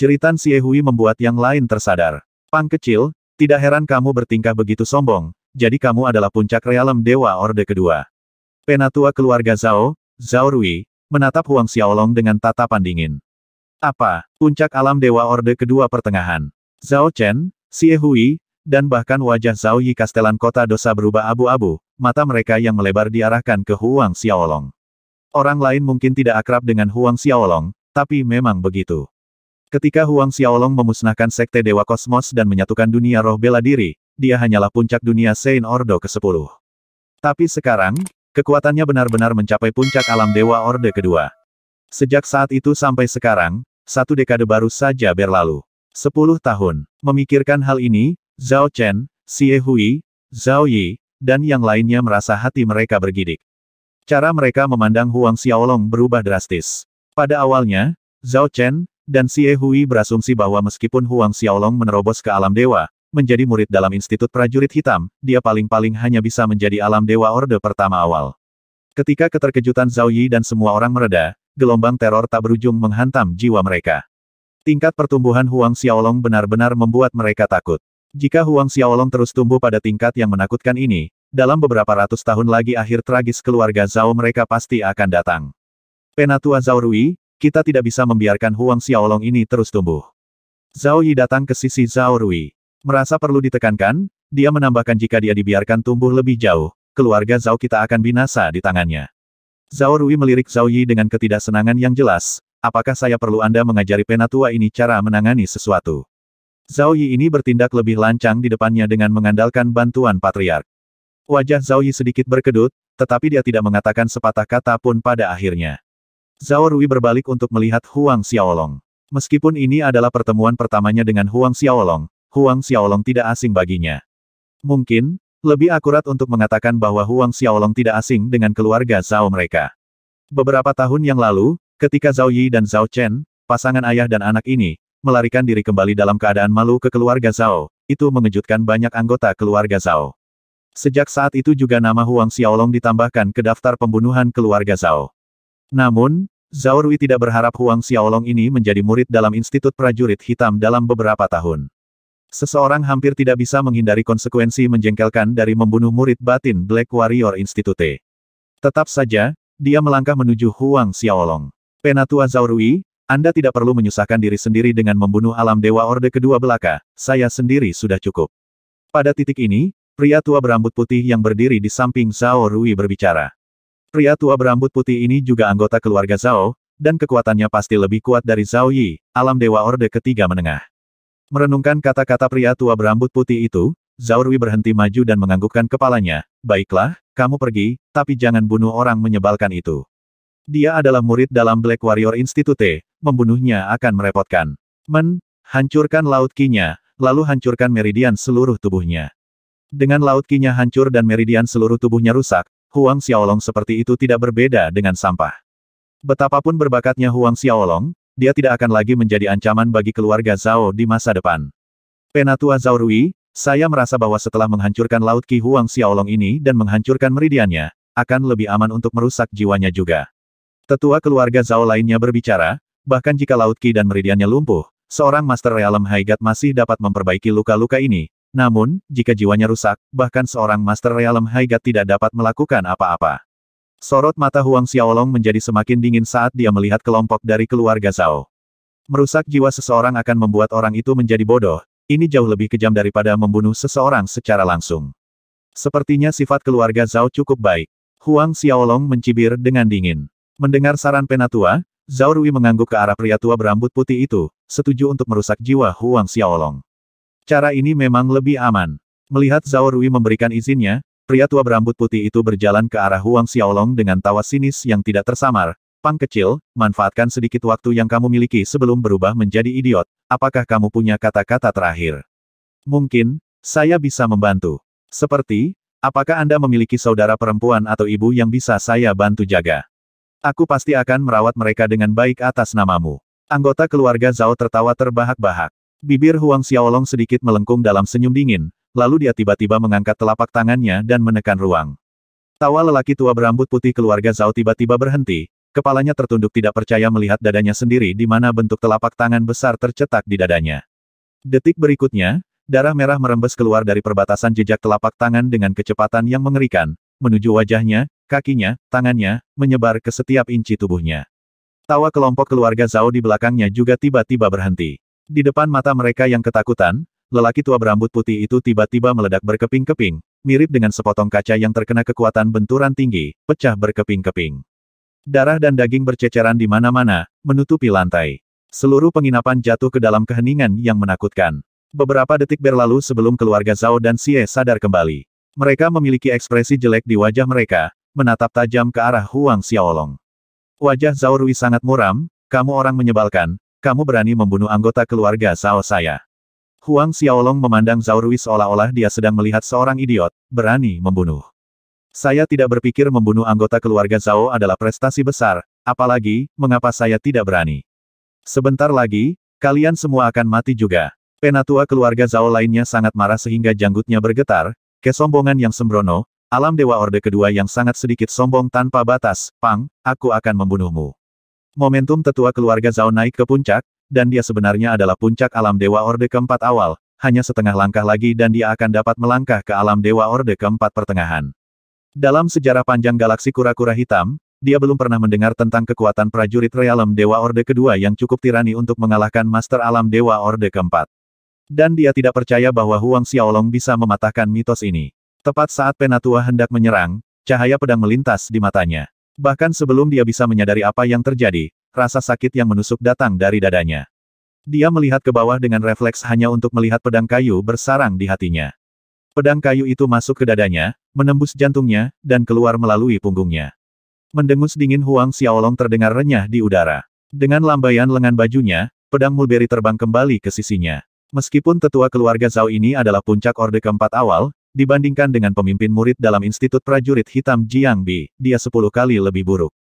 Jeritan Siehui membuat yang lain tersadar. Pang kecil, tidak heran kamu bertingkah begitu sombong, jadi kamu adalah puncak realem Dewa Orde Kedua. Penatua keluarga Zhao, Zhao Rui, menatap Huang Xiaolong dengan tatapan dingin. Apa, puncak alam Dewa Orde Kedua Pertengahan? Zhao Chen, Xie Hui, dan bahkan wajah Zhao Yi Kastelan kota dosa berubah abu-abu, mata mereka yang melebar diarahkan ke Huang Xiaolong. Orang lain mungkin tidak akrab dengan Huang Xiaolong, tapi memang begitu. Ketika Huang Xiaolong memusnahkan Sekte Dewa Kosmos dan menyatukan dunia roh bela diri, dia hanyalah puncak dunia Saint Ordo ke-10. Tapi sekarang, kekuatannya benar-benar mencapai puncak alam Dewa Orde kedua. Sejak saat itu sampai sekarang, satu dekade baru saja berlalu. Sepuluh tahun. Memikirkan hal ini, Zhao Chen, Xie Hui, Zhao Yi, dan yang lainnya merasa hati mereka bergidik. Cara mereka memandang Huang Xiaolong berubah drastis. Pada awalnya, Zhao Chen, dan Xie Hui berasumsi bahwa meskipun Huang Xiaolong menerobos ke alam dewa, menjadi murid dalam Institut Prajurit Hitam, dia paling-paling hanya bisa menjadi alam dewa orde pertama awal. Ketika keterkejutan Zhao Yi dan semua orang mereda, gelombang teror tak berujung menghantam jiwa mereka. Tingkat pertumbuhan Huang Xiaolong benar-benar membuat mereka takut. Jika Huang Xiaolong terus tumbuh pada tingkat yang menakutkan ini, dalam beberapa ratus tahun lagi akhir tragis keluarga Zhao mereka pasti akan datang. Penatua Zhao Rui, kita tidak bisa membiarkan Huang Xiaolong ini terus tumbuh. Zhao Yi datang ke sisi Zhao Rui. Merasa perlu ditekankan, dia menambahkan jika dia dibiarkan tumbuh lebih jauh, keluarga Zhao kita akan binasa di tangannya. Zhao Rui melirik Zhao Yi dengan ketidaksenangan yang jelas, apakah saya perlu Anda mengajari penatua ini cara menangani sesuatu? Zhao Yi ini bertindak lebih lancang di depannya dengan mengandalkan bantuan patriark. Wajah Zhao Yi sedikit berkedut, tetapi dia tidak mengatakan sepatah kata pun pada akhirnya. Zhao Rui berbalik untuk melihat Huang Xiaolong. Meskipun ini adalah pertemuan pertamanya dengan Huang Xiaolong, Huang Xiaolong tidak asing baginya. Mungkin, lebih akurat untuk mengatakan bahwa Huang Xiaolong tidak asing dengan keluarga Zhao mereka. Beberapa tahun yang lalu, ketika Zhao Yi dan Zhao Chen, pasangan ayah dan anak ini, melarikan diri kembali dalam keadaan malu ke keluarga Zhao, itu mengejutkan banyak anggota keluarga Zhao. Sejak saat itu juga nama Huang Xiaolong ditambahkan ke daftar pembunuhan keluarga Zhao. Namun, Zhao Rui tidak berharap Huang Xiaolong ini menjadi murid dalam Institut Prajurit Hitam dalam beberapa tahun. Seseorang hampir tidak bisa menghindari konsekuensi menjengkelkan dari membunuh murid batin Black Warrior Institute. Tetap saja, dia melangkah menuju Huang Xiaolong. Penatua Zhao Rui, Anda tidak perlu menyusahkan diri sendiri dengan membunuh alam dewa Orde Kedua Belaka, saya sendiri sudah cukup. Pada titik ini, pria tua berambut putih yang berdiri di samping Zhao Rui berbicara. Pria tua berambut putih ini juga anggota keluarga Zhao, dan kekuatannya pasti lebih kuat dari Zhao Yi, alam dewa orde ketiga menengah. Merenungkan kata-kata pria tua berambut putih itu, Zhao Rui berhenti maju dan menganggukkan kepalanya, baiklah, kamu pergi, tapi jangan bunuh orang menyebalkan itu. Dia adalah murid dalam Black Warrior Institute, membunuhnya akan merepotkan. Men, hancurkan laut kinya, lalu hancurkan meridian seluruh tubuhnya. Dengan laut kinya hancur dan meridian seluruh tubuhnya rusak, Huang Xiaolong seperti itu tidak berbeda dengan sampah. Betapapun berbakatnya Huang Xiaolong, dia tidak akan lagi menjadi ancaman bagi keluarga Zhao di masa depan. Penatua Zhao Rui, saya merasa bahwa setelah menghancurkan Laut Ki Huang Xiaolong ini dan menghancurkan meridiannya, akan lebih aman untuk merusak jiwanya juga. Tetua keluarga Zhao lainnya berbicara, bahkan jika Laut Ki dan meridiannya lumpuh, seorang Master Realm Haigat masih dapat memperbaiki luka-luka ini, namun, jika jiwanya rusak, bahkan seorang Master Realm Haigat tidak dapat melakukan apa-apa. Sorot mata Huang Xiaolong menjadi semakin dingin saat dia melihat kelompok dari keluarga Zhao. Merusak jiwa seseorang akan membuat orang itu menjadi bodoh, ini jauh lebih kejam daripada membunuh seseorang secara langsung. Sepertinya sifat keluarga Zhao cukup baik. Huang Xiaolong mencibir dengan dingin. Mendengar saran penatua, Zhao Rui mengangguk ke arah pria tua berambut putih itu, setuju untuk merusak jiwa Huang Xiaolong. Cara ini memang lebih aman. Melihat Zhao Rui memberikan izinnya, pria tua berambut putih itu berjalan ke arah Huang Xiaolong dengan tawa sinis yang tidak tersamar. Pang kecil, manfaatkan sedikit waktu yang kamu miliki sebelum berubah menjadi idiot. Apakah kamu punya kata-kata terakhir? Mungkin, saya bisa membantu. Seperti, apakah Anda memiliki saudara perempuan atau ibu yang bisa saya bantu jaga? Aku pasti akan merawat mereka dengan baik atas namamu. Anggota keluarga Zhao tertawa terbahak-bahak. Bibir Huang Xiaolong sedikit melengkung dalam senyum dingin, lalu dia tiba-tiba mengangkat telapak tangannya dan menekan ruang. Tawa lelaki tua berambut putih keluarga Zhao tiba-tiba berhenti, kepalanya tertunduk tidak percaya melihat dadanya sendiri di mana bentuk telapak tangan besar tercetak di dadanya. Detik berikutnya, darah merah merembes keluar dari perbatasan jejak telapak tangan dengan kecepatan yang mengerikan, menuju wajahnya, kakinya, tangannya, menyebar ke setiap inci tubuhnya. Tawa kelompok keluarga Zhao di belakangnya juga tiba-tiba berhenti. Di depan mata mereka yang ketakutan, lelaki tua berambut putih itu tiba-tiba meledak berkeping-keping, mirip dengan sepotong kaca yang terkena kekuatan benturan tinggi, pecah berkeping-keping. Darah dan daging berceceran di mana-mana, menutupi lantai. Seluruh penginapan jatuh ke dalam keheningan yang menakutkan. Beberapa detik berlalu sebelum keluarga Zhao dan Xie sadar kembali. Mereka memiliki ekspresi jelek di wajah mereka, menatap tajam ke arah Huang Xiaolong. Wajah Zhao Rui sangat muram, kamu orang menyebalkan, kamu berani membunuh anggota keluarga Zhao saya. Huang Xiaolong memandang Zhao Rui seolah-olah dia sedang melihat seorang idiot, berani membunuh. Saya tidak berpikir membunuh anggota keluarga Zhao adalah prestasi besar, apalagi, mengapa saya tidak berani. Sebentar lagi, kalian semua akan mati juga. Penatua keluarga Zhao lainnya sangat marah sehingga janggutnya bergetar, kesombongan yang sembrono, alam dewa orde kedua yang sangat sedikit sombong tanpa batas, Pang, aku akan membunuhmu. Momentum tetua keluarga Zhao naik ke puncak, dan dia sebenarnya adalah puncak alam Dewa Orde keempat awal, hanya setengah langkah lagi dan dia akan dapat melangkah ke alam Dewa Orde keempat pertengahan. Dalam sejarah panjang galaksi kura-kura hitam, dia belum pernah mendengar tentang kekuatan prajurit realem Dewa Orde kedua yang cukup tirani untuk mengalahkan Master Alam Dewa Orde keempat. Dan dia tidak percaya bahwa Huang Xiaolong bisa mematahkan mitos ini. Tepat saat Penatua hendak menyerang, cahaya pedang melintas di matanya. Bahkan sebelum dia bisa menyadari apa yang terjadi, rasa sakit yang menusuk datang dari dadanya. Dia melihat ke bawah dengan refleks hanya untuk melihat pedang kayu bersarang di hatinya. Pedang kayu itu masuk ke dadanya, menembus jantungnya, dan keluar melalui punggungnya. Mendengus dingin Huang Xiaolong terdengar renyah di udara. Dengan lambaian lengan bajunya, pedang mulberry terbang kembali ke sisinya. Meskipun tetua keluarga Zhao ini adalah puncak Orde keempat awal, Dibandingkan dengan pemimpin murid dalam Institut Prajurit Hitam Jiang Bi, dia sepuluh kali lebih buruk.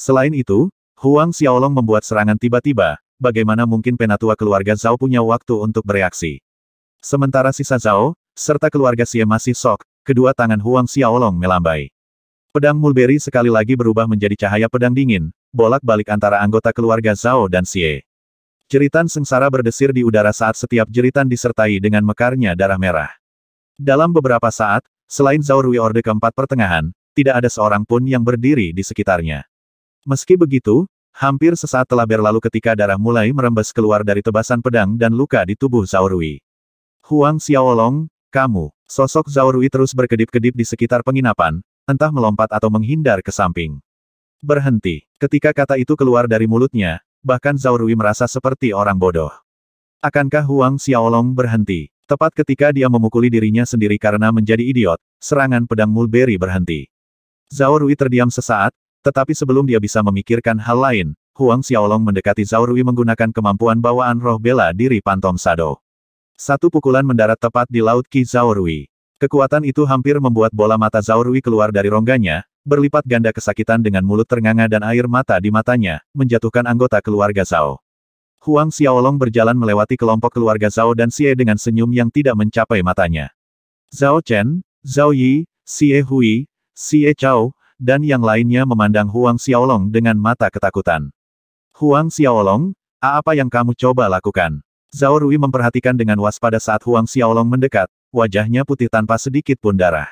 Selain itu, Huang Xiaolong membuat serangan tiba-tiba, bagaimana mungkin penatua keluarga Zhao punya waktu untuk bereaksi. Sementara sisa Zhao, serta keluarga Xie masih sok, kedua tangan Huang Xiaolong melambai. Pedang Mulberry sekali lagi berubah menjadi cahaya pedang dingin, bolak-balik antara anggota keluarga Zhao dan Xie. Jeritan sengsara berdesir di udara saat setiap jeritan disertai dengan mekarnya darah merah. Dalam beberapa saat, selain Zhao Rui Orde keempat pertengahan, tidak ada seorang pun yang berdiri di sekitarnya. Meski begitu, hampir sesaat telah berlalu ketika darah mulai merembes keluar dari tebasan pedang dan luka di tubuh Zhao Rui. Huang Xiaolong, kamu, sosok Zhao Rui terus berkedip-kedip di sekitar penginapan, entah melompat atau menghindar ke samping. Berhenti. Ketika kata itu keluar dari mulutnya, bahkan Zhao Rui merasa seperti orang bodoh. Akankah Huang Xiaolong berhenti? Tepat ketika dia memukuli dirinya sendiri karena menjadi idiot, serangan pedang Mulberry berhenti. Zhao Rui terdiam sesaat, tetapi sebelum dia bisa memikirkan hal lain, Huang Xiaolong mendekati Zhao Rui menggunakan kemampuan bawaan roh bela diri Pantom Sado. Satu pukulan mendarat tepat di laut Ki Zhao Rui. Kekuatan itu hampir membuat bola mata Zhao Rui keluar dari rongganya, berlipat ganda kesakitan dengan mulut ternganga dan air mata di matanya, menjatuhkan anggota keluarga Zhao. Huang Xiaolong berjalan melewati kelompok keluarga Zhao dan Xie dengan senyum yang tidak mencapai matanya. Zhao Chen, Zhao Yi, Xie Hui, Xie Chao, dan yang lainnya memandang Huang Xiaolong dengan mata ketakutan. Huang Xiaolong, apa yang kamu coba lakukan? Zhao Rui memperhatikan dengan waspada saat Huang Xiaolong mendekat, wajahnya putih tanpa sedikit pun darah.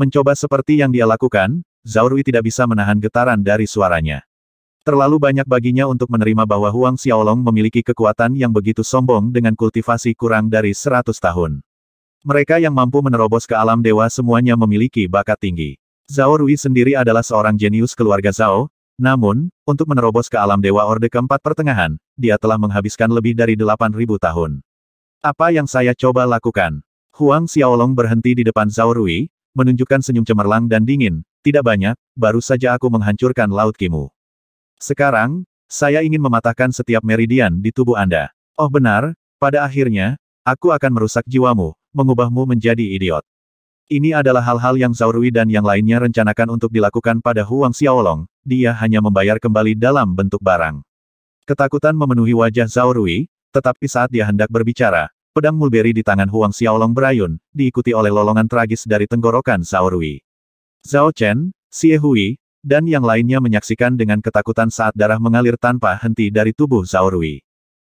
Mencoba seperti yang dia lakukan, Zhao Rui tidak bisa menahan getaran dari suaranya. Terlalu banyak baginya untuk menerima bahwa Huang Xiaolong memiliki kekuatan yang begitu sombong dengan kultivasi kurang dari 100 tahun. Mereka yang mampu menerobos ke alam dewa semuanya memiliki bakat tinggi. Zhao Rui sendiri adalah seorang jenius keluarga Zhao, namun, untuk menerobos ke alam dewa Orde keempat pertengahan, dia telah menghabiskan lebih dari 8.000 tahun. Apa yang saya coba lakukan? Huang Xiaolong berhenti di depan Zhao Rui, menunjukkan senyum cemerlang dan dingin, tidak banyak, baru saja aku menghancurkan Laut Kimu. Sekarang, saya ingin mematahkan setiap meridian di tubuh Anda. Oh benar, pada akhirnya, aku akan merusak jiwamu, mengubahmu menjadi idiot. Ini adalah hal-hal yang Zaurui dan yang lainnya rencanakan untuk dilakukan pada Huang Xiaolong, dia hanya membayar kembali dalam bentuk barang. Ketakutan memenuhi wajah Zaurui, tetapi saat dia hendak berbicara, pedang mulberry di tangan Huang Xiaolong berayun, diikuti oleh lolongan tragis dari tenggorokan Zaurui. Rui. Zhao Chen, Xie Hui, dan yang lainnya menyaksikan dengan ketakutan saat darah mengalir tanpa henti dari tubuh Zhao Rui.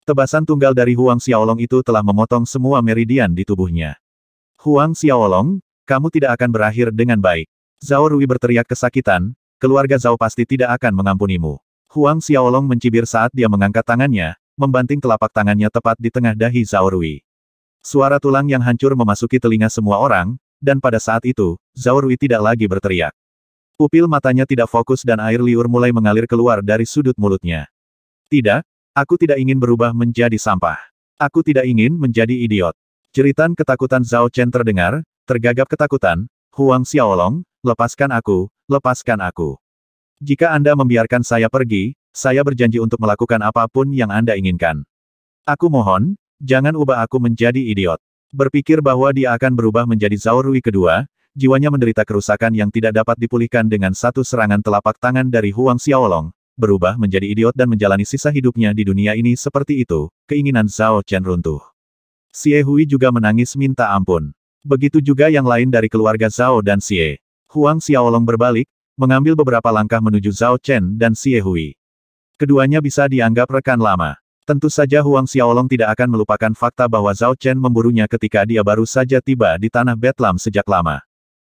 Tebasan tunggal dari Huang Xiaolong itu telah memotong semua meridian di tubuhnya. Huang Xiaolong, kamu tidak akan berakhir dengan baik. Zhao Rui berteriak kesakitan, keluarga Zhao pasti tidak akan mengampunimu. Huang Xiaolong mencibir saat dia mengangkat tangannya, membanting telapak tangannya tepat di tengah dahi Zhao Rui. Suara tulang yang hancur memasuki telinga semua orang, dan pada saat itu, Zhao Rui tidak lagi berteriak. Pupil matanya tidak fokus dan air liur mulai mengalir keluar dari sudut mulutnya. Tidak, aku tidak ingin berubah menjadi sampah. Aku tidak ingin menjadi idiot. Ceritan ketakutan Zhao Chen terdengar, tergagap ketakutan, Huang Xiaolong, lepaskan aku, lepaskan aku. Jika Anda membiarkan saya pergi, saya berjanji untuk melakukan apapun yang Anda inginkan. Aku mohon, jangan ubah aku menjadi idiot. Berpikir bahwa dia akan berubah menjadi Zhao Rui kedua, jiwanya menderita kerusakan yang tidak dapat dipulihkan dengan satu serangan telapak tangan dari Huang Xiaolong, berubah menjadi idiot dan menjalani sisa hidupnya di dunia ini seperti itu, keinginan Zhao Chen runtuh. Xie Hui juga menangis minta ampun. Begitu juga yang lain dari keluarga Zhao dan Xie. Huang Xiaolong berbalik, mengambil beberapa langkah menuju Zhao Chen dan Xie Hui. Keduanya bisa dianggap rekan lama. Tentu saja Huang Xiaolong tidak akan melupakan fakta bahwa Zhao Chen memburunya ketika dia baru saja tiba di tanah Betlam sejak lama.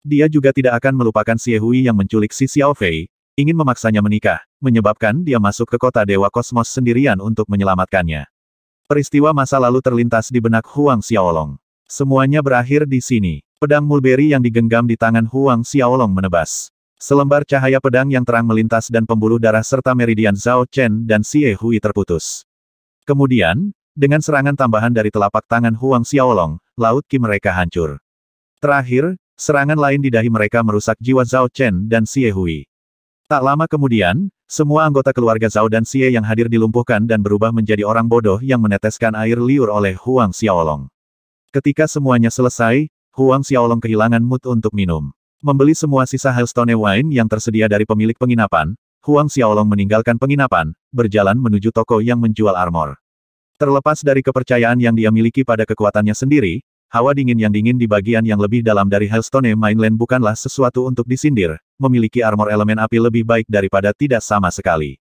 Dia juga tidak akan melupakan Xie Hui yang menculik si Xiao Fei, ingin memaksanya menikah, menyebabkan dia masuk ke kota Dewa Kosmos sendirian untuk menyelamatkannya. Peristiwa masa lalu terlintas di benak Huang Xiaolong. Semuanya berakhir di sini. Pedang mulberry yang digenggam di tangan Huang Xiaolong menebas. Selembar cahaya pedang yang terang melintas dan pembuluh darah serta meridian Zhao Chen dan Xie Hui terputus. Kemudian, dengan serangan tambahan dari telapak tangan Huang Xiaolong, laut Qi mereka hancur. Terakhir, Serangan lain di dahi mereka merusak jiwa Zhao Chen dan Xie Hui. Tak lama kemudian, semua anggota keluarga Zhao dan Xie yang hadir dilumpuhkan dan berubah menjadi orang bodoh yang meneteskan air liur oleh Huang Xiaolong. Ketika semuanya selesai, Huang Xiaolong kehilangan mood untuk minum. Membeli semua sisa Hellstone Wine yang tersedia dari pemilik penginapan, Huang Xiaolong meninggalkan penginapan, berjalan menuju toko yang menjual armor. Terlepas dari kepercayaan yang dia miliki pada kekuatannya sendiri, Hawa dingin yang dingin di bagian yang lebih dalam dari Hellstone Mainland bukanlah sesuatu untuk disindir, memiliki armor elemen api lebih baik daripada tidak sama sekali.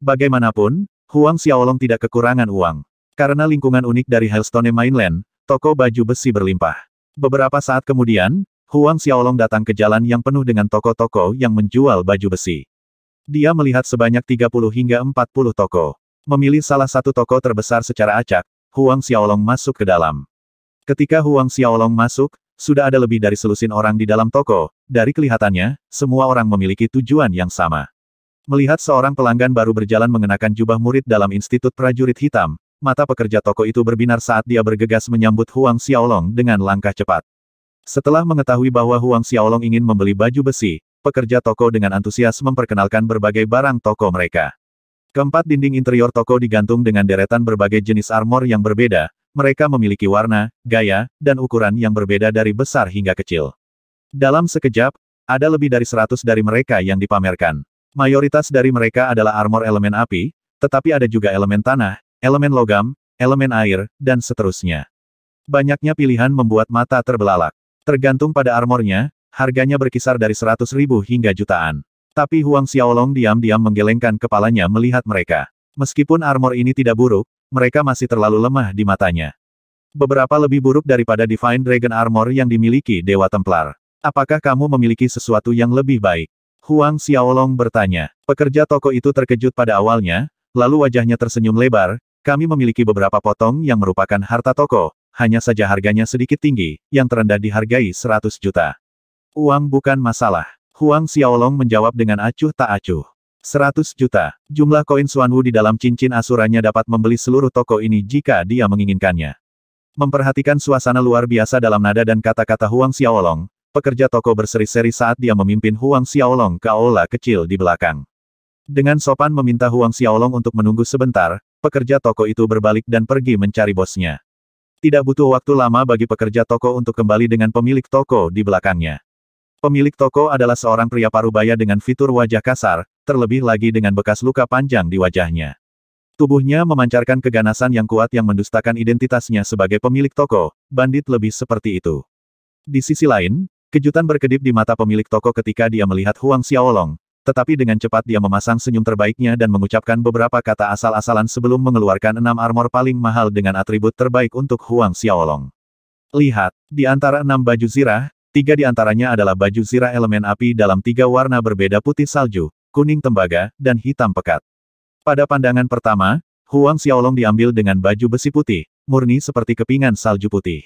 Bagaimanapun, Huang Xiaolong tidak kekurangan uang. Karena lingkungan unik dari Hellstone Mainland, toko baju besi berlimpah. Beberapa saat kemudian, Huang Xiaolong datang ke jalan yang penuh dengan toko-toko yang menjual baju besi. Dia melihat sebanyak 30 hingga 40 toko. Memilih salah satu toko terbesar secara acak, Huang Xiaolong masuk ke dalam. Ketika Huang Xiaolong masuk, sudah ada lebih dari selusin orang di dalam toko, dari kelihatannya, semua orang memiliki tujuan yang sama. Melihat seorang pelanggan baru berjalan mengenakan jubah murid dalam Institut Prajurit Hitam, mata pekerja toko itu berbinar saat dia bergegas menyambut Huang Xiaolong dengan langkah cepat. Setelah mengetahui bahwa Huang Xiaolong ingin membeli baju besi, pekerja toko dengan antusias memperkenalkan berbagai barang toko mereka. Keempat dinding interior toko digantung dengan deretan berbagai jenis armor yang berbeda, mereka memiliki warna, gaya, dan ukuran yang berbeda dari besar hingga kecil. Dalam sekejap, ada lebih dari seratus dari mereka yang dipamerkan. Mayoritas dari mereka adalah armor elemen api, tetapi ada juga elemen tanah, elemen logam, elemen air, dan seterusnya. Banyaknya pilihan membuat mata terbelalak. Tergantung pada armornya, harganya berkisar dari seratus ribu hingga jutaan. Tapi Huang Xiaolong diam-diam menggelengkan kepalanya melihat mereka. Meskipun armor ini tidak buruk, mereka masih terlalu lemah di matanya. Beberapa lebih buruk daripada Divine Dragon Armor yang dimiliki Dewa Templar. Apakah kamu memiliki sesuatu yang lebih baik? Huang Xiaolong bertanya. Pekerja toko itu terkejut pada awalnya, lalu wajahnya tersenyum lebar, kami memiliki beberapa potong yang merupakan harta toko, hanya saja harganya sedikit tinggi, yang terendah dihargai 100 juta. Uang bukan masalah. Huang Xiaolong menjawab dengan acuh tak acuh. 100 juta. Jumlah koin Suanwu di dalam cincin asuranya dapat membeli seluruh toko ini jika dia menginginkannya. Memperhatikan suasana luar biasa dalam nada dan kata-kata Huang Xiaolong, pekerja toko berseri-seri saat dia memimpin Huang Xiaolong ke aula kecil di belakang. Dengan sopan meminta Huang Xiaolong untuk menunggu sebentar, pekerja toko itu berbalik dan pergi mencari bosnya. Tidak butuh waktu lama bagi pekerja toko untuk kembali dengan pemilik toko di belakangnya. Pemilik toko adalah seorang pria parubaya dengan fitur wajah kasar, terlebih lagi dengan bekas luka panjang di wajahnya. Tubuhnya memancarkan keganasan yang kuat yang mendustakan identitasnya sebagai pemilik toko, bandit lebih seperti itu. Di sisi lain, kejutan berkedip di mata pemilik toko ketika dia melihat Huang Xiaolong, tetapi dengan cepat dia memasang senyum terbaiknya dan mengucapkan beberapa kata asal-asalan sebelum mengeluarkan enam armor paling mahal dengan atribut terbaik untuk Huang Xiaolong. Lihat, di antara enam baju zirah, tiga di antaranya adalah baju zirah elemen api dalam tiga warna berbeda putih salju, kuning tembaga, dan hitam pekat. Pada pandangan pertama, Huang Xiaolong diambil dengan baju besi putih, murni seperti kepingan salju putih.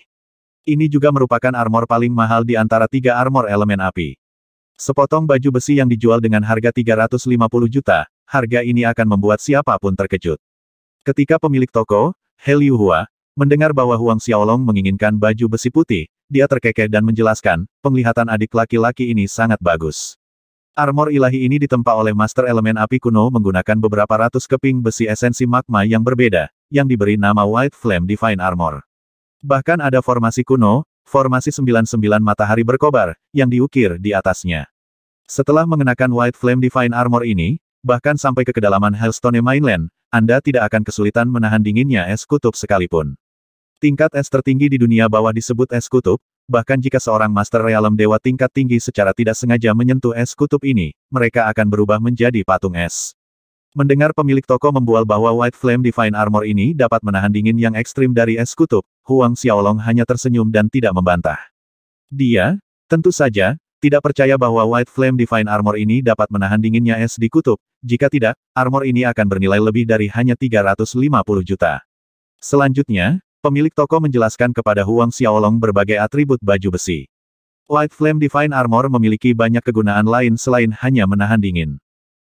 Ini juga merupakan armor paling mahal di antara tiga armor elemen api. Sepotong baju besi yang dijual dengan harga 350 juta, harga ini akan membuat siapapun terkejut. Ketika pemilik toko, He Liu Hua, mendengar bahwa Huang Xiaolong menginginkan baju besi putih, dia terkekeh dan menjelaskan, penglihatan adik laki-laki ini sangat bagus. Armor ilahi ini ditempa oleh Master Elemen Api Kuno menggunakan beberapa ratus keping besi esensi magma yang berbeda, yang diberi nama White Flame Divine Armor. Bahkan ada formasi kuno, formasi 99 matahari berkobar, yang diukir di atasnya. Setelah mengenakan White Flame Divine Armor ini, bahkan sampai ke kedalaman Hellstone Mainland, Anda tidak akan kesulitan menahan dinginnya es kutub sekalipun. Tingkat es tertinggi di dunia bawah disebut es kutub, bahkan jika seorang Master Realem Dewa tingkat tinggi secara tidak sengaja menyentuh es kutub ini, mereka akan berubah menjadi patung es. Mendengar pemilik toko membual bahwa White Flame Divine Armor ini dapat menahan dingin yang ekstrim dari es kutub, Huang Xiaolong hanya tersenyum dan tidak membantah. Dia, tentu saja, tidak percaya bahwa White Flame Divine Armor ini dapat menahan dinginnya es di kutub, jika tidak, armor ini akan bernilai lebih dari hanya 350 juta. Selanjutnya, Pemilik toko menjelaskan kepada Huang Xiaolong berbagai atribut baju besi. White Flame Divine Armor memiliki banyak kegunaan lain selain hanya menahan dingin.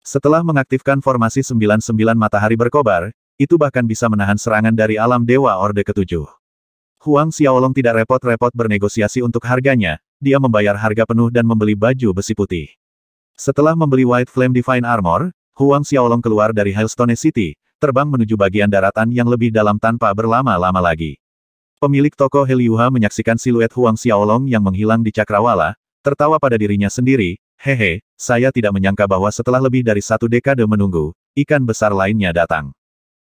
Setelah mengaktifkan formasi 99 matahari berkobar, itu bahkan bisa menahan serangan dari alam Dewa Orde Ketujuh. Huang Xiaolong tidak repot-repot bernegosiasi untuk harganya, dia membayar harga penuh dan membeli baju besi putih. Setelah membeli White Flame Divine Armor, Huang Xiaolong keluar dari Hailstone City, terbang menuju bagian daratan yang lebih dalam tanpa berlama-lama lagi. Pemilik toko Heliuha menyaksikan siluet Huang Xiaolong yang menghilang di cakrawala, tertawa pada dirinya sendiri, hehe, saya tidak menyangka bahwa setelah lebih dari satu dekade menunggu, ikan besar lainnya datang.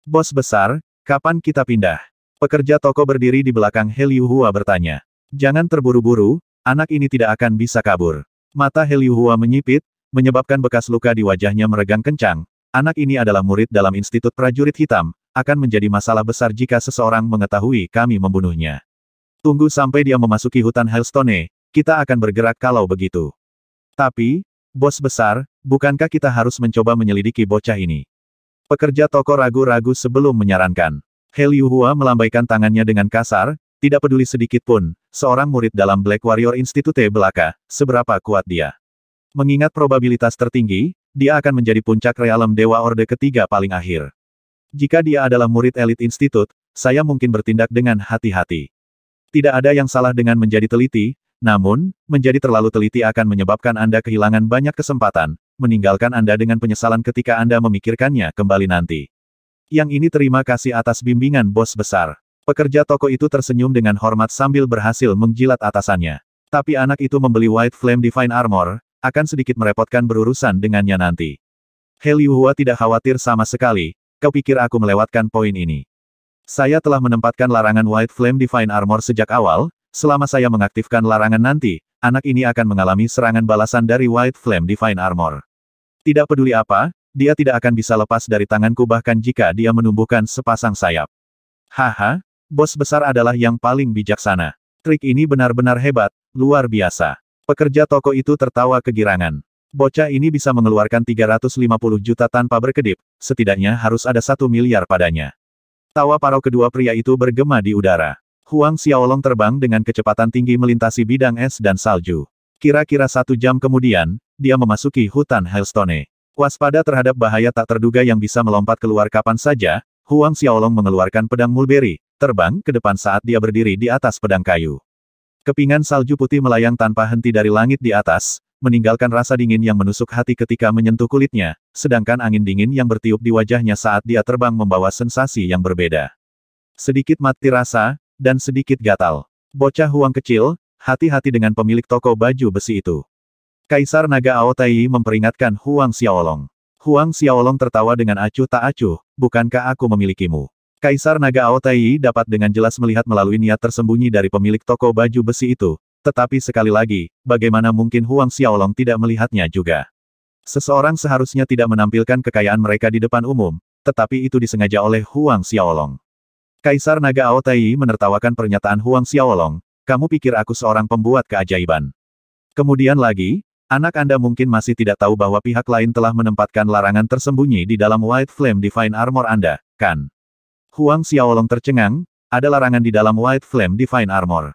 Bos besar, kapan kita pindah? Pekerja toko berdiri di belakang Heliuhua bertanya. Jangan terburu-buru, anak ini tidak akan bisa kabur. Mata Heliuhua menyipit, menyebabkan bekas luka di wajahnya meregang kencang, Anak ini adalah murid dalam Institut Prajurit Hitam, akan menjadi masalah besar jika seseorang mengetahui kami membunuhnya. Tunggu sampai dia memasuki hutan Hellstone, kita akan bergerak kalau begitu. Tapi, bos besar, bukankah kita harus mencoba menyelidiki bocah ini? Pekerja toko ragu-ragu sebelum menyarankan. Heliu Hua melambaikan tangannya dengan kasar, tidak peduli sedikit pun, seorang murid dalam Black Warrior Institute Belaka, seberapa kuat dia. Mengingat probabilitas tertinggi, dia akan menjadi puncak realem Dewa Orde ketiga paling akhir. Jika dia adalah murid elit institut, saya mungkin bertindak dengan hati-hati. Tidak ada yang salah dengan menjadi teliti, namun, menjadi terlalu teliti akan menyebabkan Anda kehilangan banyak kesempatan, meninggalkan Anda dengan penyesalan ketika Anda memikirkannya kembali nanti. Yang ini terima kasih atas bimbingan bos besar. Pekerja toko itu tersenyum dengan hormat sambil berhasil menjilat atasannya. Tapi anak itu membeli White Flame Divine Armor, akan sedikit merepotkan berurusan dengannya nanti. He tidak khawatir sama sekali, kau pikir aku melewatkan poin ini. Saya telah menempatkan larangan White Flame Divine Armor sejak awal, selama saya mengaktifkan larangan nanti, anak ini akan mengalami serangan balasan dari White Flame Divine Armor. Tidak peduli apa, dia tidak akan bisa lepas dari tanganku bahkan jika dia menumbuhkan sepasang sayap. Haha, bos besar adalah yang paling bijaksana. Trik ini benar-benar hebat, luar biasa. Pekerja toko itu tertawa kegirangan. Bocah ini bisa mengeluarkan 350 juta tanpa berkedip, setidaknya harus ada satu miliar padanya. Tawa parau kedua pria itu bergema di udara. Huang Xiaolong terbang dengan kecepatan tinggi melintasi bidang es dan salju. Kira-kira satu jam kemudian, dia memasuki hutan Hailstone. Waspada terhadap bahaya tak terduga yang bisa melompat keluar kapan saja, Huang Xiaolong mengeluarkan pedang mulberry, terbang ke depan saat dia berdiri di atas pedang kayu. Kepingan salju putih melayang tanpa henti dari langit di atas, meninggalkan rasa dingin yang menusuk hati ketika menyentuh kulitnya, sedangkan angin dingin yang bertiup di wajahnya saat dia terbang membawa sensasi yang berbeda. Sedikit mati rasa, dan sedikit gatal. Bocah huang kecil, hati-hati dengan pemilik toko baju besi itu. Kaisar Naga Aotai memperingatkan Huang Xiaolong. Huang Xiaolong tertawa dengan acuh tak acuh, bukankah aku memilikimu? Kaisar Naga Aotai dapat dengan jelas melihat melalui niat tersembunyi dari pemilik toko baju besi itu, tetapi sekali lagi, bagaimana mungkin Huang Xiaolong tidak melihatnya juga. Seseorang seharusnya tidak menampilkan kekayaan mereka di depan umum, tetapi itu disengaja oleh Huang Xiaolong. Kaisar Naga Aotai menertawakan pernyataan Huang Xiaolong, kamu pikir aku seorang pembuat keajaiban. Kemudian lagi, anak Anda mungkin masih tidak tahu bahwa pihak lain telah menempatkan larangan tersembunyi di dalam White Flame Divine Armor Anda, kan? Huang Xiaolong tercengang, ada larangan di dalam White Flame Divine Armor.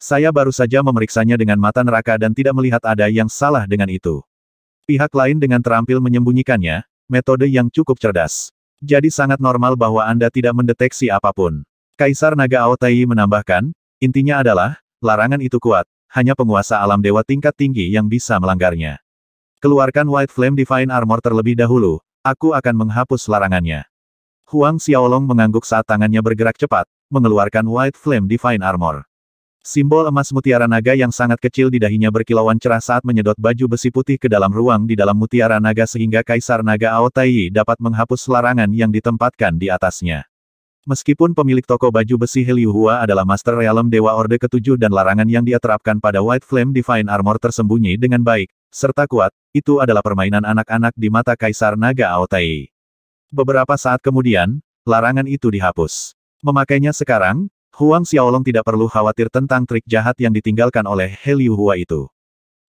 Saya baru saja memeriksanya dengan mata neraka dan tidak melihat ada yang salah dengan itu. Pihak lain dengan terampil menyembunyikannya, metode yang cukup cerdas. Jadi sangat normal bahwa Anda tidak mendeteksi apapun. Kaisar Naga Aotai menambahkan, intinya adalah, larangan itu kuat, hanya penguasa alam dewa tingkat tinggi yang bisa melanggarnya. Keluarkan White Flame Divine Armor terlebih dahulu, aku akan menghapus larangannya. Huang Xiaolong mengangguk saat tangannya bergerak cepat, mengeluarkan White Flame Divine Armor. Simbol emas mutiara naga yang sangat kecil di dahinya berkilauan cerah saat menyedot baju besi putih ke dalam ruang di dalam mutiara naga sehingga Kaisar Naga Aotai dapat menghapus larangan yang ditempatkan di atasnya. Meskipun pemilik toko baju besi Heliuhua adalah Master Realm Dewa Orde Ketujuh dan larangan yang dia terapkan pada White Flame Divine Armor tersembunyi dengan baik, serta kuat, itu adalah permainan anak-anak di mata Kaisar Naga Aotai. Beberapa saat kemudian, larangan itu dihapus. Memakainya sekarang, Huang Xiaolong tidak perlu khawatir tentang trik jahat yang ditinggalkan oleh He Liu Hua itu.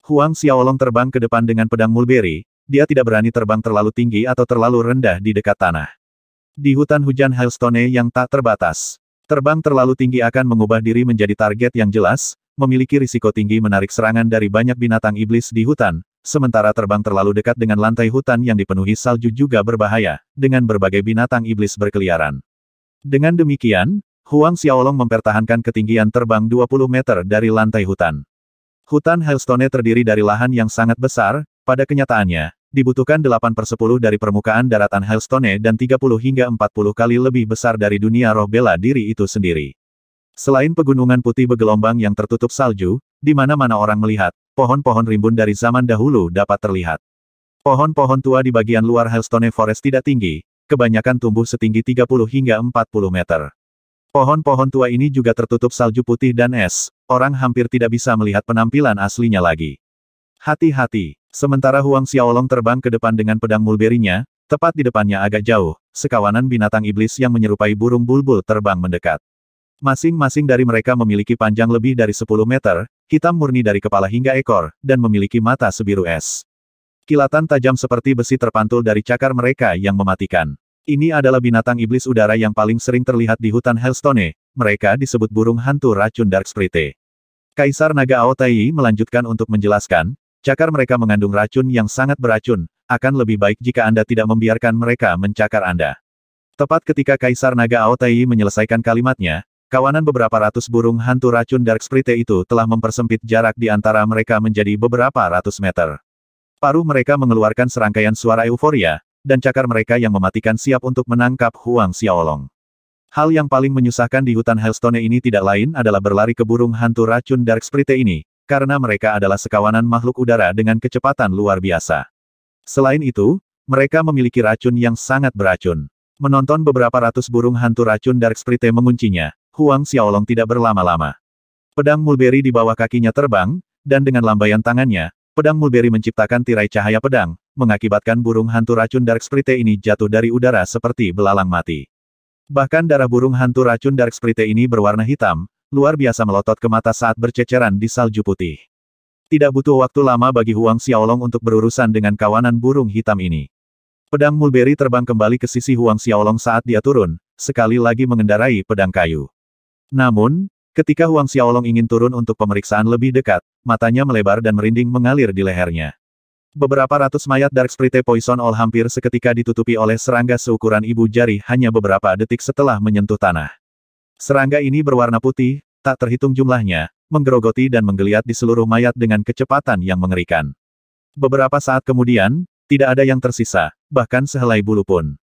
Huang Xiaolong terbang ke depan dengan pedang mulberry, dia tidak berani terbang terlalu tinggi atau terlalu rendah di dekat tanah. Di hutan hujan hailstone yang tak terbatas, terbang terlalu tinggi akan mengubah diri menjadi target yang jelas, memiliki risiko tinggi menarik serangan dari banyak binatang iblis di hutan, sementara terbang terlalu dekat dengan lantai hutan yang dipenuhi salju juga berbahaya, dengan berbagai binatang iblis berkeliaran. Dengan demikian, Huang Xiaolong mempertahankan ketinggian terbang 20 meter dari lantai hutan. Hutan Hellstone terdiri dari lahan yang sangat besar, pada kenyataannya, dibutuhkan 8 per 10 dari permukaan daratan Hellstone dan 30 hingga 40 kali lebih besar dari dunia roh bela diri itu sendiri. Selain pegunungan putih bergelombang yang tertutup salju, di mana-mana orang melihat, pohon-pohon rimbun dari zaman dahulu dapat terlihat. Pohon-pohon tua di bagian luar Hellstone Forest tidak tinggi, kebanyakan tumbuh setinggi 30 hingga 40 meter. Pohon-pohon tua ini juga tertutup salju putih dan es, orang hampir tidak bisa melihat penampilan aslinya lagi. Hati-hati, sementara Huang Xiaolong terbang ke depan dengan pedang mulberinya, tepat di depannya agak jauh, sekawanan binatang iblis yang menyerupai burung bulbul terbang mendekat. Masing-masing dari mereka memiliki panjang lebih dari 10 meter, hitam murni dari kepala hingga ekor, dan memiliki mata sebiru es. Kilatan tajam seperti besi terpantul dari cakar mereka yang mematikan. Ini adalah binatang iblis udara yang paling sering terlihat di hutan Hellstone, mereka disebut burung hantu racun Dark Sprite. Kaisar Naga Aotai melanjutkan untuk menjelaskan, cakar mereka mengandung racun yang sangat beracun, akan lebih baik jika Anda tidak membiarkan mereka mencakar Anda. Tepat ketika Kaisar Naga Aotai menyelesaikan kalimatnya, Kawanan beberapa ratus burung hantu racun Dark Sprite itu telah mempersempit jarak di antara mereka menjadi beberapa ratus meter. Paruh mereka mengeluarkan serangkaian suara euforia, dan cakar mereka yang mematikan siap untuk menangkap Huang Xiaolong. Hal yang paling menyusahkan di hutan Hellstone ini tidak lain adalah berlari ke burung hantu racun Dark Sprite ini, karena mereka adalah sekawanan makhluk udara dengan kecepatan luar biasa. Selain itu, mereka memiliki racun yang sangat beracun. Menonton beberapa ratus burung hantu racun Dark Sprite menguncinya, Huang Xiaolong tidak berlama-lama. Pedang mulberry di bawah kakinya terbang, dan dengan lambaian tangannya, pedang mulberry menciptakan tirai cahaya pedang, mengakibatkan burung hantu racun Dark Sprite ini jatuh dari udara seperti belalang mati. Bahkan darah burung hantu racun Dark Sprite ini berwarna hitam, luar biasa melotot ke mata saat berceceran di salju putih. Tidak butuh waktu lama bagi Huang Xiaolong untuk berurusan dengan kawanan burung hitam ini. Pedang mulberry terbang kembali ke sisi Huang Xiaolong saat dia turun, sekali lagi mengendarai pedang kayu. Namun, ketika Huang Xiaolong ingin turun untuk pemeriksaan lebih dekat, matanya melebar dan merinding mengalir di lehernya. Beberapa ratus mayat Dark Sprite Poison All hampir seketika ditutupi oleh serangga seukuran ibu jari hanya beberapa detik setelah menyentuh tanah. Serangga ini berwarna putih, tak terhitung jumlahnya, menggerogoti dan menggeliat di seluruh mayat dengan kecepatan yang mengerikan. Beberapa saat kemudian, tidak ada yang tersisa, bahkan sehelai bulu pun.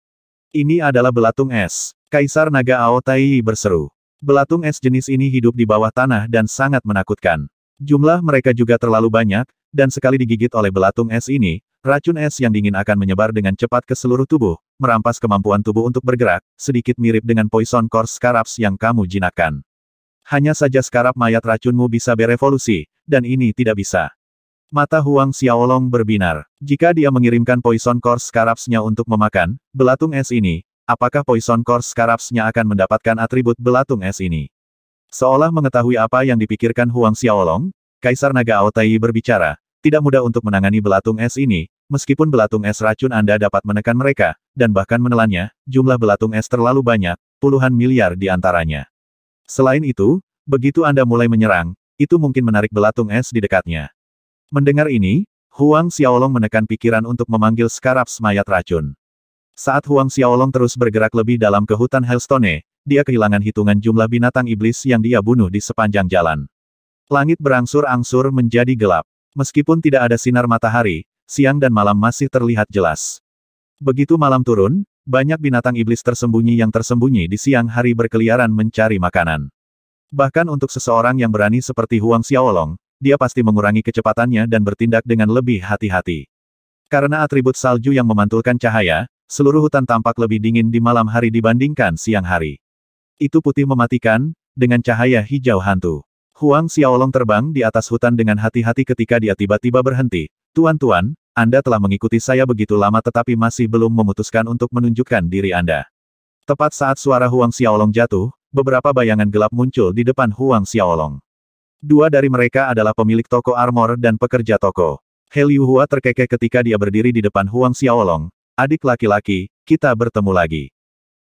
Ini adalah belatung es. Kaisar Naga Aotai berseru. Belatung es jenis ini hidup di bawah tanah dan sangat menakutkan. Jumlah mereka juga terlalu banyak, dan sekali digigit oleh belatung es ini, racun es yang dingin akan menyebar dengan cepat ke seluruh tubuh, merampas kemampuan tubuh untuk bergerak, sedikit mirip dengan poison core scarabs yang kamu jinakkan. Hanya saja skarab mayat racunmu bisa berevolusi, dan ini tidak bisa. Mata Huang Xiaolong berbinar. Jika dia mengirimkan poison core scarabsnya untuk memakan, belatung es ini, Apakah Poison Core Scarabs-nya akan mendapatkan atribut belatung es ini? Seolah mengetahui apa yang dipikirkan Huang Xiaolong, Kaisar Naga Aotai berbicara, tidak mudah untuk menangani belatung es ini, meskipun belatung es racun Anda dapat menekan mereka, dan bahkan menelannya, jumlah belatung es terlalu banyak, puluhan miliar di antaranya. Selain itu, begitu Anda mulai menyerang, itu mungkin menarik belatung es di dekatnya. Mendengar ini, Huang Xiaolong menekan pikiran untuk memanggil Scarabs mayat racun. Saat Huang Xiaolong terus bergerak lebih dalam ke hutan Hellstone, dia kehilangan hitungan jumlah binatang iblis yang dia bunuh di sepanjang jalan. Langit berangsur-angsur menjadi gelap. Meskipun tidak ada sinar matahari, siang dan malam masih terlihat jelas. Begitu malam turun, banyak binatang iblis tersembunyi yang tersembunyi di siang hari berkeliaran mencari makanan. Bahkan untuk seseorang yang berani seperti Huang Xiaolong, dia pasti mengurangi kecepatannya dan bertindak dengan lebih hati-hati. Karena atribut salju yang memantulkan cahaya, seluruh hutan tampak lebih dingin di malam hari dibandingkan siang hari. Itu putih mematikan, dengan cahaya hijau hantu. Huang Xiaolong terbang di atas hutan dengan hati-hati ketika dia tiba-tiba berhenti. Tuan-tuan, Anda telah mengikuti saya begitu lama tetapi masih belum memutuskan untuk menunjukkan diri Anda. Tepat saat suara Huang Xiaolong jatuh, beberapa bayangan gelap muncul di depan Huang Xiaolong. Dua dari mereka adalah pemilik toko armor dan pekerja toko. Heliuhua Hua terkekeh ketika dia berdiri di depan Huang Xiaolong, Adik laki-laki, kita bertemu lagi.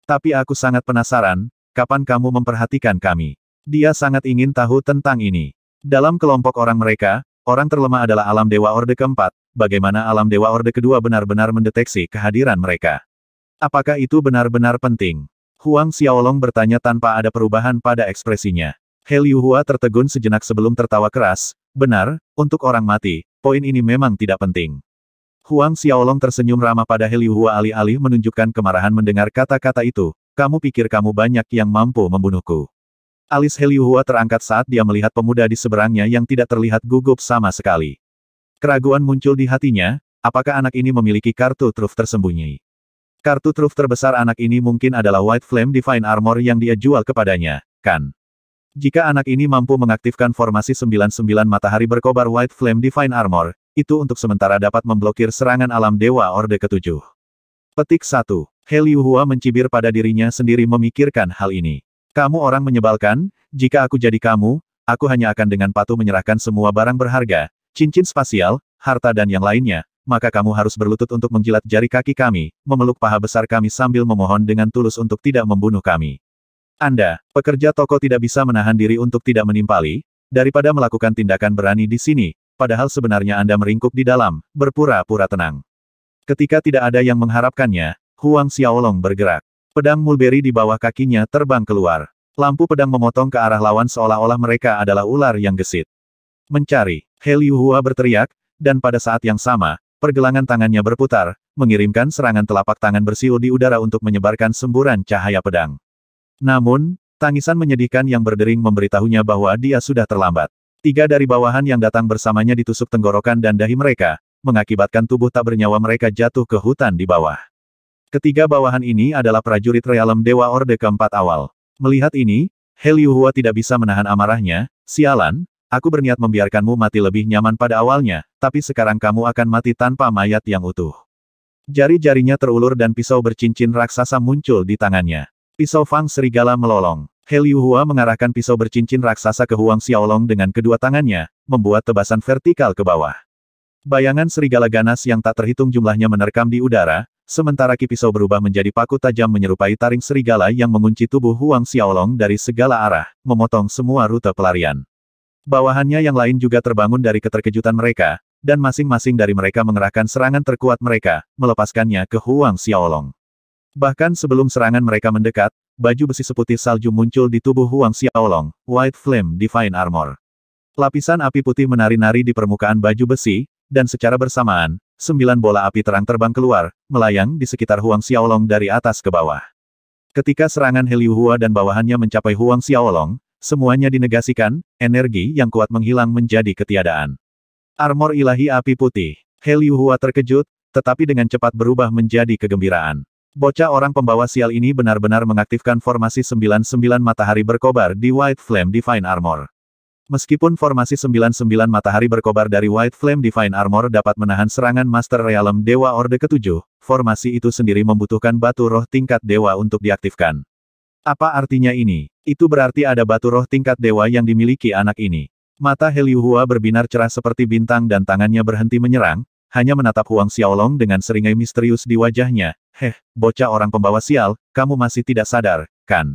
Tapi aku sangat penasaran, kapan kamu memperhatikan kami? Dia sangat ingin tahu tentang ini. Dalam kelompok orang mereka, orang terlemah adalah alam dewa orde keempat, bagaimana alam dewa orde kedua benar-benar mendeteksi kehadiran mereka. Apakah itu benar-benar penting? Huang Xiaolong bertanya tanpa ada perubahan pada ekspresinya. He Liu Hua tertegun sejenak sebelum tertawa keras, benar, untuk orang mati, poin ini memang tidak penting. Huang Xiaolong tersenyum ramah pada Heliu Hua alih-alih menunjukkan kemarahan mendengar kata-kata itu, kamu pikir kamu banyak yang mampu membunuhku. Alis Heliu Hua terangkat saat dia melihat pemuda di seberangnya yang tidak terlihat gugup sama sekali. Keraguan muncul di hatinya, apakah anak ini memiliki kartu truf tersembunyi. Kartu truf terbesar anak ini mungkin adalah White Flame Divine Armor yang dia jual kepadanya, kan? Jika anak ini mampu mengaktifkan formasi 99 matahari berkobar White Flame Divine Armor, itu untuk sementara dapat memblokir serangan alam Dewa Orde Ketujuh. Petik 1. Heliu Hua mencibir pada dirinya sendiri memikirkan hal ini. Kamu orang menyebalkan, jika aku jadi kamu, aku hanya akan dengan patuh menyerahkan semua barang berharga, cincin spasial, harta dan yang lainnya, maka kamu harus berlutut untuk menjilat jari kaki kami, memeluk paha besar kami sambil memohon dengan tulus untuk tidak membunuh kami. Anda, pekerja toko tidak bisa menahan diri untuk tidak menimpali, daripada melakukan tindakan berani di sini, padahal sebenarnya Anda meringkuk di dalam, berpura-pura tenang. Ketika tidak ada yang mengharapkannya, Huang Xiaolong bergerak. Pedang mulberry di bawah kakinya terbang keluar. Lampu pedang memotong ke arah lawan seolah-olah mereka adalah ular yang gesit. Mencari, He Hua berteriak, dan pada saat yang sama, pergelangan tangannya berputar, mengirimkan serangan telapak tangan bersiul di udara untuk menyebarkan semburan cahaya pedang. Namun, tangisan menyedihkan yang berdering memberitahunya bahwa dia sudah terlambat. Tiga dari bawahan yang datang bersamanya ditusuk tenggorokan dan dahi mereka, mengakibatkan tubuh tak bernyawa mereka jatuh ke hutan di bawah. Ketiga bawahan ini adalah prajurit realem Dewa Orde keempat awal. Melihat ini, Heliu Hua tidak bisa menahan amarahnya, sialan, aku berniat membiarkanmu mati lebih nyaman pada awalnya, tapi sekarang kamu akan mati tanpa mayat yang utuh. Jari-jarinya terulur dan pisau bercincin raksasa muncul di tangannya. Pisau Fang Serigala melolong. He Hua mengarahkan pisau bercincin raksasa ke Huang Xiaolong dengan kedua tangannya, membuat tebasan vertikal ke bawah. Bayangan serigala ganas yang tak terhitung jumlahnya menerkam di udara, sementara kipisau berubah menjadi paku tajam menyerupai taring serigala yang mengunci tubuh Huang Xiaolong dari segala arah, memotong semua rute pelarian. Bawahannya yang lain juga terbangun dari keterkejutan mereka, dan masing-masing dari mereka mengerahkan serangan terkuat mereka, melepaskannya ke Huang Xiaolong. Bahkan sebelum serangan mereka mendekat, baju besi seputih salju muncul di tubuh Huang Xiaolong, White Flame Divine Armor. Lapisan api putih menari-nari di permukaan baju besi, dan secara bersamaan, sembilan bola api terang terbang keluar, melayang di sekitar Huang Xiaolong dari atas ke bawah. Ketika serangan Heliu Hua dan bawahannya mencapai Huang Xiaolong, semuanya dinegasikan, energi yang kuat menghilang menjadi ketiadaan. Armor ilahi api putih. Heliu Hua terkejut, tetapi dengan cepat berubah menjadi kegembiraan. Bocah orang pembawa sial ini benar-benar mengaktifkan formasi 99 matahari berkobar di White Flame Divine Armor. Meskipun formasi 99 matahari berkobar dari White Flame Divine Armor dapat menahan serangan Master Realm Dewa Orde Ketujuh, formasi itu sendiri membutuhkan batu roh tingkat dewa untuk diaktifkan. Apa artinya ini? Itu berarti ada batu roh tingkat dewa yang dimiliki anak ini. Mata Heliuhua berbinar cerah seperti bintang dan tangannya berhenti menyerang, hanya menatap Huang Xiaolong dengan seringai misterius di wajahnya. Heh, bocah orang pembawa sial, kamu masih tidak sadar, kan?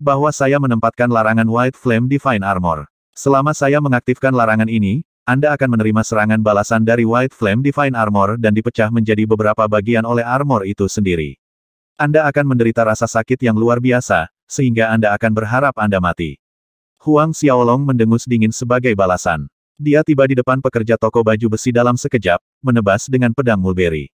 Bahwa saya menempatkan larangan White Flame Divine Armor. Selama saya mengaktifkan larangan ini, Anda akan menerima serangan balasan dari White Flame Divine Armor dan dipecah menjadi beberapa bagian oleh armor itu sendiri. Anda akan menderita rasa sakit yang luar biasa, sehingga Anda akan berharap Anda mati. Huang Xiaolong mendengus dingin sebagai balasan. Dia tiba di depan pekerja toko baju besi dalam sekejap, menebas dengan pedang mulberry.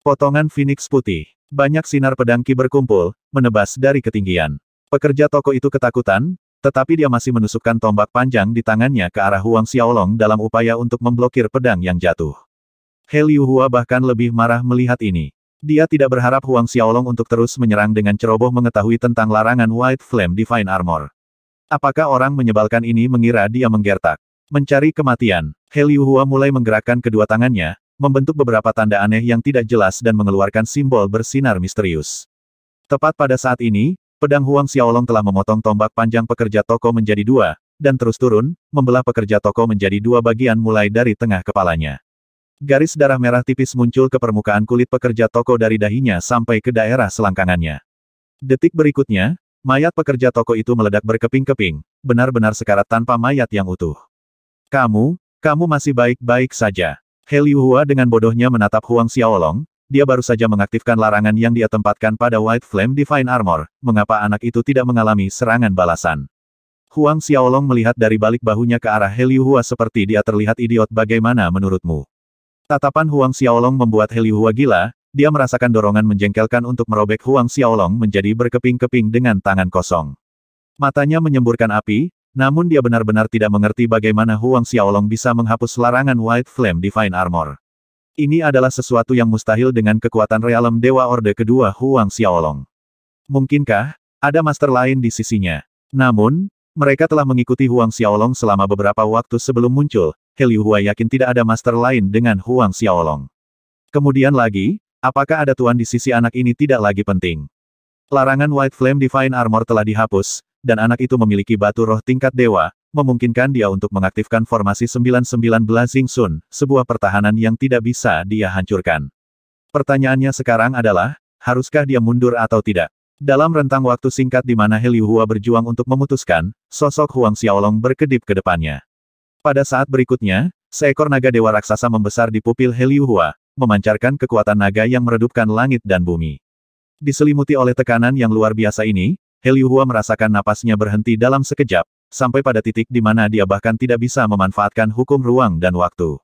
Potongan Phoenix putih. Banyak sinar pedang ki berkumpul, menebas dari ketinggian. Pekerja toko itu ketakutan, tetapi dia masih menusukkan tombak panjang di tangannya ke arah Huang Xiaolong dalam upaya untuk memblokir pedang yang jatuh. He Liu Hua bahkan lebih marah melihat ini. Dia tidak berharap Huang Xiaolong untuk terus menyerang dengan ceroboh mengetahui tentang larangan White Flame Divine Armor. Apakah orang menyebalkan ini mengira dia menggertak? Mencari kematian, He mulai menggerakkan kedua tangannya, membentuk beberapa tanda aneh yang tidak jelas dan mengeluarkan simbol bersinar misterius. Tepat pada saat ini, pedang Huang Xiaolong telah memotong tombak panjang pekerja toko menjadi dua, dan terus turun, membelah pekerja toko menjadi dua bagian mulai dari tengah kepalanya. Garis darah merah tipis muncul ke permukaan kulit pekerja toko dari dahinya sampai ke daerah selangkangannya. Detik berikutnya, mayat pekerja toko itu meledak berkeping-keping, benar-benar sekarat tanpa mayat yang utuh. Kamu, kamu masih baik-baik saja. He Liu Hua dengan bodohnya menatap Huang Xiaolong, dia baru saja mengaktifkan larangan yang dia tempatkan pada White Flame Divine Armor, mengapa anak itu tidak mengalami serangan balasan. Huang Xiaolong melihat dari balik bahunya ke arah He Liu Hua seperti dia terlihat idiot bagaimana menurutmu. Tatapan Huang Xiaolong membuat He Liu Hua gila, dia merasakan dorongan menjengkelkan untuk merobek Huang Xiaolong menjadi berkeping-keping dengan tangan kosong. Matanya menyemburkan api, namun dia benar-benar tidak mengerti bagaimana Huang Xiaolong bisa menghapus larangan White Flame Divine Armor. Ini adalah sesuatu yang mustahil dengan kekuatan realem Dewa Orde kedua Huang Xiaolong. Mungkinkah, ada master lain di sisinya. Namun, mereka telah mengikuti Huang Xiaolong selama beberapa waktu sebelum muncul, He Hua yakin tidak ada master lain dengan Huang Xiaolong. Kemudian lagi, apakah ada tuan di sisi anak ini tidak lagi penting. Larangan White Flame Divine Armor telah dihapus, dan anak itu memiliki batu roh tingkat dewa, memungkinkan dia untuk mengaktifkan formasi 99 Blazing Sun, sebuah pertahanan yang tidak bisa dia hancurkan. Pertanyaannya sekarang adalah, haruskah dia mundur atau tidak? Dalam rentang waktu singkat di mana Heliu Hua berjuang untuk memutuskan, sosok Huang Xiaolong berkedip ke depannya. Pada saat berikutnya, seekor naga dewa raksasa membesar di pupil Heliu Hua, memancarkan kekuatan naga yang meredupkan langit dan bumi. Diselimuti oleh tekanan yang luar biasa ini, Heliuhua merasakan napasnya berhenti dalam sekejap, sampai pada titik di mana dia bahkan tidak bisa memanfaatkan hukum ruang dan waktu.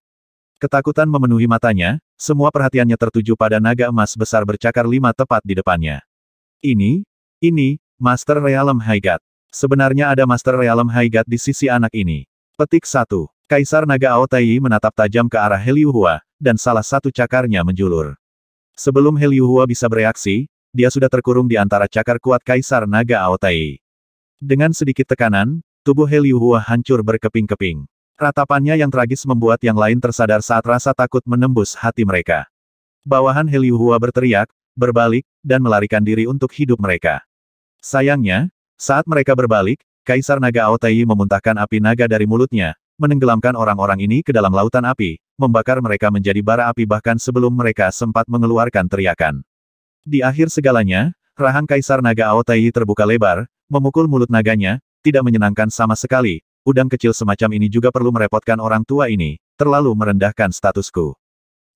Ketakutan memenuhi matanya, semua perhatiannya tertuju pada naga emas besar bercakar lima tepat di depannya. Ini, ini, Master Realm Haigat. Sebenarnya ada Master Realm Haigat di sisi anak ini. Petik satu. Kaisar Naga Aotai menatap tajam ke arah Heliuhua, dan salah satu cakarnya menjulur. Sebelum Heliuhua bisa bereaksi, dia sudah terkurung di antara cakar kuat Kaisar Naga Aotai. Dengan sedikit tekanan, tubuh Heliuhua hancur berkeping-keping. Ratapannya yang tragis membuat yang lain tersadar saat rasa takut menembus hati mereka. Bawahan Heliuhua berteriak, berbalik, dan melarikan diri untuk hidup mereka. Sayangnya, saat mereka berbalik, Kaisar Naga Aotai memuntahkan api naga dari mulutnya, menenggelamkan orang-orang ini ke dalam lautan api, membakar mereka menjadi bara api bahkan sebelum mereka sempat mengeluarkan teriakan. Di akhir segalanya, rahang Kaisar Naga Aotai terbuka lebar, memukul mulut naganya, tidak menyenangkan sama sekali, udang kecil semacam ini juga perlu merepotkan orang tua ini, terlalu merendahkan statusku.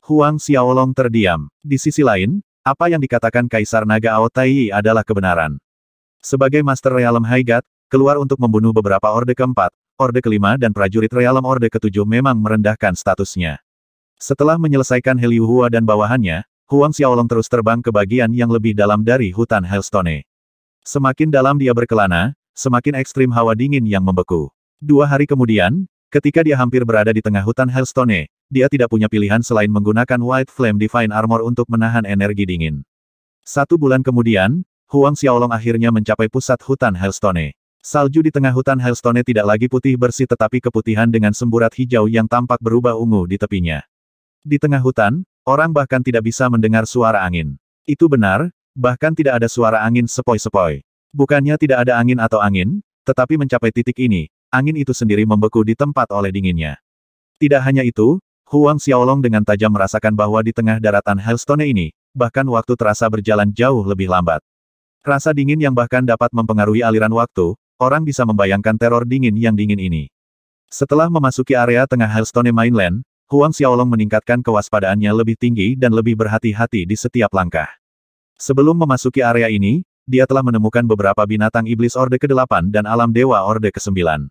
Huang Xiaolong terdiam. Di sisi lain, apa yang dikatakan Kaisar Naga Aotai adalah kebenaran. Sebagai Master Realm Haigat, keluar untuk membunuh beberapa Orde keempat, Orde kelima dan prajurit Realm Orde ketujuh memang merendahkan statusnya. Setelah menyelesaikan Heliuhua dan bawahannya, Huang Xiaolong terus terbang ke bagian yang lebih dalam dari hutan Hellstone. Semakin dalam dia berkelana, semakin ekstrim hawa dingin yang membeku. Dua hari kemudian, ketika dia hampir berada di tengah hutan Hellstone, dia tidak punya pilihan selain menggunakan White Flame Divine Armor untuk menahan energi dingin. Satu bulan kemudian, Huang Xiaolong akhirnya mencapai pusat hutan Hellstone. Salju di tengah hutan Hellstone tidak lagi putih bersih tetapi keputihan dengan semburat hijau yang tampak berubah ungu di tepinya. Di tengah hutan, Orang bahkan tidak bisa mendengar suara angin. Itu benar, bahkan tidak ada suara angin sepoi-sepoi. Bukannya tidak ada angin atau angin, tetapi mencapai titik ini, angin itu sendiri membeku di tempat oleh dinginnya. Tidak hanya itu, Huang Xiaolong dengan tajam merasakan bahwa di tengah daratan Hellstone ini, bahkan waktu terasa berjalan jauh lebih lambat. Rasa dingin yang bahkan dapat mempengaruhi aliran waktu, orang bisa membayangkan teror dingin yang dingin ini. Setelah memasuki area tengah Hellstone Mainland, Huang Xiaolong meningkatkan kewaspadaannya lebih tinggi dan lebih berhati-hati di setiap langkah. Sebelum memasuki area ini, dia telah menemukan beberapa binatang iblis Orde ke-8 dan alam dewa Orde ke-9.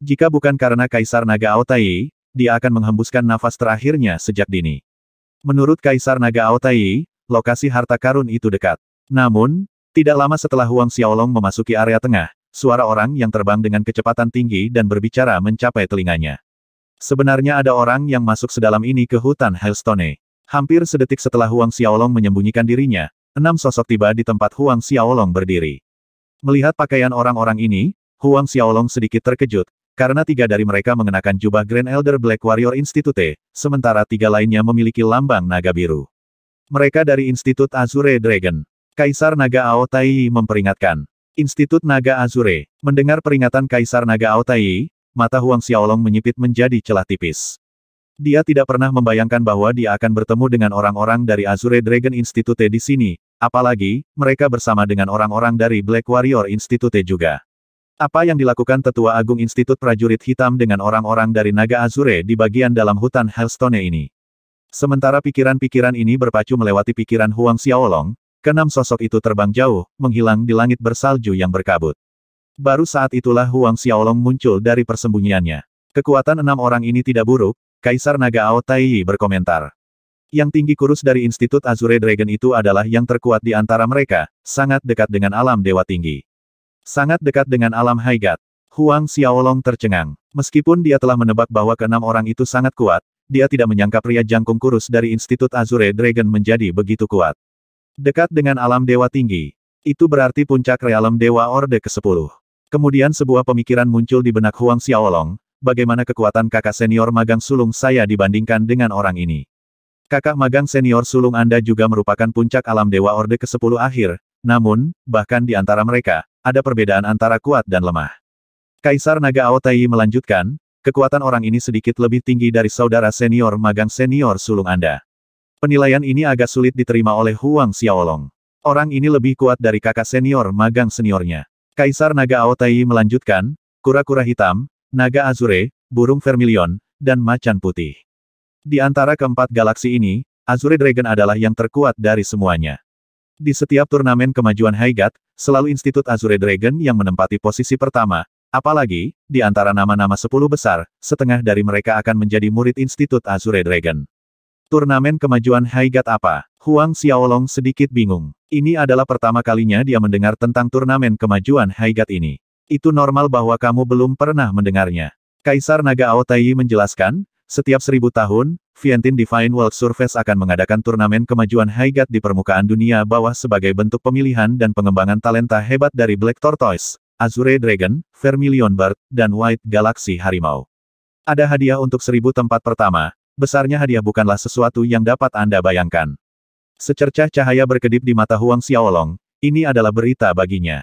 Jika bukan karena Kaisar Naga Aotai, dia akan menghembuskan nafas terakhirnya sejak dini. Menurut Kaisar Naga Aotai, lokasi harta karun itu dekat. Namun, tidak lama setelah Huang Xiaolong memasuki area tengah, suara orang yang terbang dengan kecepatan tinggi dan berbicara mencapai telinganya. Sebenarnya ada orang yang masuk sedalam ini ke hutan Hellstone. Hampir sedetik setelah Huang Xiaolong menyembunyikan dirinya, enam sosok tiba di tempat Huang Xiaolong berdiri. Melihat pakaian orang-orang ini, Huang Xiaolong sedikit terkejut, karena tiga dari mereka mengenakan jubah Grand Elder Black Warrior Institute, sementara tiga lainnya memiliki lambang naga biru. Mereka dari Institut Azure Dragon. Kaisar Naga Aotai memperingatkan. Institut Naga Azure. Mendengar peringatan Kaisar Naga Aotai, mata Huang Xiaolong menyipit menjadi celah tipis. Dia tidak pernah membayangkan bahwa dia akan bertemu dengan orang-orang dari Azure Dragon Institute di sini, apalagi, mereka bersama dengan orang-orang dari Black Warrior Institute juga. Apa yang dilakukan Tetua Agung Institut Prajurit Hitam dengan orang-orang dari Naga Azure di bagian dalam hutan Hellstone ini? Sementara pikiran-pikiran ini berpacu melewati pikiran Huang Xiaolong, keenam sosok itu terbang jauh, menghilang di langit bersalju yang berkabut. Baru saat itulah Huang Xiaolong muncul dari persembunyiannya. Kekuatan enam orang ini tidak buruk, Kaisar Naga Ao Taiyi berkomentar. Yang tinggi kurus dari Institut Azure Dragon itu adalah yang terkuat di antara mereka, sangat dekat dengan alam dewa tinggi. Sangat dekat dengan alam Haigat. Huang Xiaolong tercengang. Meskipun dia telah menebak bahwa keenam orang itu sangat kuat, dia tidak menyangka pria jangkung kurus dari Institut Azure Dragon menjadi begitu kuat. Dekat dengan alam dewa tinggi. Itu berarti puncak realem dewa Orde ke-10. Kemudian sebuah pemikiran muncul di benak Huang Xiaolong, bagaimana kekuatan kakak senior magang sulung saya dibandingkan dengan orang ini. Kakak magang senior sulung Anda juga merupakan puncak alam Dewa Orde ke-10 akhir, namun, bahkan di antara mereka, ada perbedaan antara kuat dan lemah. Kaisar Naga Aotai melanjutkan, kekuatan orang ini sedikit lebih tinggi dari saudara senior magang senior sulung Anda. Penilaian ini agak sulit diterima oleh Huang Xiaolong. Orang ini lebih kuat dari kakak senior magang seniornya. Kaisar Naga Aotai melanjutkan, kura-kura hitam, naga azure, burung vermilion, dan macan putih. Di antara keempat galaksi ini, Azure Dragon adalah yang terkuat dari semuanya. Di setiap turnamen kemajuan Haigat, selalu Institut Azure Dragon yang menempati posisi pertama, apalagi, di antara nama-nama sepuluh besar, setengah dari mereka akan menjadi murid Institut Azure Dragon. Turnamen kemajuan Haigat apa? Huang Xiaolong sedikit bingung. Ini adalah pertama kalinya dia mendengar tentang turnamen kemajuan Haigat ini. Itu normal bahwa kamu belum pernah mendengarnya. Kaisar Naga Aotai menjelaskan, setiap seribu tahun, Vientin Divine World Surface akan mengadakan turnamen kemajuan Haigat di permukaan dunia bawah sebagai bentuk pemilihan dan pengembangan talenta hebat dari Black Tortoise, Azure Dragon, Vermilion Bird, dan White Galaxy Harimau. Ada hadiah untuk seribu tempat pertama, besarnya hadiah bukanlah sesuatu yang dapat Anda bayangkan. Secercah cahaya berkedip di mata Huang Xiaolong, ini adalah berita baginya.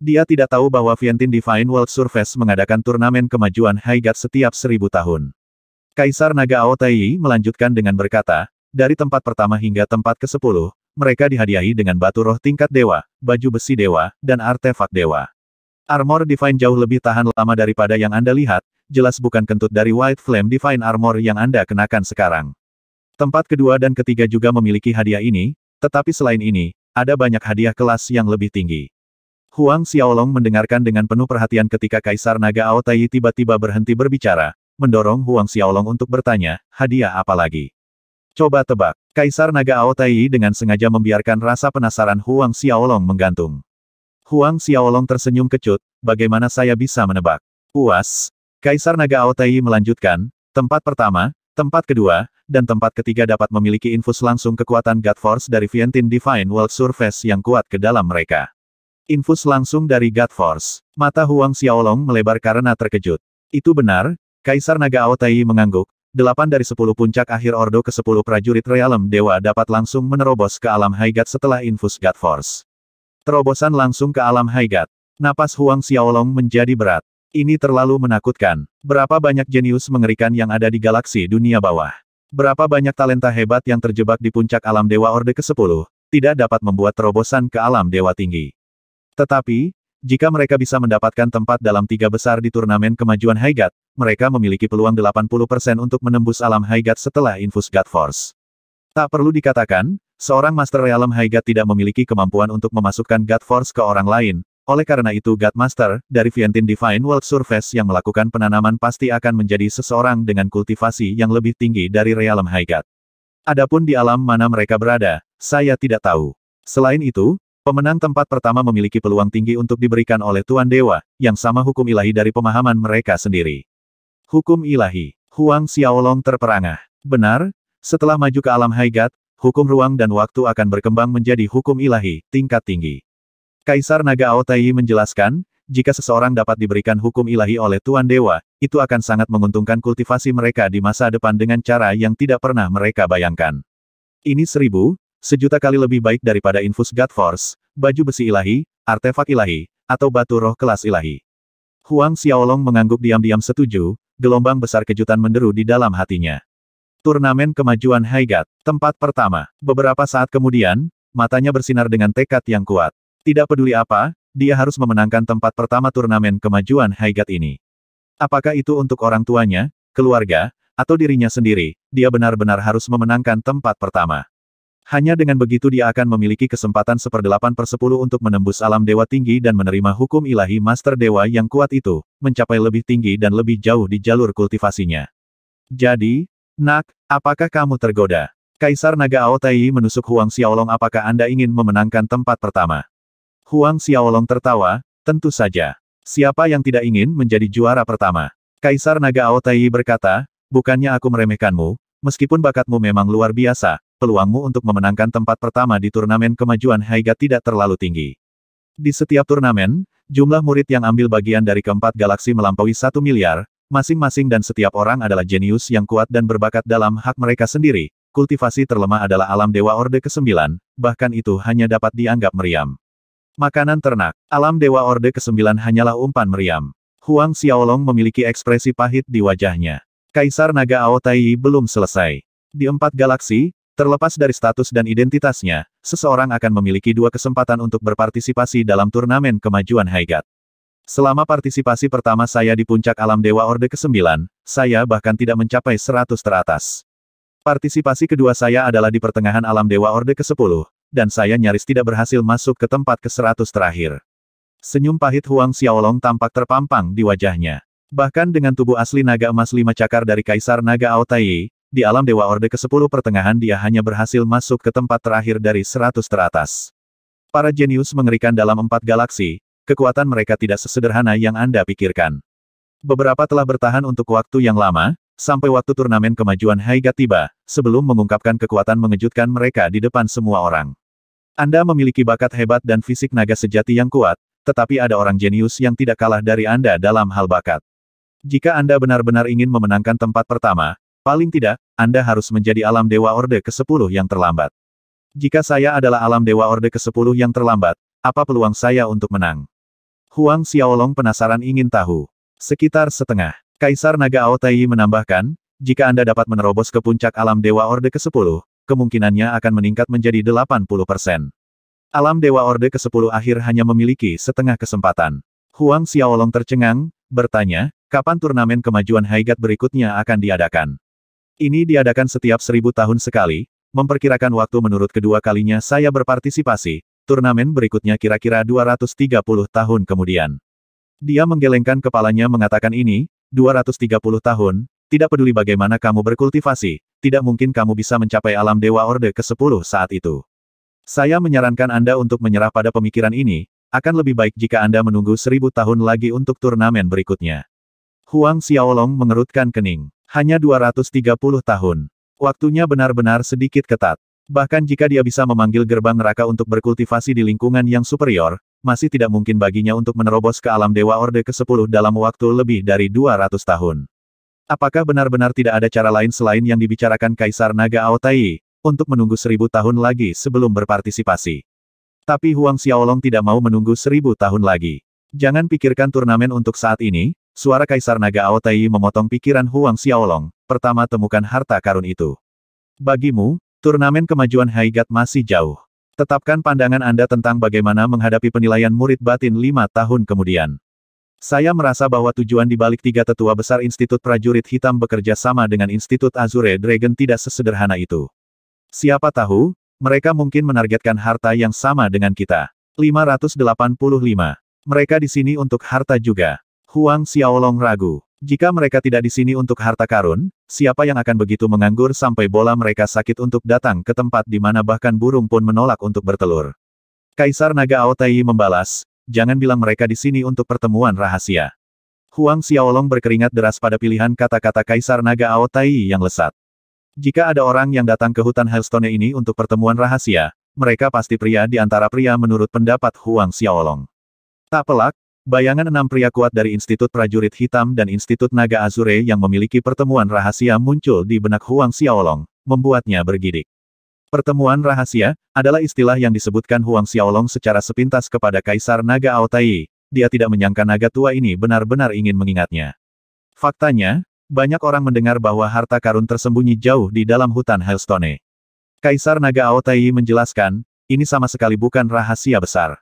Dia tidak tahu bahwa Vientin Divine World Surface mengadakan turnamen kemajuan Haigat setiap seribu tahun. Kaisar Naga Aotai melanjutkan dengan berkata, dari tempat pertama hingga tempat ke-10, mereka dihadiahi dengan batu roh tingkat dewa, baju besi dewa, dan artefak dewa. Armor Divine jauh lebih tahan lama daripada yang Anda lihat, jelas bukan kentut dari White Flame Divine Armor yang Anda kenakan sekarang. Tempat kedua dan ketiga juga memiliki hadiah ini, tetapi selain ini, ada banyak hadiah kelas yang lebih tinggi. Huang Xiaolong mendengarkan dengan penuh perhatian ketika Kaisar Naga Aotai tiba-tiba berhenti berbicara, mendorong Huang Xiaolong untuk bertanya, hadiah apa lagi? Coba tebak, Kaisar Naga Aotai dengan sengaja membiarkan rasa penasaran Huang Xiaolong menggantung. Huang Xiaolong tersenyum kecut, bagaimana saya bisa menebak? Puas. Kaisar Naga Aotai melanjutkan, tempat pertama, tempat kedua, dan tempat ketiga dapat memiliki infus langsung kekuatan God Force dari Vientin Divine World Surface yang kuat ke dalam mereka. Infus langsung dari God Force. Mata Huang Xiaolong melebar karena terkejut. Itu benar, Kaisar Naga Aotai mengangguk, Delapan dari sepuluh puncak akhir Ordo ke sepuluh prajurit Realem Dewa dapat langsung menerobos ke alam Haigat setelah infus God Force. Terobosan langsung ke alam Haigat. Napas Huang Xiaolong menjadi berat. Ini terlalu menakutkan. Berapa banyak jenius mengerikan yang ada di galaksi dunia bawah. Berapa banyak talenta hebat yang terjebak di puncak alam Dewa Orde ke-10, tidak dapat membuat terobosan ke alam Dewa Tinggi. Tetapi, jika mereka bisa mendapatkan tempat dalam tiga besar di turnamen kemajuan Haigat, mereka memiliki peluang 80% untuk menembus alam Haigat setelah infus God Force. Tak perlu dikatakan, seorang Master Realm Haigat tidak memiliki kemampuan untuk memasukkan God Force ke orang lain, oleh karena itu Godmaster, dari Vientin Divine World Surface yang melakukan penanaman pasti akan menjadi seseorang dengan kultivasi yang lebih tinggi dari Realm High God. Adapun di alam mana mereka berada, saya tidak tahu. Selain itu, pemenang tempat pertama memiliki peluang tinggi untuk diberikan oleh Tuan Dewa, yang sama hukum ilahi dari pemahaman mereka sendiri. Hukum ilahi, Huang Xiaolong terperangah. Benar, setelah maju ke alam High God, hukum ruang dan waktu akan berkembang menjadi hukum ilahi, tingkat tinggi. Kaisar Naga Aotai menjelaskan, jika seseorang dapat diberikan hukum ilahi oleh Tuan Dewa, itu akan sangat menguntungkan kultivasi mereka di masa depan dengan cara yang tidak pernah mereka bayangkan. Ini seribu, sejuta kali lebih baik daripada infus God Force, baju besi ilahi, artefak ilahi, atau batu roh kelas ilahi. Huang Xiaolong mengangguk diam-diam setuju, gelombang besar kejutan menderu di dalam hatinya. Turnamen Kemajuan Haigat, tempat pertama. Beberapa saat kemudian, matanya bersinar dengan tekad yang kuat. Tidak peduli apa, dia harus memenangkan tempat pertama turnamen kemajuan Haigat ini. Apakah itu untuk orang tuanya, keluarga, atau dirinya sendiri, dia benar-benar harus memenangkan tempat pertama. Hanya dengan begitu dia akan memiliki kesempatan seperdelapan persepuluh untuk menembus alam dewa tinggi dan menerima hukum ilahi master dewa yang kuat itu, mencapai lebih tinggi dan lebih jauh di jalur kultivasinya. Jadi, nak, apakah kamu tergoda? Kaisar Naga Aotai menusuk Huang Xiaolong apakah Anda ingin memenangkan tempat pertama? Huang Xiaolong tertawa, tentu saja. Siapa yang tidak ingin menjadi juara pertama? Kaisar Naga Aotai berkata, bukannya aku meremehkanmu, meskipun bakatmu memang luar biasa, peluangmu untuk memenangkan tempat pertama di turnamen kemajuan Haiga tidak terlalu tinggi. Di setiap turnamen, jumlah murid yang ambil bagian dari keempat galaksi melampaui satu miliar, masing-masing dan setiap orang adalah jenius yang kuat dan berbakat dalam hak mereka sendiri, kultivasi terlemah adalah alam dewa Orde ke-9, bahkan itu hanya dapat dianggap meriam. Makanan ternak. Alam Dewa Orde ke-9 hanyalah umpan meriam. Huang Xiaolong memiliki ekspresi pahit di wajahnya. Kaisar Naga Aotai belum selesai. Di empat galaksi, terlepas dari status dan identitasnya, seseorang akan memiliki dua kesempatan untuk berpartisipasi dalam turnamen kemajuan Haigat. Selama partisipasi pertama saya di puncak alam Dewa Orde ke-9, saya bahkan tidak mencapai 100 teratas. Partisipasi kedua saya adalah di pertengahan alam Dewa Orde ke-10, dan saya nyaris tidak berhasil masuk ke tempat ke-100 terakhir. Senyum pahit Huang Xiaolong tampak terpampang di wajahnya. Bahkan dengan tubuh asli naga emas lima cakar dari Kaisar Naga Aotai, di alam Dewa Orde ke-10 pertengahan dia hanya berhasil masuk ke tempat terakhir dari 100 teratas. Para jenius mengerikan dalam empat galaksi, kekuatan mereka tidak sesederhana yang Anda pikirkan. Beberapa telah bertahan untuk waktu yang lama, sampai waktu turnamen kemajuan Haiga tiba, sebelum mengungkapkan kekuatan mengejutkan mereka di depan semua orang. Anda memiliki bakat hebat dan fisik naga sejati yang kuat, tetapi ada orang jenius yang tidak kalah dari Anda dalam hal bakat. Jika Anda benar-benar ingin memenangkan tempat pertama, paling tidak, Anda harus menjadi alam dewa Orde ke-10 yang terlambat. Jika saya adalah alam dewa Orde ke-10 yang terlambat, apa peluang saya untuk menang? Huang Xiaolong penasaran ingin tahu. Sekitar setengah. Kaisar Naga Aotai menambahkan, jika Anda dapat menerobos ke puncak alam Dewa Orde ke-10, kemungkinannya akan meningkat menjadi 80%. Alam Dewa Orde ke-10 akhir hanya memiliki setengah kesempatan. Huang Xiaolong tercengang, bertanya, kapan turnamen kemajuan Haigat berikutnya akan diadakan? Ini diadakan setiap seribu tahun sekali, memperkirakan waktu menurut kedua kalinya saya berpartisipasi, turnamen berikutnya kira-kira 230 tahun kemudian. Dia menggelengkan kepalanya mengatakan ini, 230 tahun, tidak peduli bagaimana kamu berkultivasi, tidak mungkin kamu bisa mencapai alam Dewa Orde ke-10 saat itu. Saya menyarankan Anda untuk menyerah pada pemikiran ini, akan lebih baik jika Anda menunggu seribu tahun lagi untuk turnamen berikutnya. Huang Xiaolong mengerutkan kening. Hanya 230 tahun. Waktunya benar-benar sedikit ketat. Bahkan jika dia bisa memanggil gerbang neraka untuk berkultivasi di lingkungan yang superior, masih tidak mungkin baginya untuk menerobos ke alam Dewa Orde ke-10 dalam waktu lebih dari 200 tahun. Apakah benar-benar tidak ada cara lain selain yang dibicarakan Kaisar Naga Aotai, untuk menunggu seribu tahun lagi sebelum berpartisipasi? Tapi Huang Xiaolong tidak mau menunggu seribu tahun lagi. Jangan pikirkan turnamen untuk saat ini, suara Kaisar Naga Aotai memotong pikiran Huang Xiaolong, pertama temukan harta karun itu. Bagimu, turnamen kemajuan Haigat masih jauh. Tetapkan pandangan Anda tentang bagaimana menghadapi penilaian murid batin lima tahun kemudian. Saya merasa bahwa tujuan di balik tiga tetua besar Institut Prajurit Hitam bekerja sama dengan Institut Azure Dragon tidak sesederhana itu. Siapa tahu, mereka mungkin menargetkan harta yang sama dengan kita. 585. Mereka di sini untuk harta juga. Huang Xiaolong ragu. Jika mereka tidak di sini untuk harta karun, siapa yang akan begitu menganggur sampai bola mereka sakit untuk datang ke tempat di mana bahkan burung pun menolak untuk bertelur? Kaisar Naga Aotai membalas, jangan bilang mereka di sini untuk pertemuan rahasia. Huang Xiaolong berkeringat deras pada pilihan kata-kata Kaisar Naga Aotai yang lesat. Jika ada orang yang datang ke hutan Hellstone ini untuk pertemuan rahasia, mereka pasti pria di antara pria menurut pendapat Huang Xiaolong. Tak pelak, Bayangan enam pria kuat dari Institut Prajurit Hitam dan Institut Naga Azure yang memiliki pertemuan rahasia muncul di benak Huang Xiaolong, membuatnya bergidik. Pertemuan rahasia adalah istilah yang disebutkan Huang Xiaolong secara sepintas kepada Kaisar Naga Aotai. Dia tidak menyangka naga tua ini benar-benar ingin mengingatnya. Faktanya, banyak orang mendengar bahwa harta karun tersembunyi jauh di dalam hutan Hellstone. Kaisar Naga Aotai menjelaskan, ini sama sekali bukan rahasia besar.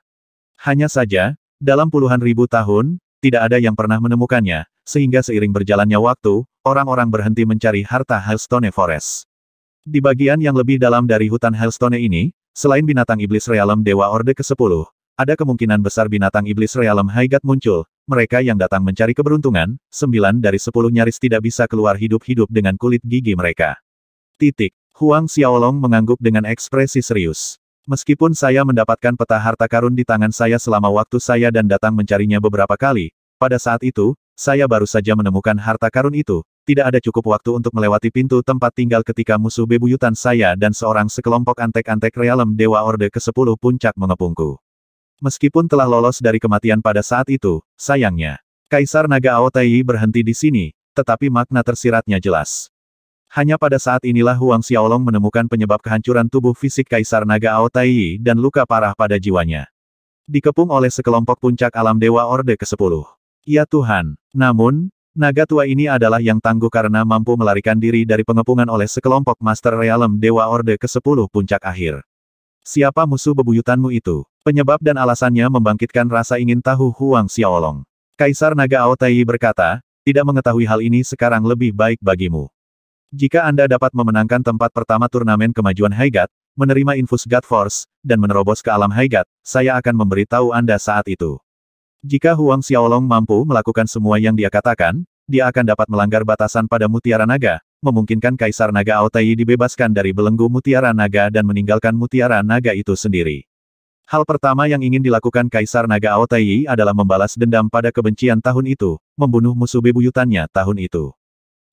Hanya saja, dalam puluhan ribu tahun, tidak ada yang pernah menemukannya, sehingga seiring berjalannya waktu, orang-orang berhenti mencari harta Hellstone Forest. Di bagian yang lebih dalam dari hutan Hellstone ini, selain binatang iblis realem Dewa Orde ke-10, ada kemungkinan besar binatang iblis realem Haigat muncul, mereka yang datang mencari keberuntungan, sembilan dari sepuluh nyaris tidak bisa keluar hidup-hidup dengan kulit gigi mereka. Titik. Huang Xiaolong mengangguk dengan ekspresi serius. Meskipun saya mendapatkan peta harta karun di tangan saya selama waktu saya dan datang mencarinya beberapa kali, pada saat itu, saya baru saja menemukan harta karun itu. Tidak ada cukup waktu untuk melewati pintu tempat tinggal ketika musuh bebuyutan saya dan seorang sekelompok antek-antek realem Dewa Orde ke-10 puncak mengepungku. Meskipun telah lolos dari kematian pada saat itu, sayangnya, Kaisar Naga Aotai berhenti di sini, tetapi makna tersiratnya jelas. Hanya pada saat inilah Huang Xiaolong menemukan penyebab kehancuran tubuh fisik Kaisar Naga Aotai dan luka parah pada jiwanya. Dikepung oleh sekelompok puncak alam Dewa Orde ke-10. Ya Tuhan! Namun, naga tua ini adalah yang tangguh karena mampu melarikan diri dari pengepungan oleh sekelompok Master Realm Dewa Orde ke-10 puncak akhir. Siapa musuh bebuyutanmu itu? Penyebab dan alasannya membangkitkan rasa ingin tahu Huang Xiaolong. Kaisar Naga Aotai berkata, tidak mengetahui hal ini sekarang lebih baik bagimu. Jika Anda dapat memenangkan tempat pertama turnamen kemajuan Haigat, menerima infus God Force, dan menerobos ke alam Haigat, saya akan memberitahu Anda saat itu. Jika Huang Xiaolong mampu melakukan semua yang dia katakan, dia akan dapat melanggar batasan pada Mutiara Naga, memungkinkan Kaisar Naga Aotai dibebaskan dari belenggu Mutiara Naga dan meninggalkan Mutiara Naga itu sendiri. Hal pertama yang ingin dilakukan Kaisar Naga Aotai adalah membalas dendam pada kebencian tahun itu, membunuh musuh bebuyutannya tahun itu.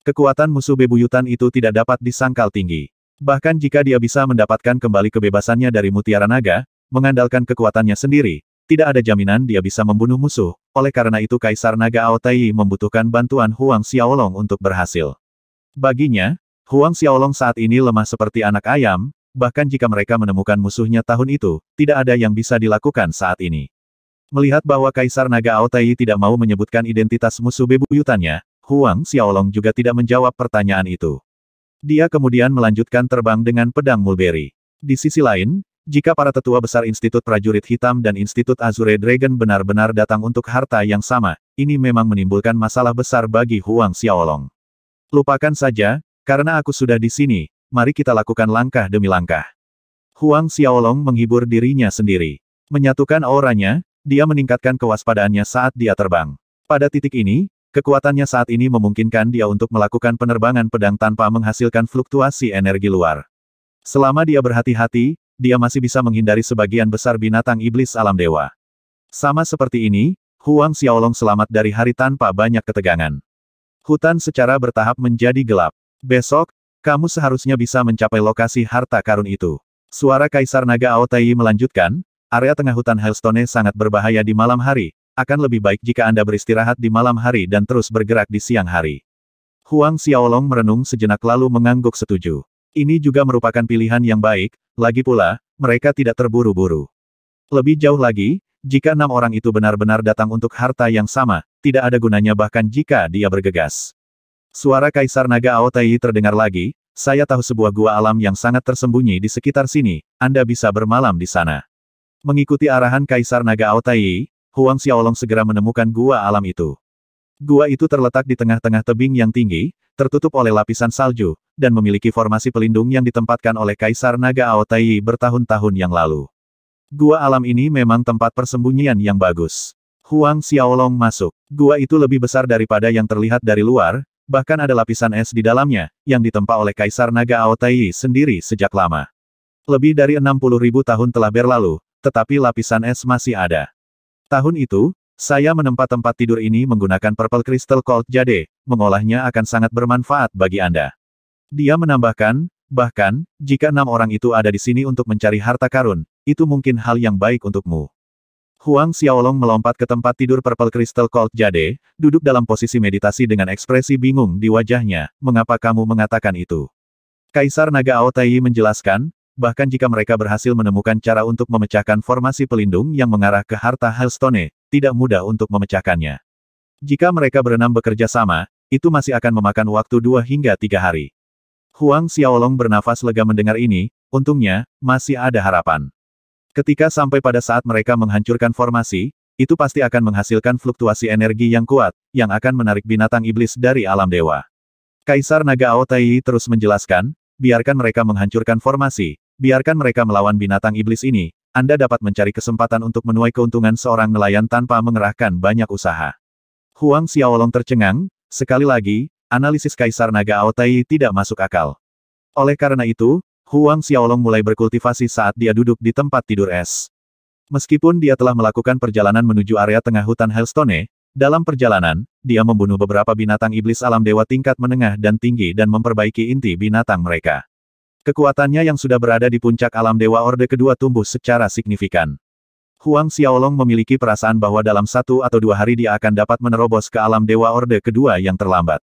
Kekuatan musuh bebuyutan itu tidak dapat disangkal tinggi. Bahkan jika dia bisa mendapatkan kembali kebebasannya dari mutiara naga, mengandalkan kekuatannya sendiri, tidak ada jaminan dia bisa membunuh musuh, oleh karena itu Kaisar Naga Aotai membutuhkan bantuan Huang Xiaolong untuk berhasil. Baginya, Huang Xiaolong saat ini lemah seperti anak ayam, bahkan jika mereka menemukan musuhnya tahun itu, tidak ada yang bisa dilakukan saat ini. Melihat bahwa Kaisar Naga Aotai tidak mau menyebutkan identitas musuh bebuyutannya, Huang Xiaolong juga tidak menjawab pertanyaan itu. Dia kemudian melanjutkan terbang dengan pedang mulberry. Di sisi lain, jika para tetua besar Institut Prajurit Hitam dan Institut Azure Dragon benar-benar datang untuk harta yang sama, ini memang menimbulkan masalah besar bagi Huang Xiaolong. Lupakan saja, karena aku sudah di sini, mari kita lakukan langkah demi langkah. Huang Xiaolong menghibur dirinya sendiri. Menyatukan auranya, dia meningkatkan kewaspadaannya saat dia terbang. Pada titik ini, Kekuatannya saat ini memungkinkan dia untuk melakukan penerbangan pedang tanpa menghasilkan fluktuasi energi luar. Selama dia berhati-hati, dia masih bisa menghindari sebagian besar binatang iblis alam dewa. Sama seperti ini, Huang Xiaolong selamat dari hari tanpa banyak ketegangan. Hutan secara bertahap menjadi gelap. Besok, kamu seharusnya bisa mencapai lokasi harta karun itu. Suara Kaisar Naga Aotai melanjutkan, area tengah hutan Hellstone sangat berbahaya di malam hari, akan lebih baik jika Anda beristirahat di malam hari dan terus bergerak di siang hari. Huang Xiaolong merenung sejenak lalu mengangguk setuju. Ini juga merupakan pilihan yang baik, lagi pula, mereka tidak terburu-buru. Lebih jauh lagi, jika enam orang itu benar-benar datang untuk harta yang sama, tidak ada gunanya bahkan jika dia bergegas. Suara Kaisar Naga Aotai terdengar lagi, saya tahu sebuah gua alam yang sangat tersembunyi di sekitar sini, Anda bisa bermalam di sana. Mengikuti arahan Kaisar Naga Aotai, Huang Xiaolong segera menemukan gua alam itu. Gua itu terletak di tengah-tengah tebing yang tinggi, tertutup oleh lapisan salju, dan memiliki formasi pelindung yang ditempatkan oleh Kaisar Naga Aotai bertahun-tahun yang lalu. Gua alam ini memang tempat persembunyian yang bagus. Huang Xiaolong masuk. Gua itu lebih besar daripada yang terlihat dari luar, bahkan ada lapisan es di dalamnya, yang ditempa oleh Kaisar Naga Aotai sendiri sejak lama. Lebih dari 60 ribu tahun telah berlalu, tetapi lapisan es masih ada. Tahun itu, saya menempat tempat tidur ini menggunakan Purple Crystal Cold Jade, mengolahnya akan sangat bermanfaat bagi Anda. Dia menambahkan, bahkan, jika enam orang itu ada di sini untuk mencari harta karun, itu mungkin hal yang baik untukmu. Huang Xiaolong melompat ke tempat tidur Purple Crystal Cold Jade, duduk dalam posisi meditasi dengan ekspresi bingung di wajahnya, mengapa kamu mengatakan itu? Kaisar Naga Aotai menjelaskan, bahkan jika mereka berhasil menemukan cara untuk memecahkan formasi pelindung yang mengarah ke harta Halstone, tidak mudah untuk memecahkannya. Jika mereka berenam bekerja sama, itu masih akan memakan waktu dua hingga tiga hari. Huang Xiaolong bernafas lega mendengar ini, untungnya, masih ada harapan. Ketika sampai pada saat mereka menghancurkan formasi, itu pasti akan menghasilkan fluktuasi energi yang kuat, yang akan menarik binatang iblis dari alam dewa. Kaisar Naga Aotai terus menjelaskan, biarkan mereka menghancurkan formasi, Biarkan mereka melawan binatang iblis ini, Anda dapat mencari kesempatan untuk menuai keuntungan seorang nelayan tanpa mengerahkan banyak usaha. Huang Xiaolong tercengang, sekali lagi, analisis Kaisar Naga Aotai tidak masuk akal. Oleh karena itu, Huang Xiaolong mulai berkultivasi saat dia duduk di tempat tidur es. Meskipun dia telah melakukan perjalanan menuju area tengah hutan Hellstone, dalam perjalanan, dia membunuh beberapa binatang iblis alam dewa tingkat menengah dan tinggi dan memperbaiki inti binatang mereka. Kekuatannya yang sudah berada di puncak alam Dewa Orde kedua tumbuh secara signifikan. Huang Xiaolong memiliki perasaan bahwa dalam satu atau dua hari dia akan dapat menerobos ke alam Dewa Orde kedua yang terlambat.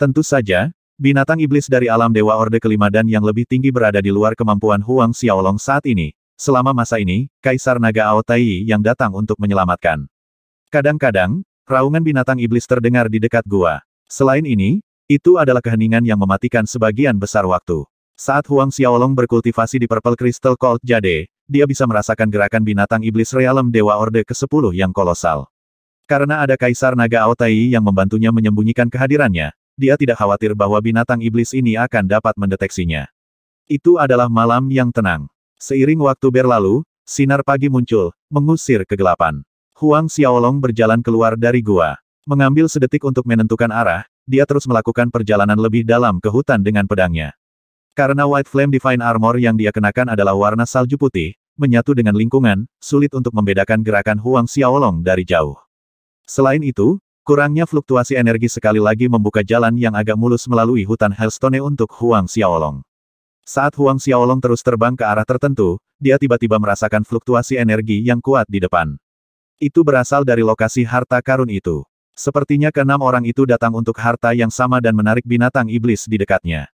Tentu saja, binatang iblis dari alam Dewa Orde kelima dan yang lebih tinggi berada di luar kemampuan Huang Xiaolong saat ini. Selama masa ini, Kaisar Naga Aotai yang datang untuk menyelamatkan. Kadang-kadang, raungan binatang iblis terdengar di dekat gua. Selain ini, itu adalah keheningan yang mematikan sebagian besar waktu. Saat Huang Xiaolong berkultivasi di Purple Crystal Cold Jade, dia bisa merasakan gerakan binatang iblis realem Dewa Orde ke-10 yang kolosal. Karena ada Kaisar Naga Aotai yang membantunya menyembunyikan kehadirannya, dia tidak khawatir bahwa binatang iblis ini akan dapat mendeteksinya. Itu adalah malam yang tenang. Seiring waktu berlalu, sinar pagi muncul, mengusir kegelapan. Huang Xiaolong berjalan keluar dari gua. Mengambil sedetik untuk menentukan arah, dia terus melakukan perjalanan lebih dalam ke hutan dengan pedangnya. Karena White Flame Divine Armor yang dia kenakan adalah warna salju putih, menyatu dengan lingkungan, sulit untuk membedakan gerakan Huang Xiaolong dari jauh. Selain itu, kurangnya fluktuasi energi sekali lagi membuka jalan yang agak mulus melalui hutan Hellstone untuk Huang Xiaolong. Saat Huang Xiaolong terus terbang ke arah tertentu, dia tiba-tiba merasakan fluktuasi energi yang kuat di depan. Itu berasal dari lokasi harta karun itu. Sepertinya keenam orang itu datang untuk harta yang sama dan menarik binatang iblis di dekatnya.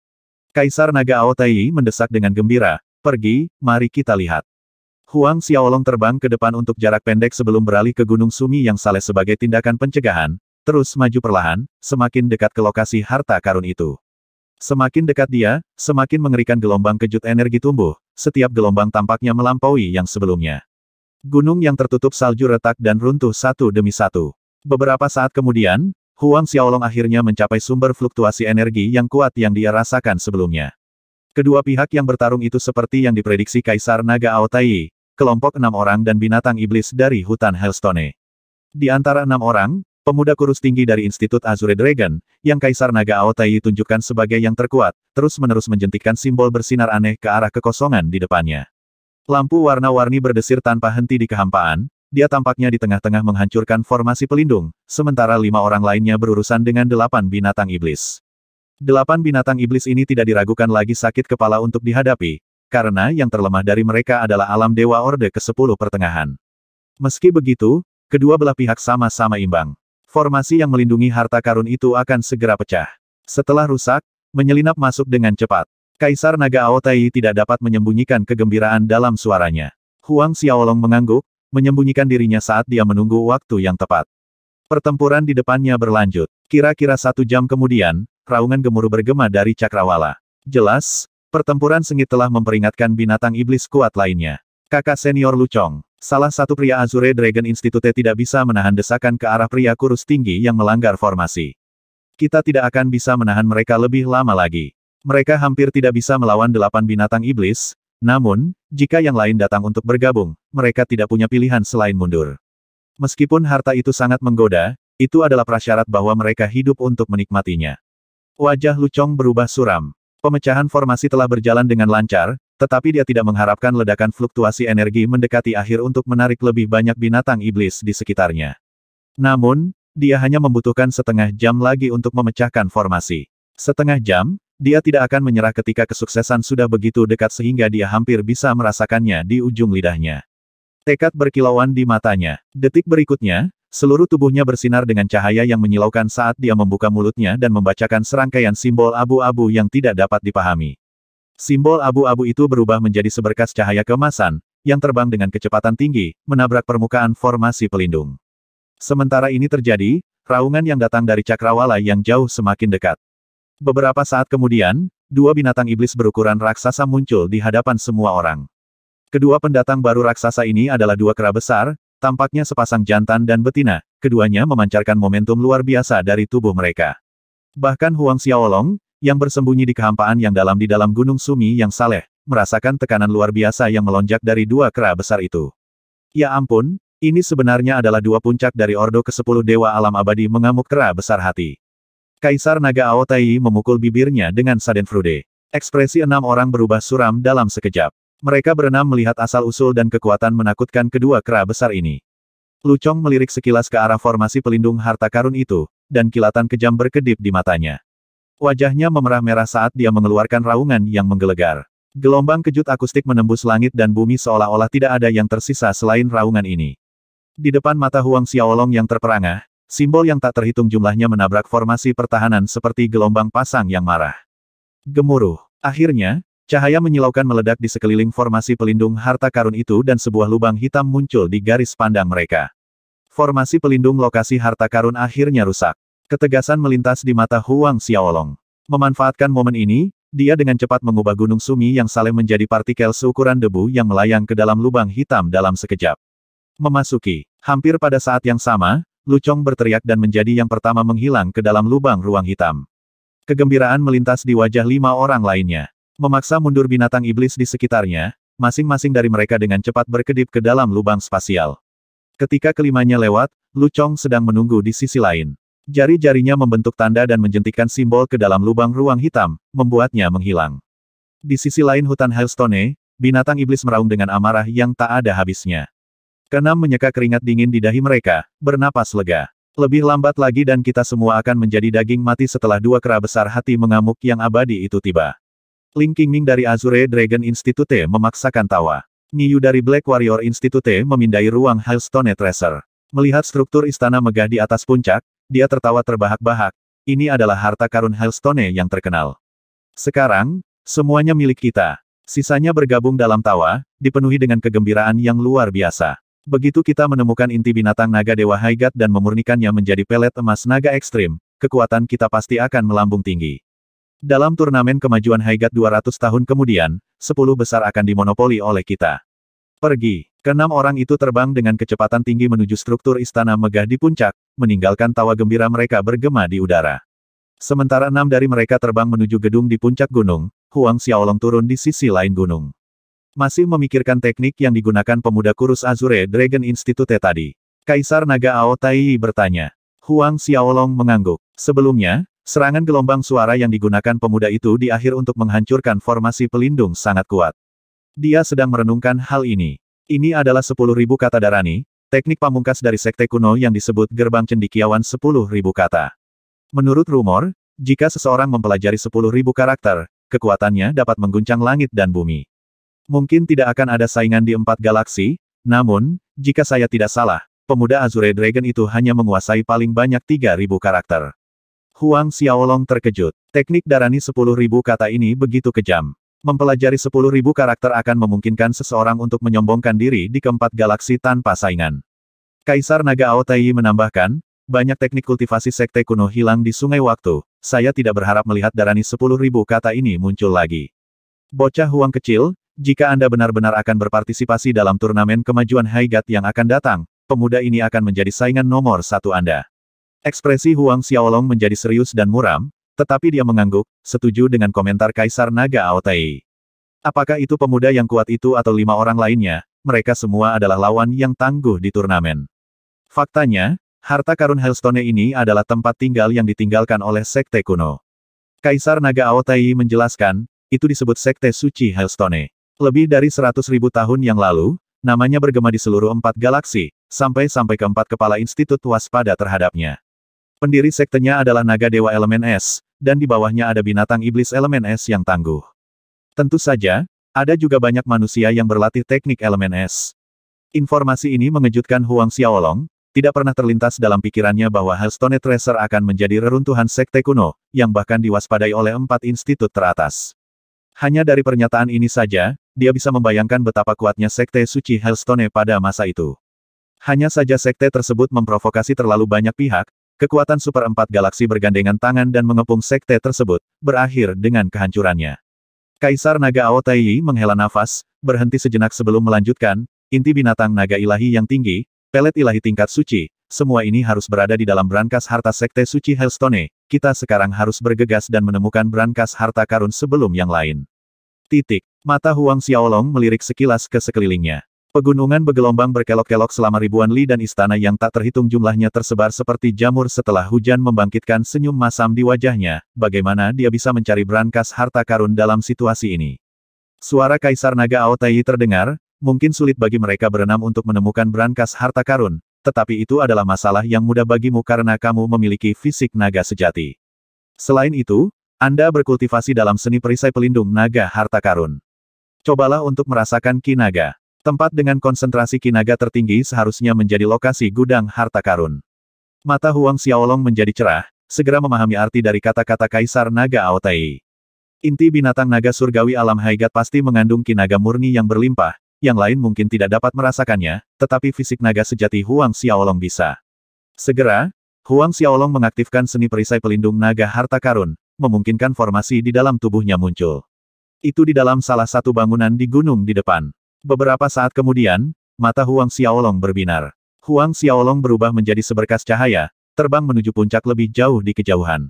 Kaisar Naga Aotai mendesak dengan gembira, pergi, mari kita lihat. Huang Xiaolong terbang ke depan untuk jarak pendek sebelum beralih ke Gunung Sumi yang saleh sebagai tindakan pencegahan, terus maju perlahan, semakin dekat ke lokasi harta karun itu. Semakin dekat dia, semakin mengerikan gelombang kejut energi tumbuh, setiap gelombang tampaknya melampaui yang sebelumnya. Gunung yang tertutup salju retak dan runtuh satu demi satu. Beberapa saat kemudian, Huang Xiaolong akhirnya mencapai sumber fluktuasi energi yang kuat yang dia rasakan sebelumnya. Kedua pihak yang bertarung itu seperti yang diprediksi Kaisar Naga Aotai, kelompok enam orang dan binatang iblis dari hutan Hellstone. Di antara enam orang, pemuda kurus tinggi dari Institut Azure Dragon, yang Kaisar Naga Aotai tunjukkan sebagai yang terkuat, terus-menerus menjentikkan simbol bersinar aneh ke arah kekosongan di depannya. Lampu warna-warni berdesir tanpa henti di kehampaan, dia tampaknya di tengah-tengah menghancurkan formasi pelindung, sementara lima orang lainnya berurusan dengan delapan binatang iblis. Delapan binatang iblis ini tidak diragukan lagi sakit kepala untuk dihadapi, karena yang terlemah dari mereka adalah alam Dewa Orde ke sepuluh pertengahan. Meski begitu, kedua belah pihak sama-sama imbang. Formasi yang melindungi harta karun itu akan segera pecah. Setelah rusak, menyelinap masuk dengan cepat. Kaisar Naga Aotai tidak dapat menyembunyikan kegembiraan dalam suaranya. Huang Xiaolong mengangguk, menyembunyikan dirinya saat dia menunggu waktu yang tepat. Pertempuran di depannya berlanjut. Kira-kira satu jam kemudian, raungan gemuruh bergema dari Cakrawala. Jelas, pertempuran sengit telah memperingatkan binatang iblis kuat lainnya. Kakak senior Lucong, salah satu pria Azure Dragon Institute tidak bisa menahan desakan ke arah pria kurus tinggi yang melanggar formasi. Kita tidak akan bisa menahan mereka lebih lama lagi. Mereka hampir tidak bisa melawan delapan binatang iblis, namun, jika yang lain datang untuk bergabung, mereka tidak punya pilihan selain mundur. Meskipun harta itu sangat menggoda, itu adalah prasyarat bahwa mereka hidup untuk menikmatinya. Wajah Lucong berubah suram. Pemecahan formasi telah berjalan dengan lancar, tetapi dia tidak mengharapkan ledakan fluktuasi energi mendekati akhir untuk menarik lebih banyak binatang iblis di sekitarnya. Namun, dia hanya membutuhkan setengah jam lagi untuk memecahkan formasi. Setengah jam, dia tidak akan menyerah ketika kesuksesan sudah begitu dekat sehingga dia hampir bisa merasakannya di ujung lidahnya. Tekad berkilauan di matanya. Detik berikutnya, seluruh tubuhnya bersinar dengan cahaya yang menyilaukan saat dia membuka mulutnya dan membacakan serangkaian simbol abu-abu yang tidak dapat dipahami. Simbol abu-abu itu berubah menjadi seberkas cahaya kemasan, yang terbang dengan kecepatan tinggi, menabrak permukaan formasi pelindung. Sementara ini terjadi, raungan yang datang dari cakrawala yang jauh semakin dekat. Beberapa saat kemudian, dua binatang iblis berukuran raksasa muncul di hadapan semua orang. Kedua pendatang baru raksasa ini adalah dua kera besar, tampaknya sepasang jantan dan betina, keduanya memancarkan momentum luar biasa dari tubuh mereka. Bahkan Huang Xiaolong, yang bersembunyi di kehampaan yang dalam di dalam gunung Sumi yang saleh, merasakan tekanan luar biasa yang melonjak dari dua kera besar itu. Ya ampun, ini sebenarnya adalah dua puncak dari Ordo ke-10 Dewa Alam Abadi mengamuk kera besar hati. Kaisar Naga Aotai memukul bibirnya dengan Frude. Ekspresi enam orang berubah suram dalam sekejap. Mereka berenam melihat asal-usul dan kekuatan menakutkan kedua kera besar ini. Lucong melirik sekilas ke arah formasi pelindung harta karun itu, dan kilatan kejam berkedip di matanya. Wajahnya memerah-merah saat dia mengeluarkan raungan yang menggelegar. Gelombang kejut akustik menembus langit dan bumi seolah-olah tidak ada yang tersisa selain raungan ini. Di depan mata Huang Xiaolong yang terperangah, Simbol yang tak terhitung jumlahnya menabrak formasi pertahanan seperti gelombang pasang yang marah. Gemuruh. Akhirnya, cahaya menyilaukan meledak di sekeliling formasi pelindung harta karun itu dan sebuah lubang hitam muncul di garis pandang mereka. Formasi pelindung lokasi harta karun akhirnya rusak. Ketegasan melintas di mata Huang Xiaolong. Memanfaatkan momen ini, dia dengan cepat mengubah gunung sumi yang saleh menjadi partikel seukuran debu yang melayang ke dalam lubang hitam dalam sekejap. Memasuki, hampir pada saat yang sama, Lucong berteriak dan menjadi yang pertama menghilang ke dalam lubang ruang hitam. Kegembiraan melintas di wajah lima orang lainnya. Memaksa mundur binatang iblis di sekitarnya, masing-masing dari mereka dengan cepat berkedip ke dalam lubang spasial. Ketika kelimanya lewat, Lucong sedang menunggu di sisi lain. Jari-jarinya membentuk tanda dan menjentikan simbol ke dalam lubang ruang hitam, membuatnya menghilang. Di sisi lain hutan Hellstone, binatang iblis meraung dengan amarah yang tak ada habisnya. Kenam menyeka keringat dingin di dahi mereka, bernapas lega. Lebih lambat lagi dan kita semua akan menjadi daging mati setelah dua kera besar hati mengamuk yang abadi itu tiba. Ling Qingming dari Azure Dragon Institute memaksakan tawa. Niu dari Black Warrior Institute memindai ruang Hailstone Tracer. Melihat struktur istana megah di atas puncak, dia tertawa terbahak-bahak. Ini adalah harta karun Hailstone yang terkenal. Sekarang, semuanya milik kita. Sisanya bergabung dalam tawa, dipenuhi dengan kegembiraan yang luar biasa. Begitu kita menemukan inti binatang naga Dewa Haigat dan memurnikannya menjadi pelet emas naga ekstrim, kekuatan kita pasti akan melambung tinggi. Dalam turnamen kemajuan Haigat 200 tahun kemudian, 10 besar akan dimonopoli oleh kita. Pergi. Keenam orang itu terbang dengan kecepatan tinggi menuju struktur istana megah di puncak, meninggalkan tawa gembira mereka bergema di udara. Sementara enam dari mereka terbang menuju gedung di puncak gunung, Huang Xiaolong turun di sisi lain gunung. Masih memikirkan teknik yang digunakan pemuda kurus Azure Dragon Institute tadi. Kaisar Naga Ao Tai bertanya. Huang Xiaolong mengangguk. Sebelumnya, serangan gelombang suara yang digunakan pemuda itu di akhir untuk menghancurkan formasi pelindung sangat kuat. Dia sedang merenungkan hal ini. Ini adalah 10.000 kata Darani, teknik pamungkas dari sekte kuno yang disebut gerbang cendikiawan 10.000 kata. Menurut rumor, jika seseorang mempelajari 10.000 karakter, kekuatannya dapat mengguncang langit dan bumi. Mungkin tidak akan ada saingan di empat galaksi, namun, jika saya tidak salah, pemuda Azure Dragon itu hanya menguasai paling banyak 3.000 karakter. Huang Xiaolong terkejut. Teknik darani 10.000 kata ini begitu kejam. Mempelajari 10.000 karakter akan memungkinkan seseorang untuk menyombongkan diri di keempat galaksi tanpa saingan. Kaisar Naga Aotai menambahkan, banyak teknik kultivasi sekte kuno hilang di sungai waktu, saya tidak berharap melihat darani 10.000 kata ini muncul lagi. Bocah Huang kecil, jika Anda benar-benar akan berpartisipasi dalam turnamen kemajuan Haigat yang akan datang, pemuda ini akan menjadi saingan nomor satu Anda. Ekspresi Huang Xiaolong menjadi serius dan muram, tetapi dia mengangguk, setuju dengan komentar Kaisar Naga Aotai. Apakah itu pemuda yang kuat itu atau lima orang lainnya, mereka semua adalah lawan yang tangguh di turnamen. Faktanya, harta karun Hellstone ini adalah tempat tinggal yang ditinggalkan oleh Sekte kuno. Kaisar Naga Aotai menjelaskan, itu disebut Sekte Suci Hellstone. Lebih dari seratus ribu tahun yang lalu, namanya bergema di seluruh empat galaksi, sampai-sampai keempat kepala institut waspada terhadapnya. Pendiri sektenya adalah naga dewa elemen es, dan di bawahnya ada binatang iblis elemen es yang tangguh. Tentu saja, ada juga banyak manusia yang berlatih teknik elemen es. Informasi ini mengejutkan Huang Xiaolong, tidak pernah terlintas dalam pikirannya bahwa Hellstone Tracer akan menjadi reruntuhan sekte kuno, yang bahkan diwaspadai oleh empat institut teratas. Hanya dari pernyataan ini saja, dia bisa membayangkan betapa kuatnya Sekte Suci Hellstone pada masa itu. Hanya saja Sekte tersebut memprovokasi terlalu banyak pihak, kekuatan Super Empat Galaksi bergandengan tangan dan mengepung Sekte tersebut, berakhir dengan kehancurannya. Kaisar Naga Aotai menghela nafas, berhenti sejenak sebelum melanjutkan, inti binatang naga ilahi yang tinggi, pelet ilahi tingkat suci, semua ini harus berada di dalam brankas harta Sekte Suci Hellstone, kita sekarang harus bergegas dan menemukan brankas harta karun sebelum yang lain. Titik. Mata Huang Xiaolong melirik sekilas ke sekelilingnya. Pegunungan bergelombang berkelok-kelok selama ribuan li dan istana yang tak terhitung jumlahnya tersebar seperti jamur setelah hujan membangkitkan senyum masam di wajahnya, bagaimana dia bisa mencari brankas harta karun dalam situasi ini. Suara Kaisar Naga Aotai terdengar, mungkin sulit bagi mereka berenam untuk menemukan brankas harta karun, tetapi itu adalah masalah yang mudah bagimu karena kamu memiliki fisik naga sejati. Selain itu, Anda berkultivasi dalam seni perisai pelindung naga harta karun. Cobalah untuk merasakan kinaga. Tempat dengan konsentrasi kinaga tertinggi seharusnya menjadi lokasi gudang harta karun. Mata Huang Xiaolong menjadi cerah, segera memahami arti dari kata-kata Kaisar Naga Aotai. Inti binatang naga surgawi alam Haigat pasti mengandung kinaga murni yang berlimpah, yang lain mungkin tidak dapat merasakannya, tetapi fisik naga sejati Huang Xiaolong bisa. Segera, Huang Xiaolong mengaktifkan seni perisai pelindung naga harta karun, memungkinkan formasi di dalam tubuhnya muncul. Itu di dalam salah satu bangunan di gunung di depan. Beberapa saat kemudian, mata Huang Xiaolong berbinar. Huang Xiaolong berubah menjadi seberkas cahaya, terbang menuju puncak lebih jauh di kejauhan.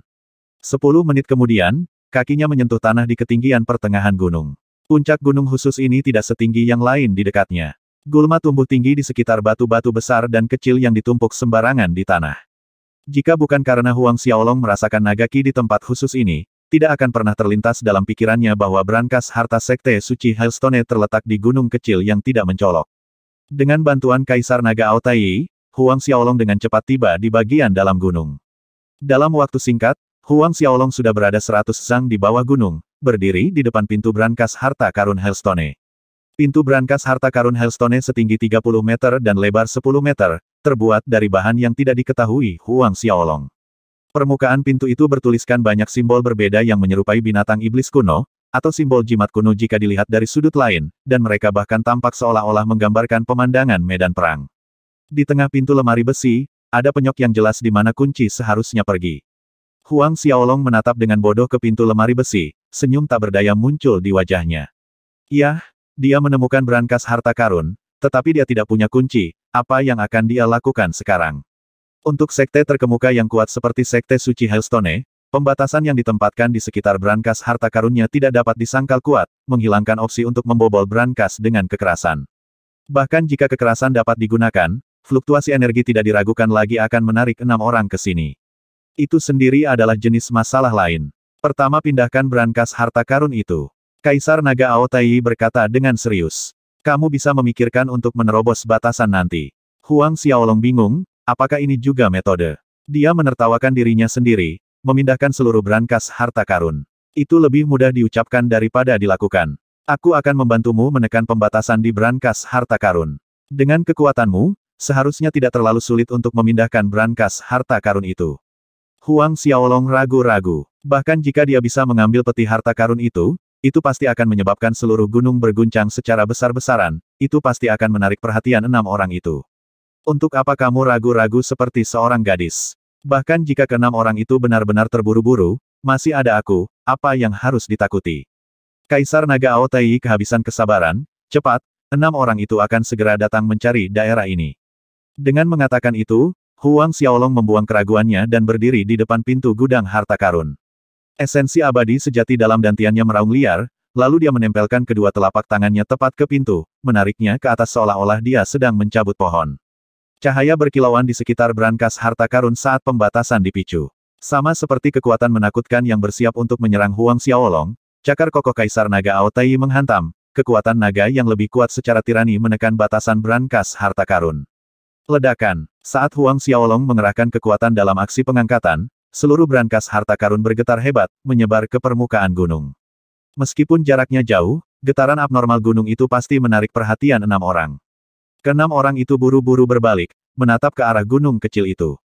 Sepuluh menit kemudian, kakinya menyentuh tanah di ketinggian pertengahan gunung. Puncak gunung khusus ini tidak setinggi yang lain di dekatnya. Gulma tumbuh tinggi di sekitar batu-batu besar dan kecil yang ditumpuk sembarangan di tanah. Jika bukan karena Huang Xiaolong merasakan Nagaki di tempat khusus ini, tidak akan pernah terlintas dalam pikirannya bahwa brankas harta sekte suci Hailstone terletak di gunung kecil yang tidak mencolok. Dengan bantuan Kaisar Naga Aotai, Huang Xiaolong dengan cepat tiba di bagian dalam gunung. Dalam waktu singkat, Huang Xiaolong sudah berada seratus zang di bawah gunung, berdiri di depan pintu brankas harta karun Hailstone. Pintu brankas harta karun Hailstone setinggi 30 meter dan lebar 10 meter, terbuat dari bahan yang tidak diketahui Huang Xiaolong. Permukaan pintu itu bertuliskan banyak simbol berbeda yang menyerupai binatang iblis kuno, atau simbol jimat kuno jika dilihat dari sudut lain, dan mereka bahkan tampak seolah-olah menggambarkan pemandangan medan perang. Di tengah pintu lemari besi, ada penyok yang jelas di mana kunci seharusnya pergi. Huang Xiaolong menatap dengan bodoh ke pintu lemari besi, senyum tak berdaya muncul di wajahnya. Yah, dia menemukan berangkas harta karun, tetapi dia tidak punya kunci, apa yang akan dia lakukan sekarang? Untuk sekte terkemuka yang kuat seperti sekte suci Hellstone, pembatasan yang ditempatkan di sekitar brankas harta karunnya tidak dapat disangkal kuat, menghilangkan opsi untuk membobol brankas dengan kekerasan. Bahkan jika kekerasan dapat digunakan, fluktuasi energi tidak diragukan lagi akan menarik enam orang ke sini. Itu sendiri adalah jenis masalah lain. Pertama pindahkan brankas harta karun itu. Kaisar Naga Aotai berkata dengan serius. Kamu bisa memikirkan untuk menerobos batasan nanti. Huang Xiaolong bingung, Apakah ini juga metode? Dia menertawakan dirinya sendiri, memindahkan seluruh brankas harta karun. Itu lebih mudah diucapkan daripada dilakukan. Aku akan membantumu menekan pembatasan di brankas harta karun. Dengan kekuatanmu, seharusnya tidak terlalu sulit untuk memindahkan brankas harta karun itu. Huang Xiaolong ragu-ragu. Bahkan jika dia bisa mengambil peti harta karun itu, itu pasti akan menyebabkan seluruh gunung berguncang secara besar-besaran, itu pasti akan menarik perhatian enam orang itu. Untuk apa kamu ragu-ragu seperti seorang gadis? Bahkan jika keenam orang itu benar-benar terburu-buru, masih ada aku, apa yang harus ditakuti? Kaisar Naga Aotai kehabisan kesabaran, cepat, enam orang itu akan segera datang mencari daerah ini. Dengan mengatakan itu, Huang Xiaolong membuang keraguannya dan berdiri di depan pintu gudang harta karun. Esensi abadi sejati dalam dantiannya meraung liar, lalu dia menempelkan kedua telapak tangannya tepat ke pintu, menariknya ke atas seolah-olah dia sedang mencabut pohon. Cahaya berkilauan di sekitar brankas harta karun saat pembatasan dipicu. Sama seperti kekuatan menakutkan yang bersiap untuk menyerang Huang Xiaolong, cakar kokoh Kaisar Naga Aotai menghantam, kekuatan naga yang lebih kuat secara tirani menekan batasan brankas harta karun. Ledakan, saat Huang Xiaolong mengerahkan kekuatan dalam aksi pengangkatan, seluruh brankas harta karun bergetar hebat, menyebar ke permukaan gunung. Meskipun jaraknya jauh, getaran abnormal gunung itu pasti menarik perhatian enam orang. Kenam orang itu buru-buru berbalik, menatap ke arah gunung kecil itu.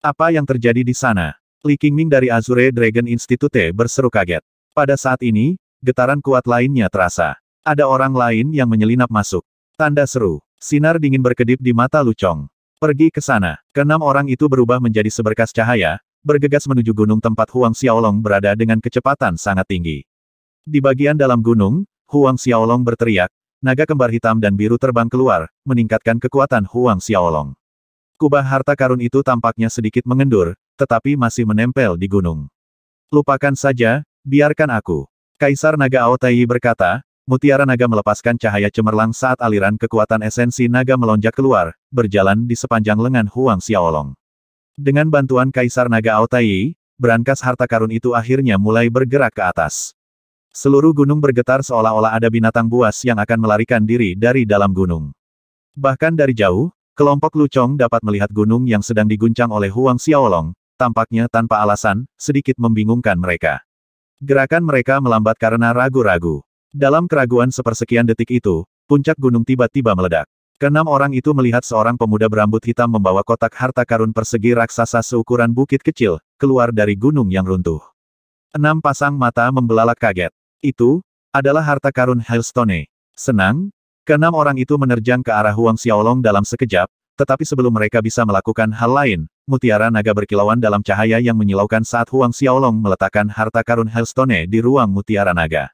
Apa yang terjadi di sana? Li Qingming dari Azure Dragon Institute berseru kaget. Pada saat ini, getaran kuat lainnya terasa. Ada orang lain yang menyelinap masuk. Tanda seru. Sinar dingin berkedip di mata Lucong. Pergi ke sana. Keenam orang itu berubah menjadi seberkas cahaya, bergegas menuju gunung tempat Huang Xiaolong berada dengan kecepatan sangat tinggi. Di bagian dalam gunung, Huang Xiaolong berteriak, Naga kembar hitam dan biru terbang keluar, meningkatkan kekuatan Huang Xiaolong. Kubah harta karun itu tampaknya sedikit mengendur, tetapi masih menempel di gunung. Lupakan saja, biarkan aku. Kaisar Naga Aotai berkata, mutiara naga melepaskan cahaya cemerlang saat aliran kekuatan esensi naga melonjak keluar, berjalan di sepanjang lengan Huang Xiaolong. Dengan bantuan Kaisar Naga Aotai, berangkas harta karun itu akhirnya mulai bergerak ke atas. Seluruh gunung bergetar seolah-olah ada binatang buas yang akan melarikan diri dari dalam gunung. Bahkan dari jauh, kelompok Lucong dapat melihat gunung yang sedang diguncang oleh Huang Xiaolong, tampaknya tanpa alasan, sedikit membingungkan mereka. Gerakan mereka melambat karena ragu-ragu. Dalam keraguan sepersekian detik itu, puncak gunung tiba-tiba meledak. Keenam orang itu melihat seorang pemuda berambut hitam membawa kotak harta karun persegi raksasa seukuran bukit kecil, keluar dari gunung yang runtuh. Enam pasang mata membelalak kaget. Itu, adalah harta karun Hailstone. Senang? Keenam orang itu menerjang ke arah Huang Xiaolong dalam sekejap, tetapi sebelum mereka bisa melakukan hal lain, mutiara naga berkilauan dalam cahaya yang menyilaukan saat Huang Xiaolong meletakkan harta karun Hailstone di ruang mutiara naga.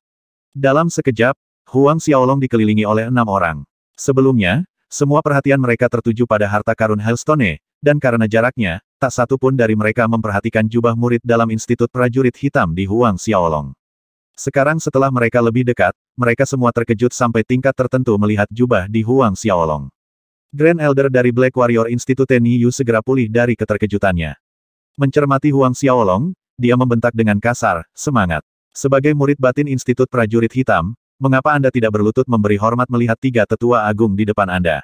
Dalam sekejap, Huang Xiaolong dikelilingi oleh enam orang. Sebelumnya, semua perhatian mereka tertuju pada harta karun Hailstone, dan karena jaraknya, tak satu pun dari mereka memperhatikan jubah murid dalam Institut Prajurit Hitam di Huang Xiaolong. Sekarang setelah mereka lebih dekat, mereka semua terkejut sampai tingkat tertentu melihat jubah di Huang Xiaolong. Grand Elder dari Black Warrior Institute Niyu segera pulih dari keterkejutannya. Mencermati Huang Xiaolong, dia membentak dengan kasar, semangat. Sebagai murid batin Institut Prajurit Hitam, mengapa Anda tidak berlutut memberi hormat melihat tiga tetua agung di depan Anda?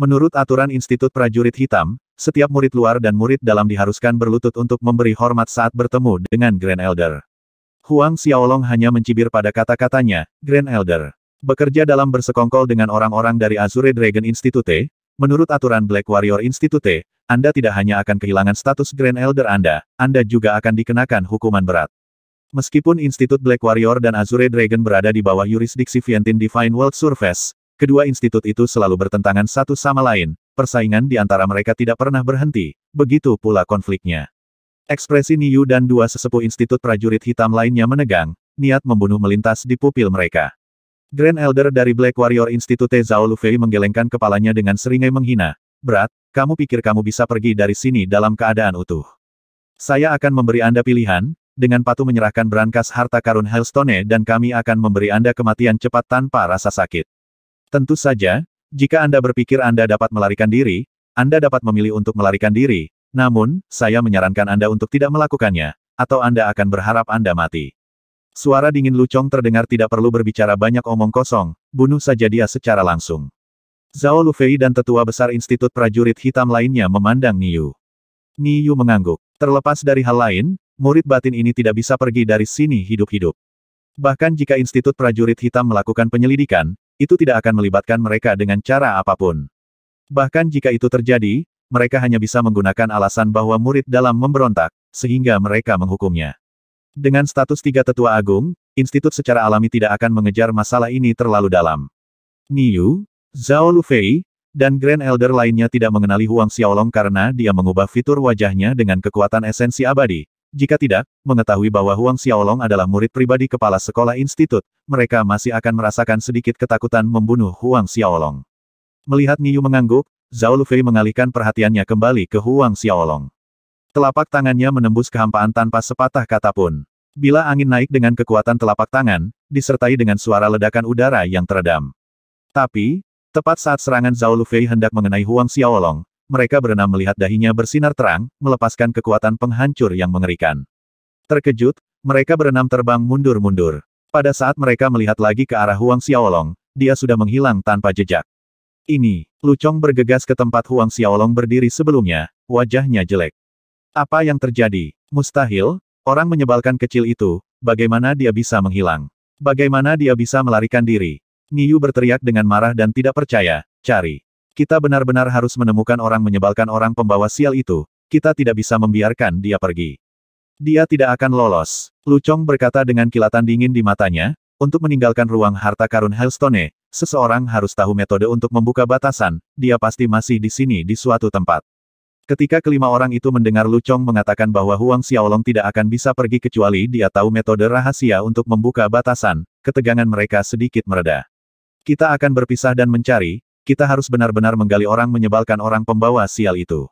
Menurut aturan Institut Prajurit Hitam, setiap murid luar dan murid dalam diharuskan berlutut untuk memberi hormat saat bertemu dengan Grand Elder. Huang Xiaolong hanya mencibir pada kata-katanya, Grand Elder. Bekerja dalam bersekongkol dengan orang-orang dari Azure Dragon Institute, menurut aturan Black Warrior Institute, Anda tidak hanya akan kehilangan status Grand Elder Anda, Anda juga akan dikenakan hukuman berat. Meskipun Institut Black Warrior dan Azure Dragon berada di bawah yurisdiksi Vientin Divine World Surface, kedua institut itu selalu bertentangan satu sama lain, persaingan di antara mereka tidak pernah berhenti, begitu pula konfliknya. Ekspresi Niu dan dua sesepuh Institut Prajurit Hitam lainnya menegang, niat membunuh melintas di pupil mereka. Grand Elder dari Black Warrior Institute Zhao Lufei menggelengkan kepalanya dengan seringai menghina. Berat, kamu pikir kamu bisa pergi dari sini dalam keadaan utuh. Saya akan memberi Anda pilihan, dengan patuh menyerahkan brankas harta karun Hellstone dan kami akan memberi Anda kematian cepat tanpa rasa sakit. Tentu saja, jika Anda berpikir Anda dapat melarikan diri, Anda dapat memilih untuk melarikan diri, namun, saya menyarankan Anda untuk tidak melakukannya, atau Anda akan berharap Anda mati. Suara dingin Lucong terdengar tidak perlu berbicara banyak omong kosong, bunuh saja dia secara langsung. Zhao Lufei dan tetua besar Institut Prajurit Hitam lainnya memandang Niu. Niu mengangguk. Terlepas dari hal lain, murid batin ini tidak bisa pergi dari sini hidup-hidup. Bahkan jika Institut Prajurit Hitam melakukan penyelidikan, itu tidak akan melibatkan mereka dengan cara apapun. Bahkan jika itu terjadi, mereka hanya bisa menggunakan alasan bahwa murid dalam memberontak, sehingga mereka menghukumnya. Dengan status tiga tetua agung, institut secara alami tidak akan mengejar masalah ini terlalu dalam. Niu, Zhao Lufei, dan Grand Elder lainnya tidak mengenali Huang Xiaolong karena dia mengubah fitur wajahnya dengan kekuatan esensi abadi. Jika tidak, mengetahui bahwa Huang Xiaolong adalah murid pribadi kepala sekolah institut, mereka masih akan merasakan sedikit ketakutan membunuh Huang Xiaolong. Melihat Niu mengangguk, Zhao Lufei mengalihkan perhatiannya kembali ke Huang Xiaolong. Telapak tangannya menembus kehampaan tanpa sepatah kata pun. Bila angin naik dengan kekuatan telapak tangan, disertai dengan suara ledakan udara yang teredam. Tapi, tepat saat serangan Zhao Lufei hendak mengenai Huang Xiaolong, mereka berenam melihat dahinya bersinar terang, melepaskan kekuatan penghancur yang mengerikan. Terkejut, mereka berenam terbang mundur-mundur. Pada saat mereka melihat lagi ke arah Huang Xiaolong, dia sudah menghilang tanpa jejak. Ini, Lucong bergegas ke tempat Huang Xiaolong berdiri sebelumnya, wajahnya jelek. Apa yang terjadi? Mustahil, orang menyebalkan kecil itu, bagaimana dia bisa menghilang? Bagaimana dia bisa melarikan diri? Niu berteriak dengan marah dan tidak percaya, cari. Kita benar-benar harus menemukan orang menyebalkan orang pembawa sial itu, kita tidak bisa membiarkan dia pergi. Dia tidak akan lolos. Lucong berkata dengan kilatan dingin di matanya, untuk meninggalkan ruang harta karun Hellstone, Seseorang harus tahu metode untuk membuka batasan, dia pasti masih di sini di suatu tempat. Ketika kelima orang itu mendengar Lu mengatakan bahwa Huang Xiaolong tidak akan bisa pergi kecuali dia tahu metode rahasia untuk membuka batasan, ketegangan mereka sedikit mereda. Kita akan berpisah dan mencari, kita harus benar-benar menggali orang menyebalkan orang pembawa sial itu.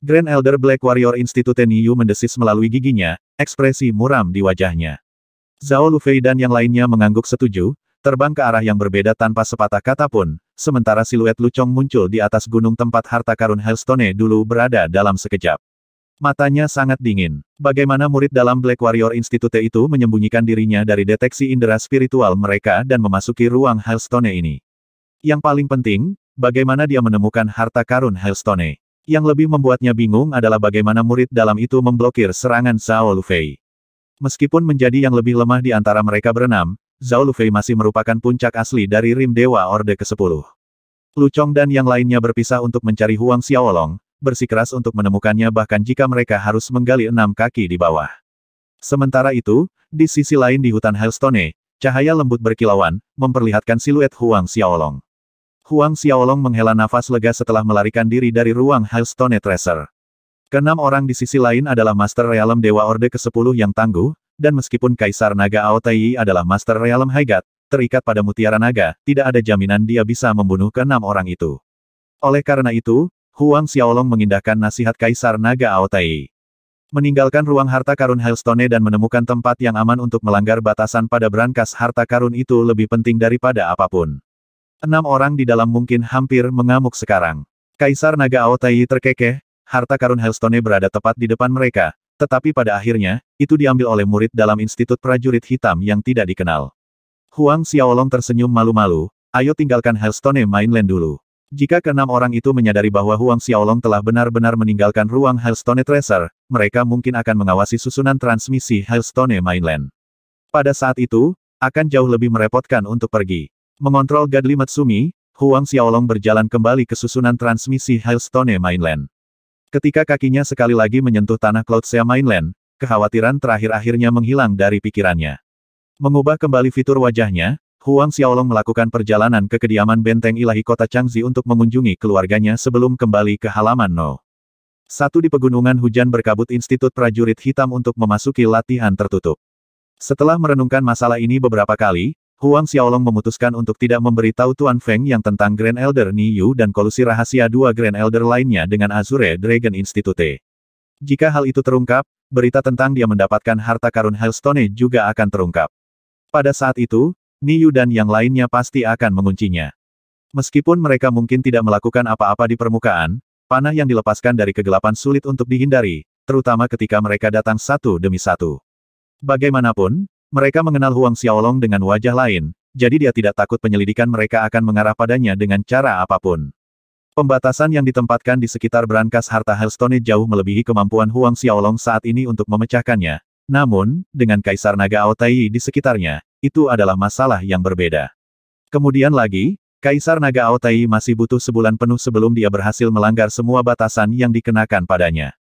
Grand Elder Black Warrior Institute Niu mendesis melalui giginya, ekspresi muram di wajahnya. Zhao Lufei dan yang lainnya mengangguk setuju, terbang ke arah yang berbeda tanpa sepatah kata pun, sementara siluet Lucong muncul di atas gunung tempat harta karun Hellstone dulu berada dalam sekejap. Matanya sangat dingin. Bagaimana murid dalam Black Warrior Institute itu menyembunyikan dirinya dari deteksi indera spiritual mereka dan memasuki ruang Hellstone ini? Yang paling penting, bagaimana dia menemukan harta karun Hellstone? Yang lebih membuatnya bingung adalah bagaimana murid dalam itu memblokir serangan Zhao Lufei. Meskipun menjadi yang lebih lemah di antara mereka berenam, Zhao Lufei masih merupakan puncak asli dari Rim Dewa Orde ke-10. Lu Chong dan yang lainnya berpisah untuk mencari Huang Xiaolong, bersikeras untuk menemukannya bahkan jika mereka harus menggali enam kaki di bawah. Sementara itu, di sisi lain di hutan Hellstone, cahaya lembut berkilauan, memperlihatkan siluet Huang Xiaolong. Huang Xiaolong menghela nafas lega setelah melarikan diri dari ruang Hellstone Tracer. Kenam orang di sisi lain adalah Master Realm Dewa Orde ke-10 yang tangguh, dan meskipun Kaisar Naga Aotai adalah Master Realm Haigat, terikat pada mutiara naga, tidak ada jaminan dia bisa membunuh keenam orang itu. Oleh karena itu, Huang Xiaolong mengindahkan nasihat Kaisar Naga Aotai. Meninggalkan ruang harta karun Hailstone dan menemukan tempat yang aman untuk melanggar batasan pada berangkas harta karun itu lebih penting daripada apapun. Enam orang di dalam mungkin hampir mengamuk sekarang. Kaisar Naga Aotai terkekeh, harta karun Hailstone berada tepat di depan mereka, tetapi pada akhirnya, itu diambil oleh murid dalam Institut Prajurit Hitam yang tidak dikenal. Huang Xiaolong tersenyum malu-malu, ayo tinggalkan Hellstone Mainland dulu. Jika keenam orang itu menyadari bahwa Huang Xiaolong telah benar-benar meninggalkan ruang Hellstone Tracer, mereka mungkin akan mengawasi susunan transmisi Hellstone Mainland. Pada saat itu, akan jauh lebih merepotkan untuk pergi. Mengontrol Gadli Matsumi, Huang Xiaolong berjalan kembali ke susunan transmisi Hellstone Mainland. Ketika kakinya sekali lagi menyentuh tanah Cloud Sea Mainland, kekhawatiran terakhir akhirnya menghilang dari pikirannya. Mengubah kembali fitur wajahnya, Huang Xiaolong melakukan perjalanan ke kediaman benteng ilahi kota Changzi untuk mengunjungi keluarganya sebelum kembali ke halaman No. Satu di pegunungan hujan berkabut Institut Prajurit Hitam untuk memasuki latihan tertutup. Setelah merenungkan masalah ini beberapa kali, Huang Xiaolong memutuskan untuk tidak memberitahu Tuan Feng yang tentang Grand Elder Ni Yu dan kolusi rahasia dua Grand Elder lainnya dengan Azure Dragon Institute. Jika hal itu terungkap, berita tentang dia mendapatkan harta karun Hellstone juga akan terungkap. Pada saat itu, Ni Yu dan yang lainnya pasti akan menguncinya. Meskipun mereka mungkin tidak melakukan apa-apa di permukaan, panah yang dilepaskan dari kegelapan sulit untuk dihindari, terutama ketika mereka datang satu demi satu. Bagaimanapun, mereka mengenal Huang Xiaolong dengan wajah lain, jadi dia tidak takut penyelidikan mereka akan mengarah padanya dengan cara apapun. Pembatasan yang ditempatkan di sekitar berangkas harta Hellstone jauh melebihi kemampuan Huang Xiaolong saat ini untuk memecahkannya. Namun, dengan Kaisar Naga Aotai di sekitarnya, itu adalah masalah yang berbeda. Kemudian lagi, Kaisar Naga Aotai masih butuh sebulan penuh sebelum dia berhasil melanggar semua batasan yang dikenakan padanya.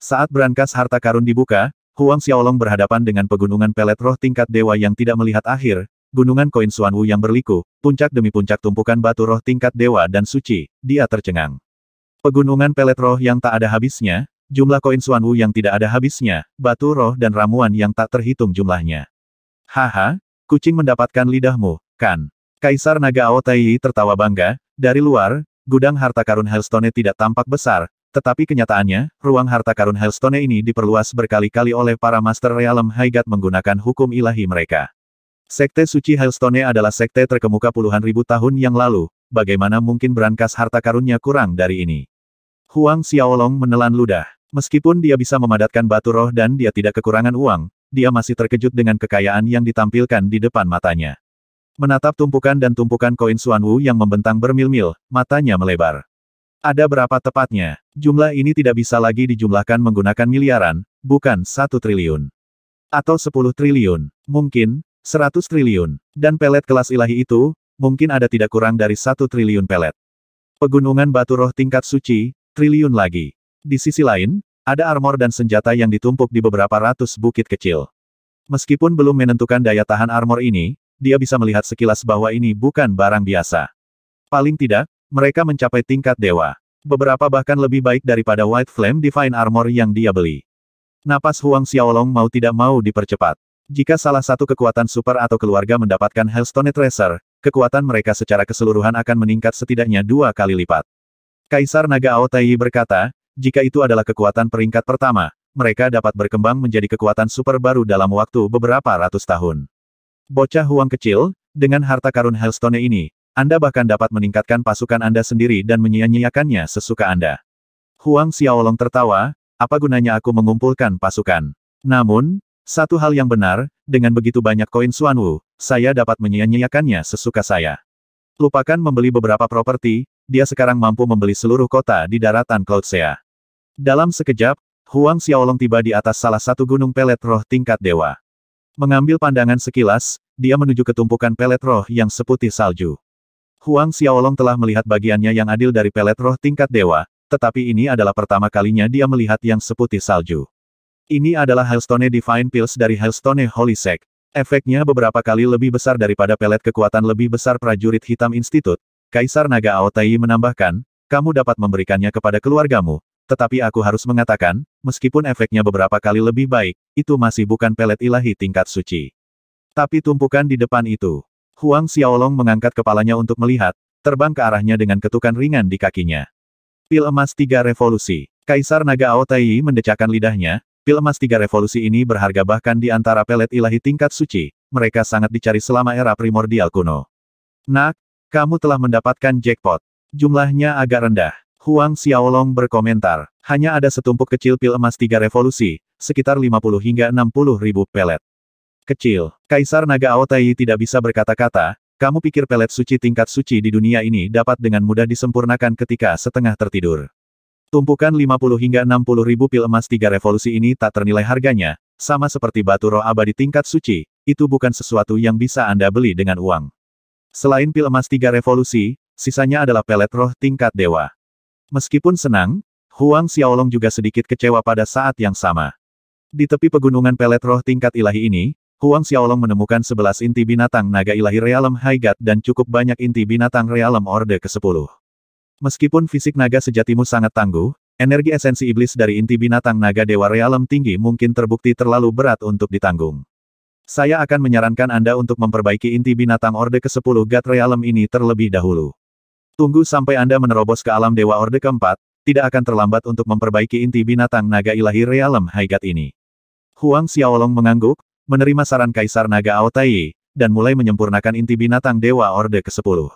Saat berangkas harta karun dibuka, Huang Xiaolong berhadapan dengan pegunungan pelet roh tingkat dewa yang tidak melihat akhir, gunungan koin Suanwu yang berliku, puncak demi puncak tumpukan batu roh tingkat dewa dan suci, dia tercengang. Pegunungan pelet roh yang tak ada habisnya, jumlah koin Suanwu yang tidak ada habisnya, batu roh dan ramuan yang tak terhitung jumlahnya. Haha, kucing mendapatkan lidahmu, kan? Kaisar Naga Aotai tertawa bangga, dari luar, gudang harta karun Hellstone tidak tampak besar, tetapi kenyataannya, ruang harta karun Hellstone ini diperluas berkali-kali oleh para Master Realm Haigat menggunakan hukum ilahi mereka. Sekte Suci Hellstone adalah sekte terkemuka puluhan ribu tahun yang lalu, bagaimana mungkin berangkas harta karunnya kurang dari ini? Huang Xiaolong menelan ludah. Meskipun dia bisa memadatkan batu roh dan dia tidak kekurangan uang, dia masih terkejut dengan kekayaan yang ditampilkan di depan matanya. Menatap tumpukan dan tumpukan koin Suanwu yang membentang bermil-mil, matanya melebar. Ada berapa tepatnya? Jumlah ini tidak bisa lagi dijumlahkan menggunakan miliaran, bukan satu triliun. Atau sepuluh triliun. Mungkin, seratus triliun. Dan pelet kelas ilahi itu, mungkin ada tidak kurang dari satu triliun pelet. Pegunungan batu roh tingkat suci, triliun lagi. Di sisi lain, ada armor dan senjata yang ditumpuk di beberapa ratus bukit kecil. Meskipun belum menentukan daya tahan armor ini, dia bisa melihat sekilas bahwa ini bukan barang biasa. Paling tidak, mereka mencapai tingkat dewa. Beberapa bahkan lebih baik daripada White Flame Divine Armor yang dia beli. Napas Huang Xiaolong mau tidak mau dipercepat. Jika salah satu kekuatan super atau keluarga mendapatkan Hellstone Tracer, kekuatan mereka secara keseluruhan akan meningkat setidaknya dua kali lipat. Kaisar Naga Aotai berkata, jika itu adalah kekuatan peringkat pertama, mereka dapat berkembang menjadi kekuatan super baru dalam waktu beberapa ratus tahun. Bocah Huang kecil, dengan harta karun Hellstone ini, anda bahkan dapat meningkatkan pasukan Anda sendiri dan menyia-nyiakannya sesuka Anda. Huang Xiaolong tertawa, apa gunanya aku mengumpulkan pasukan? Namun, satu hal yang benar, dengan begitu banyak koin Suanwu, saya dapat menyia-nyiakannya sesuka saya. Lupakan membeli beberapa properti, dia sekarang mampu membeli seluruh kota di daratan Cloudsea. Dalam sekejap, Huang Xiaolong tiba di atas salah satu gunung pelet roh tingkat dewa. Mengambil pandangan sekilas, dia menuju ke tumpukan pelet roh yang seputih salju. Huang Xiaolong telah melihat bagiannya yang adil dari pelet roh tingkat dewa, tetapi ini adalah pertama kalinya dia melihat yang seputih salju. Ini adalah Hellstone Divine Pills dari Hellstone Holy Sect. Efeknya beberapa kali lebih besar daripada pelet kekuatan lebih besar prajurit hitam institut. Kaisar Naga Aotai menambahkan, kamu dapat memberikannya kepada keluargamu, tetapi aku harus mengatakan, meskipun efeknya beberapa kali lebih baik, itu masih bukan pelet ilahi tingkat suci. Tapi tumpukan di depan itu. Huang Xiaolong mengangkat kepalanya untuk melihat, terbang ke arahnya dengan ketukan ringan di kakinya. Pil emas tiga revolusi. Kaisar Naga Aotai mendecakkan lidahnya, pil emas tiga revolusi ini berharga bahkan di antara pelet ilahi tingkat suci, mereka sangat dicari selama era primordial kuno. Nak, kamu telah mendapatkan jackpot. Jumlahnya agak rendah. Huang Xiaolong berkomentar, hanya ada setumpuk kecil pil emas tiga revolusi, sekitar 50 hingga 60 ribu pelet kecil. Kaisar Naga Aotai tidak bisa berkata-kata, kamu pikir pelet suci tingkat suci di dunia ini dapat dengan mudah disempurnakan ketika setengah tertidur. Tumpukan 50 hingga 60 ribu pil emas tiga revolusi ini tak ternilai harganya, sama seperti batu roh abadi tingkat suci, itu bukan sesuatu yang bisa Anda beli dengan uang. Selain pil emas tiga revolusi, sisanya adalah pelet roh tingkat dewa. Meskipun senang, Huang Xiaolong juga sedikit kecewa pada saat yang sama. Di tepi pegunungan pelet roh tingkat ilahi ini, Huang Xiaolong menemukan sebelas inti binatang naga ilahi realem Haigat dan cukup banyak inti binatang realem Orde ke-10. Meskipun fisik naga sejatimu sangat tangguh, energi esensi iblis dari inti binatang naga dewa realem tinggi mungkin terbukti terlalu berat untuk ditanggung. Saya akan menyarankan Anda untuk memperbaiki inti binatang Orde ke-10 Gat Realem ini terlebih dahulu. Tunggu sampai Anda menerobos ke alam Dewa Orde keempat, tidak akan terlambat untuk memperbaiki inti binatang naga ilahi realem Haigat ini. Huang Xiaolong mengangguk, menerima saran Kaisar Naga Aotai, dan mulai menyempurnakan inti binatang Dewa Orde ke-10.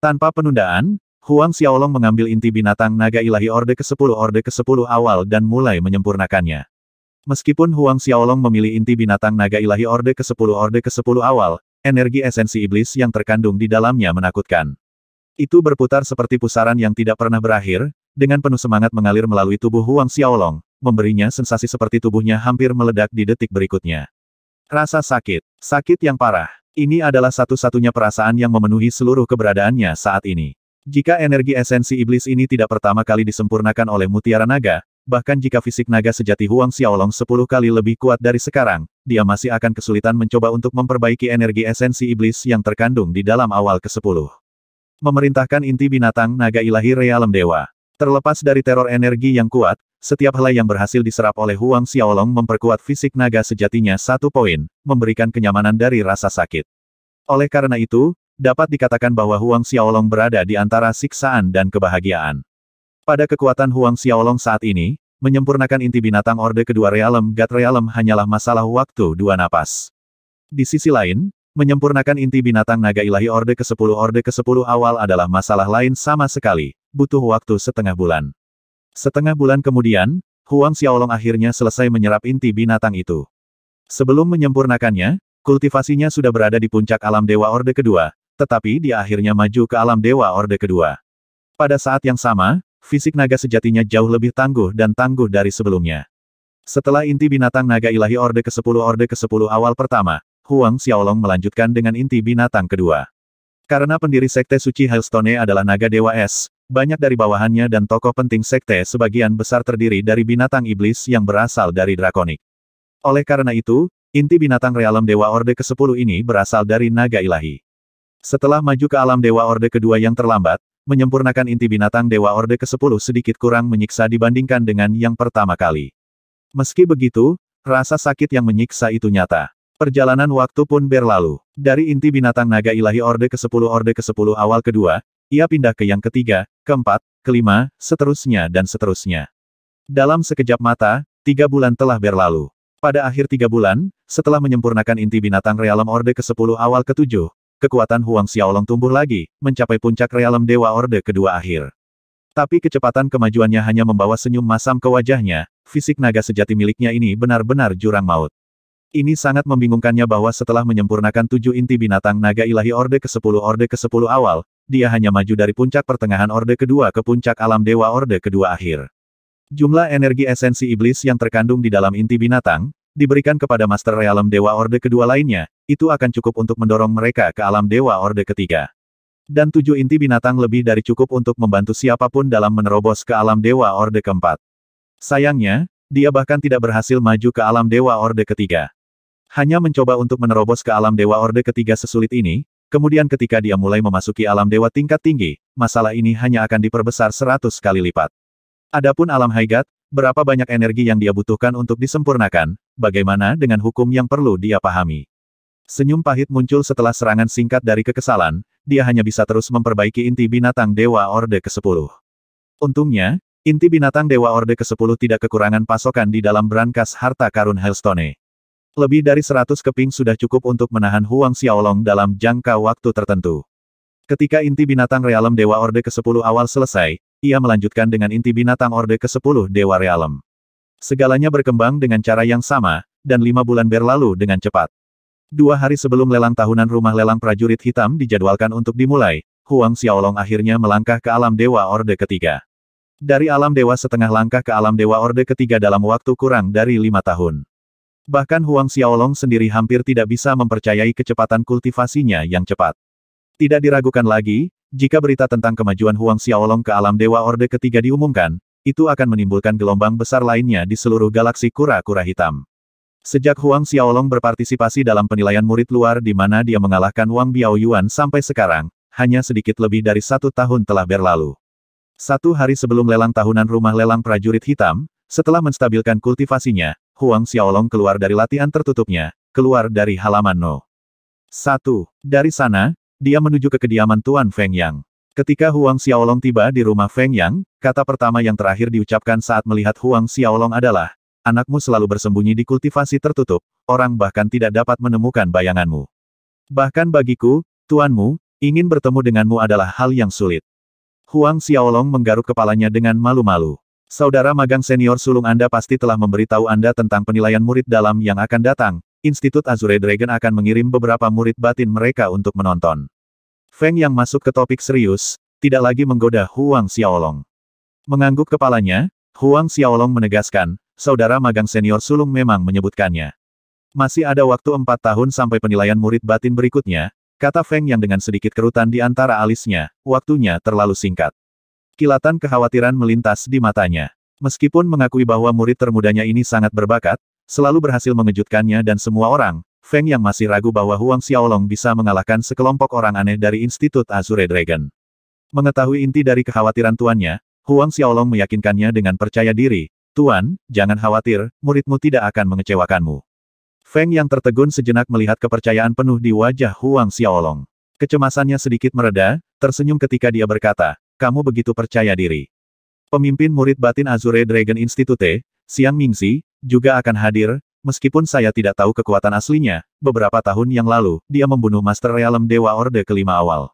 Tanpa penundaan, Huang Xiaolong mengambil inti binatang Naga Ilahi Orde ke-10 Orde ke-10 awal dan mulai menyempurnakannya. Meskipun Huang Xiaolong memilih inti binatang Naga Ilahi Orde ke-10 Orde ke-10 awal, energi esensi iblis yang terkandung di dalamnya menakutkan. Itu berputar seperti pusaran yang tidak pernah berakhir, dengan penuh semangat mengalir melalui tubuh Huang Xiaolong, memberinya sensasi seperti tubuhnya hampir meledak di detik berikutnya. Rasa sakit. Sakit yang parah. Ini adalah satu-satunya perasaan yang memenuhi seluruh keberadaannya saat ini. Jika energi esensi iblis ini tidak pertama kali disempurnakan oleh mutiara naga, bahkan jika fisik naga sejati Huang Xiaolong 10 kali lebih kuat dari sekarang, dia masih akan kesulitan mencoba untuk memperbaiki energi esensi iblis yang terkandung di dalam awal ke-10. Memerintahkan inti binatang naga ilahi realem dewa. Terlepas dari teror energi yang kuat, setiap helai yang berhasil diserap oleh Huang Xiaolong memperkuat fisik naga sejatinya satu poin, memberikan kenyamanan dari rasa sakit. Oleh karena itu, dapat dikatakan bahwa Huang Xiaolong berada di antara siksaan dan kebahagiaan. Pada kekuatan Huang Xiaolong saat ini, menyempurnakan inti binatang Orde Kedua Realem Gat Realem hanyalah masalah waktu dua napas. Di sisi lain, menyempurnakan inti binatang naga ilahi Orde ke-10 Orde ke-10 awal adalah masalah lain sama sekali, butuh waktu setengah bulan. Setengah bulan kemudian, Huang Xiaolong akhirnya selesai menyerap inti binatang itu. Sebelum menyempurnakannya, kultivasinya sudah berada di puncak alam Dewa Orde Kedua, tetapi dia akhirnya maju ke alam Dewa Orde Kedua. Pada saat yang sama, fisik naga sejatinya jauh lebih tangguh dan tangguh dari sebelumnya. Setelah inti binatang naga ilahi Orde ke-10 Orde ke-10 awal pertama, Huang Xiaolong melanjutkan dengan inti binatang kedua. Karena pendiri Sekte Suci Hailstone adalah naga Dewa Es, banyak dari bawahannya dan tokoh penting sekte sebagian besar terdiri dari binatang iblis yang berasal dari drakonik. Oleh karena itu, inti binatang realem Dewa Orde ke-10 ini berasal dari naga ilahi. Setelah maju ke alam Dewa Orde kedua yang terlambat, menyempurnakan inti binatang Dewa Orde ke-10 sedikit kurang menyiksa dibandingkan dengan yang pertama kali. Meski begitu, rasa sakit yang menyiksa itu nyata. Perjalanan waktu pun berlalu. Dari inti binatang naga ilahi Orde ke-10 Orde ke-10 awal kedua, ia pindah ke yang ketiga, keempat, kelima, seterusnya dan seterusnya. Dalam sekejap mata, tiga bulan telah berlalu. Pada akhir tiga bulan, setelah menyempurnakan inti binatang realem Orde ke-10 awal ke-7, kekuatan Huang Xiaolong tumbuh lagi, mencapai puncak realem Dewa Orde kedua akhir. Tapi kecepatan kemajuannya hanya membawa senyum masam ke wajahnya, fisik naga sejati miliknya ini benar-benar jurang maut. Ini sangat membingungkannya bahwa setelah menyempurnakan tujuh inti binatang naga ilahi Orde ke-10 Orde ke-10 awal, dia hanya maju dari puncak pertengahan Orde Kedua ke puncak alam Dewa Orde Kedua akhir. Jumlah energi esensi iblis yang terkandung di dalam inti binatang, diberikan kepada Master Realm Dewa Orde Kedua lainnya, itu akan cukup untuk mendorong mereka ke alam Dewa Orde Ketiga. Dan tujuh inti binatang lebih dari cukup untuk membantu siapapun dalam menerobos ke alam Dewa Orde Keempat. Sayangnya, dia bahkan tidak berhasil maju ke alam Dewa Orde Ketiga. Hanya mencoba untuk menerobos ke alam Dewa Orde ketiga sesulit ini, Kemudian ketika dia mulai memasuki alam dewa tingkat tinggi, masalah ini hanya akan diperbesar seratus kali lipat. Adapun alam Haigat, berapa banyak energi yang dia butuhkan untuk disempurnakan, bagaimana dengan hukum yang perlu dia pahami. Senyum pahit muncul setelah serangan singkat dari kekesalan, dia hanya bisa terus memperbaiki inti binatang Dewa Orde ke-10. Untungnya, inti binatang Dewa Orde ke-10 tidak kekurangan pasokan di dalam berangkas harta karun Hellstone. Lebih dari seratus keping sudah cukup untuk menahan Huang Xiaolong dalam jangka waktu tertentu. Ketika inti binatang realem Dewa Orde ke-10 awal selesai, ia melanjutkan dengan inti binatang Orde ke-10 Dewa Realem. Segalanya berkembang dengan cara yang sama, dan lima bulan berlalu dengan cepat. Dua hari sebelum lelang tahunan rumah lelang prajurit hitam dijadwalkan untuk dimulai, Huang Xiaolong akhirnya melangkah ke alam Dewa Orde ketiga. Dari alam dewa setengah langkah ke alam dewa orde ketiga dalam waktu kurang dari lima tahun. Bahkan Huang Xiaolong sendiri hampir tidak bisa mempercayai kecepatan kultivasinya yang cepat. Tidak diragukan lagi, jika berita tentang kemajuan Huang Xiaolong ke alam Dewa Orde ketiga diumumkan, itu akan menimbulkan gelombang besar lainnya di seluruh galaksi kura-kura hitam. Sejak Huang Xiaolong berpartisipasi dalam penilaian murid luar di mana dia mengalahkan Wang Biaoyuan sampai sekarang, hanya sedikit lebih dari satu tahun telah berlalu. Satu hari sebelum lelang tahunan rumah lelang prajurit hitam, setelah menstabilkan kultivasinya, Huang Xiaolong keluar dari latihan tertutupnya, keluar dari halaman No. 1. Dari sana, dia menuju ke kediaman Tuan Feng Yang. Ketika Huang Xiaolong tiba di rumah Feng Yang, kata pertama yang terakhir diucapkan saat melihat Huang Xiaolong adalah, anakmu selalu bersembunyi di kultivasi tertutup, orang bahkan tidak dapat menemukan bayanganmu. Bahkan bagiku, tuanmu, ingin bertemu denganmu adalah hal yang sulit. Huang Xiaolong menggaruk kepalanya dengan malu-malu. Saudara magang senior sulung Anda pasti telah memberitahu Anda tentang penilaian murid dalam yang akan datang. Institut Azure Dragon akan mengirim beberapa murid batin mereka untuk menonton. Feng yang masuk ke topik serius, tidak lagi menggoda Huang Xiaolong. Mengangguk kepalanya, Huang Xiaolong menegaskan, saudara magang senior sulung memang menyebutkannya. Masih ada waktu empat tahun sampai penilaian murid batin berikutnya, kata Feng yang dengan sedikit kerutan di antara alisnya, waktunya terlalu singkat. Kilatan kekhawatiran melintas di matanya. Meskipun mengakui bahwa murid termudanya ini sangat berbakat, selalu berhasil mengejutkannya dan semua orang, Feng yang masih ragu bahwa Huang Xiaolong bisa mengalahkan sekelompok orang aneh dari Institut Azure Dragon. Mengetahui inti dari kekhawatiran tuannya, Huang Xiaolong meyakinkannya dengan percaya diri, Tuan, jangan khawatir, muridmu tidak akan mengecewakanmu. Feng yang tertegun sejenak melihat kepercayaan penuh di wajah Huang Xiaolong. Kecemasannya sedikit mereda, tersenyum ketika dia berkata, kamu begitu percaya diri. Pemimpin murid batin Azure Dragon Institute, Siang Mingzi, juga akan hadir, meskipun saya tidak tahu kekuatan aslinya, beberapa tahun yang lalu, dia membunuh Master Realm Dewa Orde kelima awal.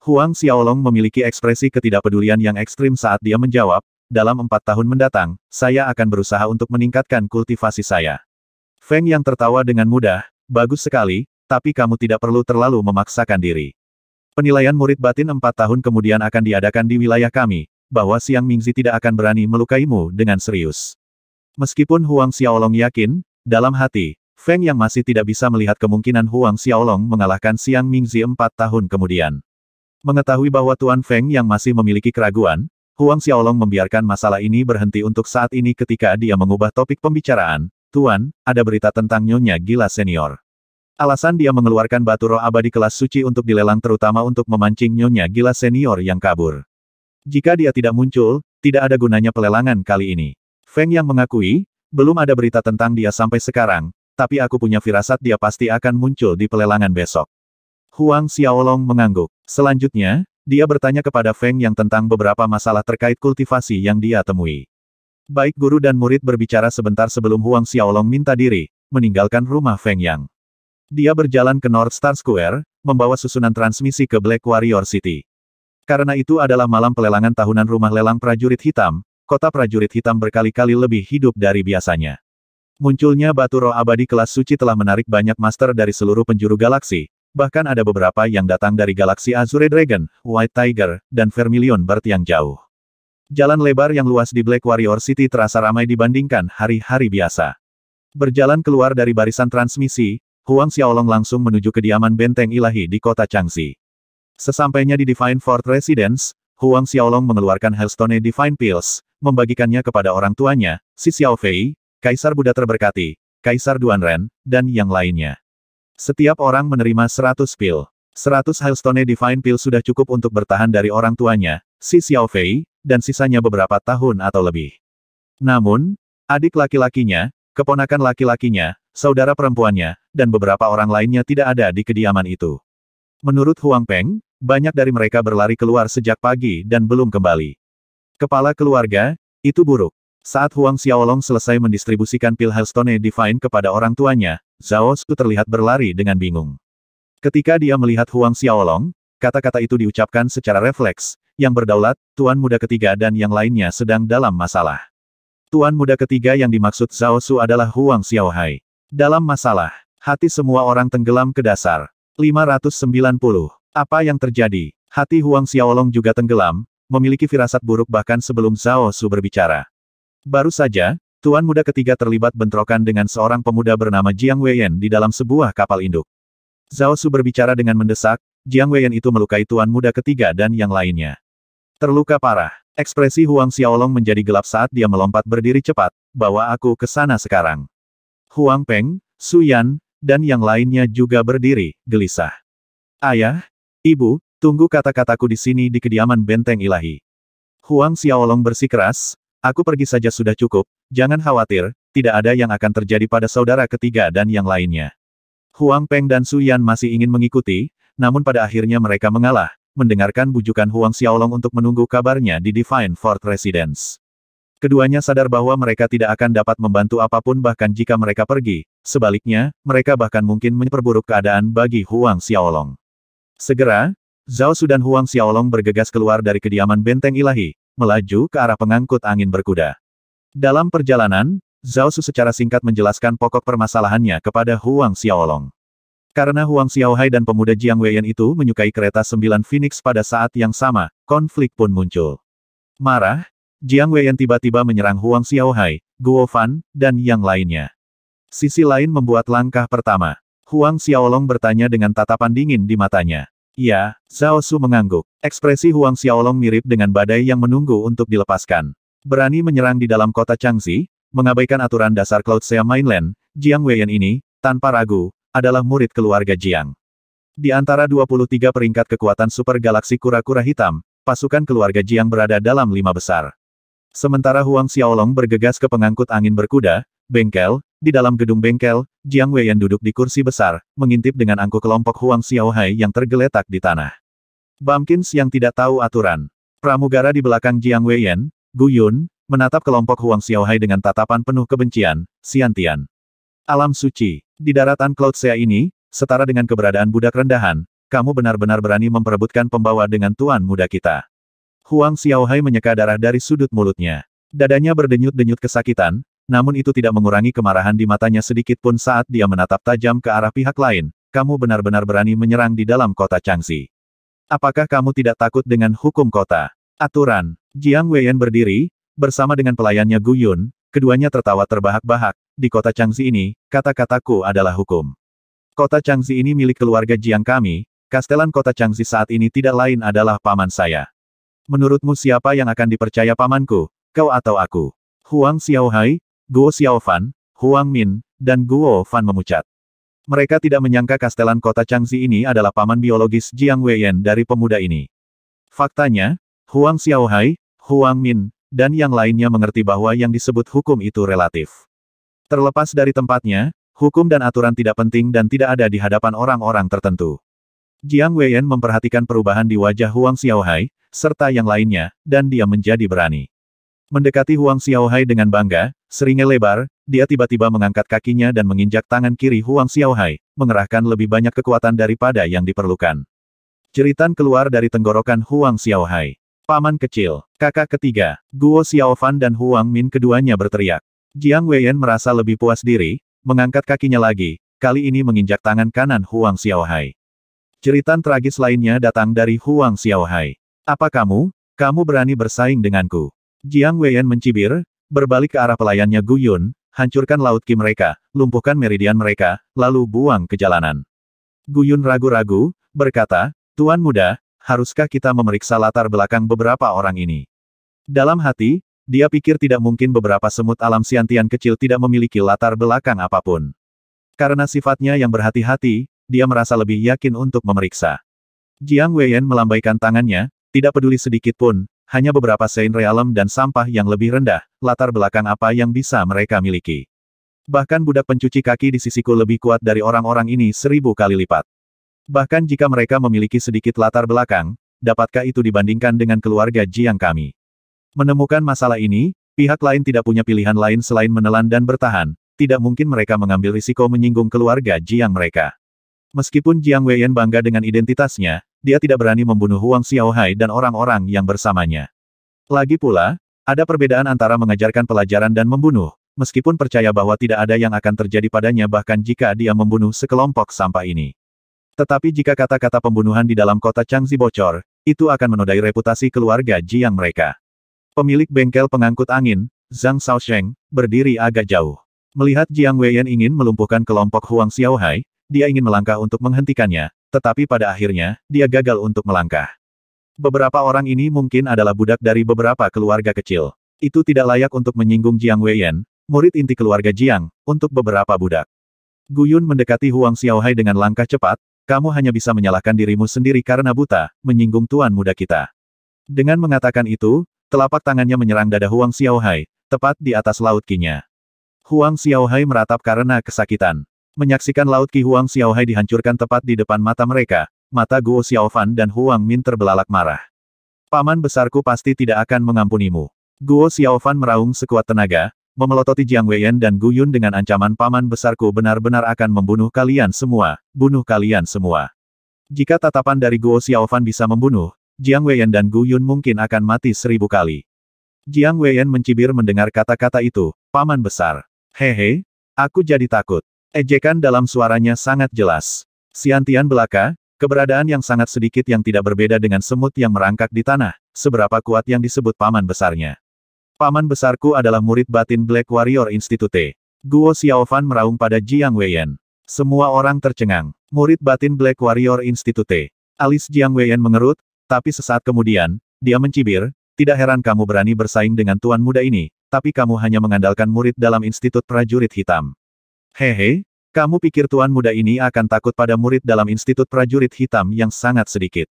Huang Xiaolong memiliki ekspresi ketidakpedulian yang ekstrim saat dia menjawab, dalam empat tahun mendatang, saya akan berusaha untuk meningkatkan kultivasi saya. Feng yang tertawa dengan mudah, bagus sekali, tapi kamu tidak perlu terlalu memaksakan diri. Penilaian murid batin empat tahun kemudian akan diadakan di wilayah kami, bahwa Siang Mingzi tidak akan berani melukaimu dengan serius. Meskipun Huang Xiaolong yakin, dalam hati, Feng yang masih tidak bisa melihat kemungkinan Huang Xiaolong mengalahkan Siang Mingzi empat tahun kemudian. Mengetahui bahwa Tuan Feng yang masih memiliki keraguan, Huang Xiaolong membiarkan masalah ini berhenti untuk saat ini ketika dia mengubah topik pembicaraan. Tuan, ada berita tentang Nyonya Gila Senior. Alasan dia mengeluarkan batu roh abadi kelas suci untuk dilelang terutama untuk memancing nyonya gila senior yang kabur. Jika dia tidak muncul, tidak ada gunanya pelelangan kali ini. Feng yang mengakui, belum ada berita tentang dia sampai sekarang, tapi aku punya firasat dia pasti akan muncul di pelelangan besok. Huang Xiaolong mengangguk. Selanjutnya, dia bertanya kepada Feng yang tentang beberapa masalah terkait kultivasi yang dia temui. Baik guru dan murid berbicara sebentar sebelum Huang Xiaolong minta diri, meninggalkan rumah Feng Yang. Dia berjalan ke North Star Square, membawa susunan transmisi ke Black Warrior City. Karena itu adalah malam pelelangan tahunan rumah lelang prajurit hitam, kota prajurit hitam berkali-kali lebih hidup dari biasanya. Munculnya batu roh abadi kelas suci telah menarik banyak master dari seluruh penjuru galaksi, bahkan ada beberapa yang datang dari galaksi Azure Dragon, White Tiger, dan Vermilion Bird yang jauh. Jalan lebar yang luas di Black Warrior City terasa ramai dibandingkan hari-hari biasa. Berjalan keluar dari barisan transmisi, Huang Xiaolong langsung menuju kediaman benteng ilahi di kota Changsi. Sesampainya di Divine Fort Residence, Huang Xiaolong mengeluarkan Hellstone Divine Pills, membagikannya kepada orang tuanya, si Xiaofei, Kaisar Buddha Terberkati, Kaisar Duanren, dan yang lainnya. Setiap orang menerima 100 pil. 100 Hellstone Divine Pills sudah cukup untuk bertahan dari orang tuanya, si Xiaofei, dan sisanya beberapa tahun atau lebih. Namun, adik laki-lakinya, keponakan laki-lakinya, saudara perempuannya, dan beberapa orang lainnya tidak ada di kediaman itu. Menurut Huang Peng, banyak dari mereka berlari keluar sejak pagi dan belum kembali. Kepala keluarga, itu buruk. Saat Huang Xiaolong selesai mendistribusikan pil Hellstone Divine kepada orang tuanya, Zhao Su terlihat berlari dengan bingung. Ketika dia melihat Huang Xiaolong, kata-kata itu diucapkan secara refleks, yang berdaulat, Tuan Muda Ketiga dan yang lainnya sedang dalam masalah. Tuan Muda Ketiga yang dimaksud Zhao Su adalah Huang Xiaohai. Dalam masalah, hati semua orang tenggelam ke dasar. 590. Apa yang terjadi? Hati Huang Xiaolong juga tenggelam, memiliki firasat buruk bahkan sebelum Zhao Su berbicara. Baru saja, Tuan muda ketiga terlibat bentrokan dengan seorang pemuda bernama Jiang Weiyan di dalam sebuah kapal induk. Zhao Su berbicara dengan mendesak, Jiang Weiyan itu melukai tuan muda ketiga dan yang lainnya. Terluka parah. Ekspresi Huang Xiaolong menjadi gelap saat dia melompat berdiri cepat, bawa aku ke sana sekarang. Huang Peng, Suyan, dan yang lainnya juga berdiri, gelisah. Ayah, ibu, tunggu kata-kataku di sini di kediaman benteng ilahi. Huang Xiaolong bersikeras, aku pergi saja sudah cukup, jangan khawatir, tidak ada yang akan terjadi pada saudara ketiga dan yang lainnya. Huang Peng dan Suyan masih ingin mengikuti, namun pada akhirnya mereka mengalah, mendengarkan bujukan Huang Xiaolong untuk menunggu kabarnya di Divine Fort Residence. Keduanya sadar bahwa mereka tidak akan dapat membantu apapun bahkan jika mereka pergi, sebaliknya, mereka bahkan mungkin memperburuk keadaan bagi Huang Xiaolong. Segera, Zhao Su dan Huang Xiaolong bergegas keluar dari kediaman benteng ilahi, melaju ke arah pengangkut angin berkuda. Dalam perjalanan, Zhao Su secara singkat menjelaskan pokok permasalahannya kepada Huang Xiaolong. Karena Huang Xiaohai dan pemuda Jiang Weiyan itu menyukai kereta sembilan Phoenix pada saat yang sama, konflik pun muncul. Marah, Jiang Weiyan tiba-tiba menyerang Huang Xiaohai, Guo Fan, dan yang lainnya. Sisi lain membuat langkah pertama. Huang Xiaolong bertanya dengan tatapan dingin di matanya. Ya, Zhao Su mengangguk. Ekspresi Huang Xiaolong mirip dengan badai yang menunggu untuk dilepaskan. Berani menyerang di dalam kota Changxi, mengabaikan aturan dasar Cloud Sea Mainland, Jiang Weiyan ini, tanpa ragu, adalah murid keluarga Jiang. Di antara 23 peringkat kekuatan super galaksi kura-kura hitam, pasukan keluarga Jiang berada dalam lima besar. Sementara Huang Xiaolong bergegas ke pengangkut angin berkuda, bengkel, di dalam gedung bengkel, Jiang Weiyan duduk di kursi besar, mengintip dengan angku kelompok Huang Xiaohai yang tergeletak di tanah. Bamkins yang tidak tahu aturan. Pramugara di belakang Jiang Weiyan, Gu Yun, menatap kelompok Huang Xiaohai dengan tatapan penuh kebencian, Siantian. Alam suci, di daratan Cloud Sea ini, setara dengan keberadaan budak rendahan, kamu benar-benar berani memperebutkan pembawa dengan tuan muda kita. Huang Xiaohai menyeka darah dari sudut mulutnya. Dadanya berdenyut-denyut kesakitan, namun itu tidak mengurangi kemarahan di matanya sedikit pun saat dia menatap tajam ke arah pihak lain, kamu benar-benar berani menyerang di dalam kota Changxi. Apakah kamu tidak takut dengan hukum kota? Aturan, Jiang Weiyan berdiri, bersama dengan pelayannya Gu Yun, keduanya tertawa terbahak-bahak, di kota Changxi ini, kata-kataku adalah hukum. Kota Changxi ini milik keluarga Jiang kami, kastelan kota Changxi saat ini tidak lain adalah paman saya. Menurutmu siapa yang akan dipercaya pamanku, kau atau aku? Huang Xiaohai, Guo Xiaofan, Huang Min, dan Guo Fan memucat. Mereka tidak menyangka kastelan kota Changzi ini adalah paman biologis Jiang Weiyan dari pemuda ini. Faktanya, Huang Xiaohai, Huang Min, dan yang lainnya mengerti bahwa yang disebut hukum itu relatif. Terlepas dari tempatnya, hukum dan aturan tidak penting dan tidak ada di hadapan orang-orang tertentu. Jiang Weiyan memperhatikan perubahan di wajah Huang Xiaohai, serta yang lainnya, dan dia menjadi berani. Mendekati Huang Xiaohai dengan bangga, seringnya lebar, dia tiba-tiba mengangkat kakinya dan menginjak tangan kiri Huang Xiaohai, mengerahkan lebih banyak kekuatan daripada yang diperlukan. Ceritan keluar dari tenggorokan Huang Xiaohai. Paman kecil, kakak ketiga, Guo Xiaofan dan Huang Min keduanya berteriak. Jiang Weiyan merasa lebih puas diri, mengangkat kakinya lagi, kali ini menginjak tangan kanan Huang Xiaohai. Ceritan tragis lainnya datang dari Huang Xiaohai. Apa kamu, kamu berani bersaing denganku? Jiang Weiyan mencibir, berbalik ke arah pelayannya Gu Yun, hancurkan laut Ki mereka, lumpuhkan meridian mereka, lalu buang ke jalanan. Gu Yun ragu-ragu, berkata, Tuan muda, haruskah kita memeriksa latar belakang beberapa orang ini? Dalam hati, dia pikir tidak mungkin beberapa semut alam siantian kecil tidak memiliki latar belakang apapun. Karena sifatnya yang berhati-hati, dia merasa lebih yakin untuk memeriksa. Jiang Weiyan melambaikan tangannya, tidak peduli sedikit pun, hanya beberapa Sein Realem dan sampah yang lebih rendah, latar belakang apa yang bisa mereka miliki. Bahkan budak pencuci kaki di sisiku lebih kuat dari orang-orang ini seribu kali lipat. Bahkan jika mereka memiliki sedikit latar belakang, dapatkah itu dibandingkan dengan keluarga Jiang kami? Menemukan masalah ini, pihak lain tidak punya pilihan lain selain menelan dan bertahan, tidak mungkin mereka mengambil risiko menyinggung keluarga Jiang mereka. Meskipun Jiang Weiyan bangga dengan identitasnya, dia tidak berani membunuh Huang Xiaohai dan orang-orang yang bersamanya. Lagi pula, ada perbedaan antara mengajarkan pelajaran dan membunuh, meskipun percaya bahwa tidak ada yang akan terjadi padanya bahkan jika dia membunuh sekelompok sampah ini. Tetapi jika kata-kata pembunuhan di dalam kota Changzi bocor, itu akan menodai reputasi keluarga Jiang mereka. Pemilik bengkel pengangkut angin, Zhang Shaosheng, berdiri agak jauh. Melihat Jiang Weiyan ingin melumpuhkan kelompok Huang Xiaohai, dia ingin melangkah untuk menghentikannya, tetapi pada akhirnya, dia gagal untuk melangkah. Beberapa orang ini mungkin adalah budak dari beberapa keluarga kecil. Itu tidak layak untuk menyinggung Jiang Weiyan, murid inti keluarga Jiang, untuk beberapa budak. Guyun mendekati Huang Xiaohai dengan langkah cepat, kamu hanya bisa menyalahkan dirimu sendiri karena buta, menyinggung tuan muda kita. Dengan mengatakan itu, telapak tangannya menyerang dada Huang Xiaohai, tepat di atas laut kinya. Huang Xiaohai meratap karena kesakitan. Menyaksikan Laut Ki Huang Xiaohai dihancurkan tepat di depan mata mereka, mata Guo Xiaofan dan Huang Min terbelalak marah. Paman besarku pasti tidak akan mengampunimu. Guo Xiaofan meraung sekuat tenaga, memelototi Jiang Weiyan dan Gu Yun dengan ancaman paman besarku benar-benar akan membunuh kalian semua, bunuh kalian semua. Jika tatapan dari Guo Xiaofan bisa membunuh, Jiang Weiyan dan Gu Yun mungkin akan mati seribu kali. Jiang Weiyan mencibir mendengar kata-kata itu, paman besar. Hehe, aku jadi takut. Ejekan dalam suaranya sangat jelas. Siantian belaka, keberadaan yang sangat sedikit yang tidak berbeda dengan semut yang merangkak di tanah, seberapa kuat yang disebut paman besarnya. Paman besarku adalah murid batin Black Warrior Institute. Guo Xiaofan meraung pada Jiang Weiyan. Semua orang tercengang. Murid batin Black Warrior Institute. Alis Jiang Weiyan mengerut, tapi sesaat kemudian, dia mencibir, tidak heran kamu berani bersaing dengan tuan muda ini, tapi kamu hanya mengandalkan murid dalam Institut Prajurit Hitam. Hehe, kamu pikir tuan muda ini akan takut pada murid dalam Institut Prajurit Hitam yang sangat sedikit.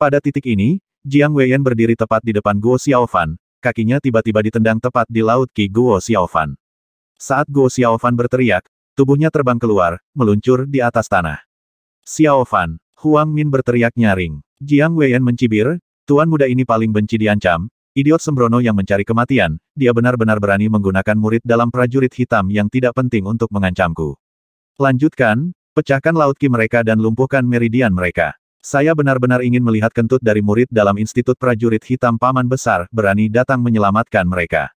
Pada titik ini, Jiang Weiyan berdiri tepat di depan Guo Xiaofan, kakinya tiba-tiba ditendang tepat di laut Ki Guo Xiaofan. Saat Guo Xiaofan berteriak, tubuhnya terbang keluar, meluncur di atas tanah. Xiaofan, Huang Min berteriak nyaring. Jiang Weiyan mencibir, tuan muda ini paling benci diancam, Idiot sembrono yang mencari kematian, dia benar-benar berani menggunakan murid dalam prajurit hitam yang tidak penting untuk mengancamku. Lanjutkan, pecahkan laut ki mereka dan lumpuhkan meridian mereka. Saya benar-benar ingin melihat kentut dari murid dalam Institut Prajurit Hitam Paman Besar berani datang menyelamatkan mereka.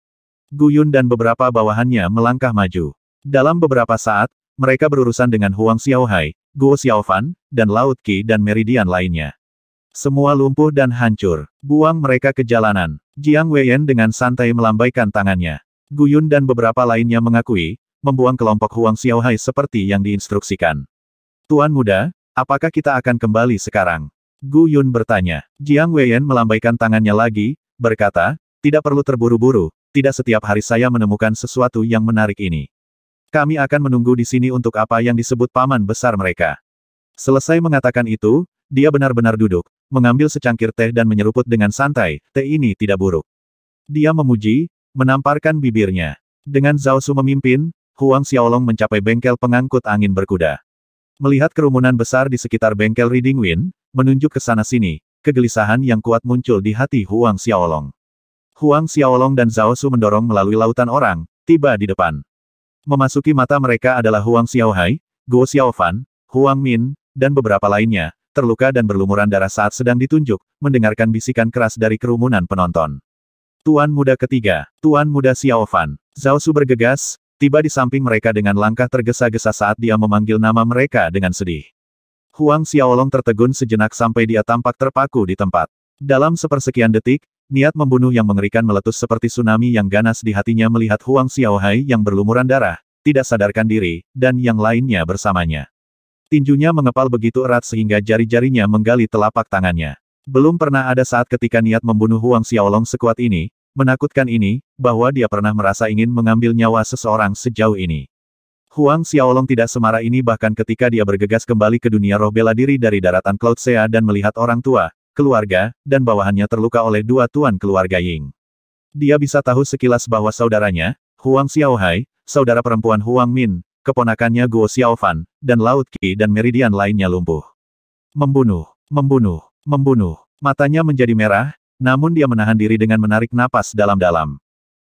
Guyun dan beberapa bawahannya melangkah maju. Dalam beberapa saat, mereka berurusan dengan Huang Xiaohai, Guo Xiaofan, dan Laut Ki dan Meridian lainnya. Semua lumpuh dan hancur. Buang mereka ke jalanan. Jiang Weiyan dengan santai melambaikan tangannya. Guyun dan beberapa lainnya mengakui, membuang kelompok Huang Xiaohai seperti yang diinstruksikan. Tuan muda, apakah kita akan kembali sekarang? Guyun bertanya. Jiang Weiyan melambaikan tangannya lagi, berkata, tidak perlu terburu-buru, tidak setiap hari saya menemukan sesuatu yang menarik ini. Kami akan menunggu di sini untuk apa yang disebut paman besar mereka. Selesai mengatakan itu, dia benar-benar duduk, mengambil secangkir teh dan menyeruput dengan santai, teh ini tidak buruk. Dia memuji, menamparkan bibirnya. Dengan Zhao Su memimpin, Huang Xiaolong mencapai bengkel pengangkut angin berkuda. Melihat kerumunan besar di sekitar bengkel Reading Wind, menunjuk ke sana-sini, kegelisahan yang kuat muncul di hati Huang Xiaolong. Huang Xiaolong dan Zhao Su mendorong melalui lautan orang, tiba di depan. Memasuki mata mereka adalah Huang Xiaohai, Guo Xiaofan, Huang Min, dan beberapa lainnya, terluka dan berlumuran darah saat sedang ditunjuk, mendengarkan bisikan keras dari kerumunan penonton. Tuan muda ketiga, Tuan muda Xiaofan. Zhao Su bergegas, tiba di samping mereka dengan langkah tergesa-gesa saat dia memanggil nama mereka dengan sedih. Huang Xiaolong tertegun sejenak sampai dia tampak terpaku di tempat. Dalam sepersekian detik, Niat membunuh yang mengerikan meletus seperti tsunami yang ganas di hatinya melihat Huang Xiaohai yang berlumuran darah, tidak sadarkan diri, dan yang lainnya bersamanya. Tinjunya mengepal begitu erat sehingga jari-jarinya menggali telapak tangannya. Belum pernah ada saat ketika niat membunuh Huang Xiaolong sekuat ini, menakutkan ini, bahwa dia pernah merasa ingin mengambil nyawa seseorang sejauh ini. Huang Xiaolong tidak semarah ini bahkan ketika dia bergegas kembali ke dunia roh bela diri dari daratan Cloud Sea dan melihat orang tua, keluarga, dan bawahannya terluka oleh dua tuan keluarga Ying. Dia bisa tahu sekilas bahwa saudaranya, Huang Xiaohai, saudara perempuan Huang Min, keponakannya Guo Xiaofan, dan Laut Qi dan Meridian lainnya lumpuh. Membunuh, membunuh, membunuh. Matanya menjadi merah, namun dia menahan diri dengan menarik napas dalam-dalam.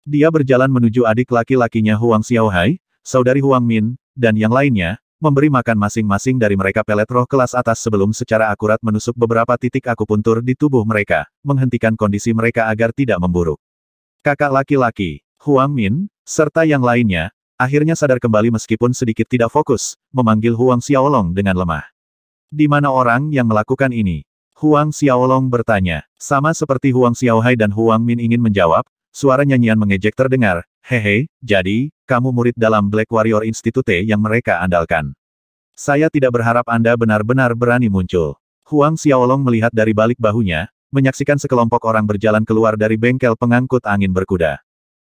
Dia berjalan menuju adik laki-lakinya Huang Xiaohai, saudari Huang Min, dan yang lainnya, memberi makan masing-masing dari mereka pelet roh kelas atas sebelum secara akurat menusuk beberapa titik akupuntur di tubuh mereka, menghentikan kondisi mereka agar tidak memburuk. Kakak laki-laki, Huang Min, serta yang lainnya, akhirnya sadar kembali meskipun sedikit tidak fokus, memanggil Huang Xiaolong dengan lemah. Di mana orang yang melakukan ini? Huang Xiaolong bertanya. Sama seperti Huang Xiaohai dan Huang Min ingin menjawab, suara nyanyian mengejek terdengar, Hehe, jadi, kamu murid dalam Black Warrior Institute yang mereka andalkan. Saya tidak berharap Anda benar-benar berani muncul. Huang Xiaolong melihat dari balik bahunya, menyaksikan sekelompok orang berjalan keluar dari bengkel pengangkut angin berkuda.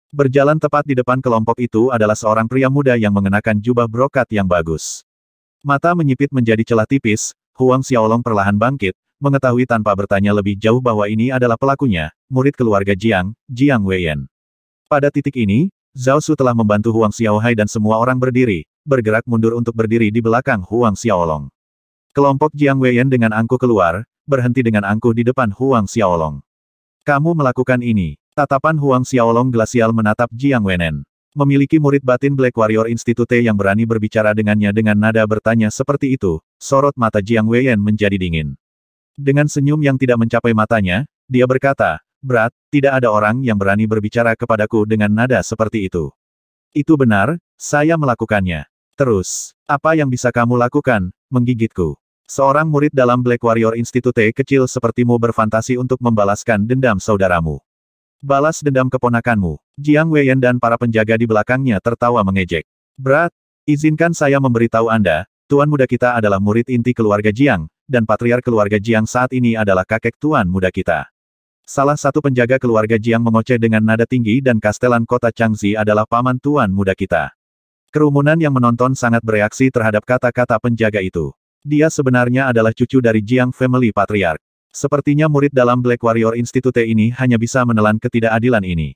Berjalan tepat di depan kelompok itu adalah seorang pria muda yang mengenakan jubah brokat yang bagus. Mata menyipit menjadi celah tipis, Huang Xiaolong perlahan bangkit, mengetahui tanpa bertanya lebih jauh bahwa ini adalah pelakunya, murid keluarga Jiang, Jiang Weiyan. Pada titik ini, Zhao Su telah membantu Huang Xiaohai dan semua orang berdiri, bergerak mundur untuk berdiri di belakang Huang Xiaolong. Kelompok Jiang Weiyan dengan angkuh keluar, berhenti dengan angkuh di depan Huang Xiaolong. Kamu melakukan ini. Tatapan Huang Xiaolong glasial menatap Jiang Wenen. Memiliki murid batin Black Warrior Institute yang berani berbicara dengannya dengan nada bertanya seperti itu, sorot mata Jiang Wen'en menjadi dingin. Dengan senyum yang tidak mencapai matanya, dia berkata, Berat, tidak ada orang yang berani berbicara kepadaku dengan nada seperti itu. Itu benar, saya melakukannya. Terus, apa yang bisa kamu lakukan, menggigitku. Seorang murid dalam Black Warrior Institute kecil sepertimu berfantasi untuk membalaskan dendam saudaramu. Balas dendam keponakanmu. Jiang Weiyan dan para penjaga di belakangnya tertawa mengejek. Berat, izinkan saya memberitahu Anda, tuan muda kita adalah murid inti keluarga Jiang, dan patriark keluarga Jiang saat ini adalah kakek tuan muda kita. Salah satu penjaga keluarga Jiang mengoceh dengan nada tinggi dan kastelan kota Changzi adalah paman tuan muda kita. Kerumunan yang menonton sangat bereaksi terhadap kata-kata penjaga itu. Dia sebenarnya adalah cucu dari Jiang Family Patriarch. Sepertinya murid dalam Black Warrior Institute ini hanya bisa menelan ketidakadilan ini.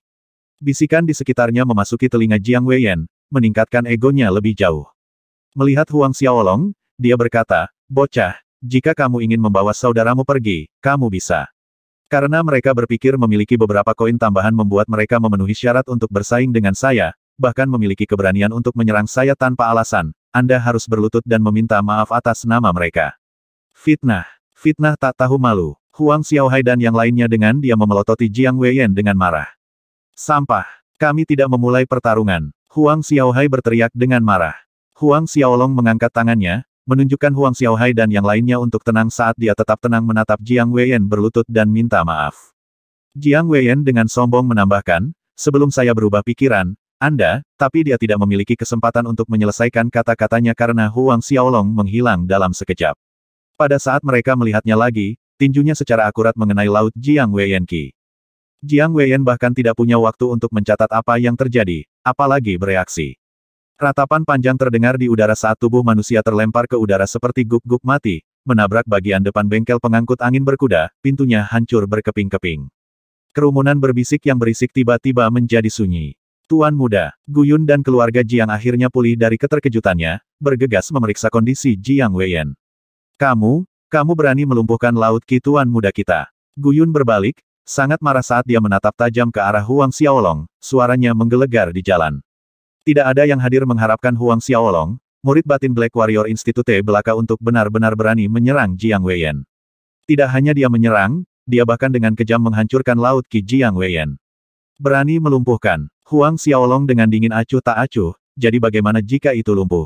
Bisikan di sekitarnya memasuki telinga Jiang Weiyan, meningkatkan egonya lebih jauh. Melihat Huang Xiaolong, dia berkata, Bocah, jika kamu ingin membawa saudaramu pergi, kamu bisa. Karena mereka berpikir memiliki beberapa koin tambahan membuat mereka memenuhi syarat untuk bersaing dengan saya, bahkan memiliki keberanian untuk menyerang saya tanpa alasan, Anda harus berlutut dan meminta maaf atas nama mereka. Fitnah. Fitnah tak tahu malu. Huang Xiaohai dan yang lainnya dengan dia memelototi Jiang Weiyan dengan marah. Sampah. Kami tidak memulai pertarungan. Huang Xiaohai berteriak dengan marah. Huang Xiaolong mengangkat tangannya, menunjukkan Huang Xiaohai dan yang lainnya untuk tenang saat dia tetap tenang menatap Jiang Weiyan berlutut dan minta maaf. Jiang Weiyan dengan sombong menambahkan, sebelum saya berubah pikiran, Anda, tapi dia tidak memiliki kesempatan untuk menyelesaikan kata-katanya karena Huang Xiaolong menghilang dalam sekejap. Pada saat mereka melihatnya lagi, tinjunya secara akurat mengenai laut Jiang Weiyanqi. Jiang Weiyan bahkan tidak punya waktu untuk mencatat apa yang terjadi, apalagi bereaksi. Ratapan panjang terdengar di udara saat tubuh manusia terlempar ke udara seperti guk guk mati, menabrak bagian depan bengkel pengangkut angin berkuda, pintunya hancur berkeping-keping. Kerumunan berbisik yang berisik tiba-tiba menjadi sunyi. Tuan muda, Guyun dan keluarga Jiang akhirnya pulih dari keterkejutannya, bergegas memeriksa kondisi Jiang Weiyan. Kamu, kamu berani melumpuhkan laut kituan muda kita. Guyun berbalik, sangat marah saat dia menatap tajam ke arah Huang Xiaolong, suaranya menggelegar di jalan. Tidak ada yang hadir mengharapkan Huang Xiaolong, murid batin Black Warrior Institute belaka untuk benar-benar berani menyerang Jiang Weiyan. Tidak hanya dia menyerang, dia bahkan dengan kejam menghancurkan laut ki Jiang Weiyan. Berani melumpuhkan, Huang Xiaolong dengan dingin acuh tak acuh, jadi bagaimana jika itu lumpuh?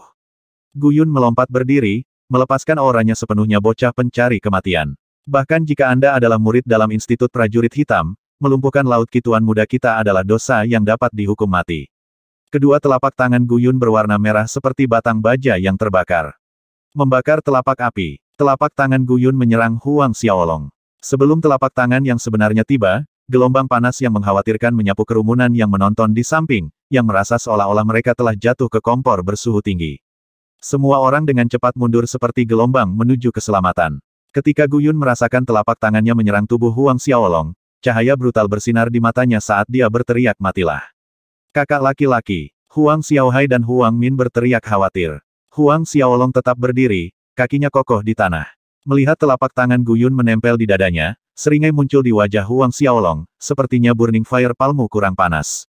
Guyun melompat berdiri, melepaskan auranya sepenuhnya bocah pencari kematian. Bahkan jika Anda adalah murid dalam Institut Prajurit Hitam, melumpuhkan Laut Kituan Muda kita adalah dosa yang dapat dihukum mati. Kedua telapak tangan Guyun berwarna merah seperti batang baja yang terbakar. Membakar telapak api, telapak tangan Guyun menyerang Huang Xiaolong. Sebelum telapak tangan yang sebenarnya tiba, gelombang panas yang mengkhawatirkan menyapu kerumunan yang menonton di samping, yang merasa seolah-olah mereka telah jatuh ke kompor bersuhu tinggi. Semua orang dengan cepat mundur seperti gelombang menuju keselamatan. Ketika Guyun merasakan telapak tangannya menyerang tubuh Huang Xiaolong, cahaya brutal bersinar di matanya saat dia berteriak matilah. Kakak laki-laki, Huang Xiaohai dan Huang Min berteriak khawatir. Huang Xiaolong tetap berdiri, kakinya kokoh di tanah. Melihat telapak tangan Guyun menempel di dadanya, seringai muncul di wajah Huang Xiaolong, sepertinya burning fire palmu kurang panas.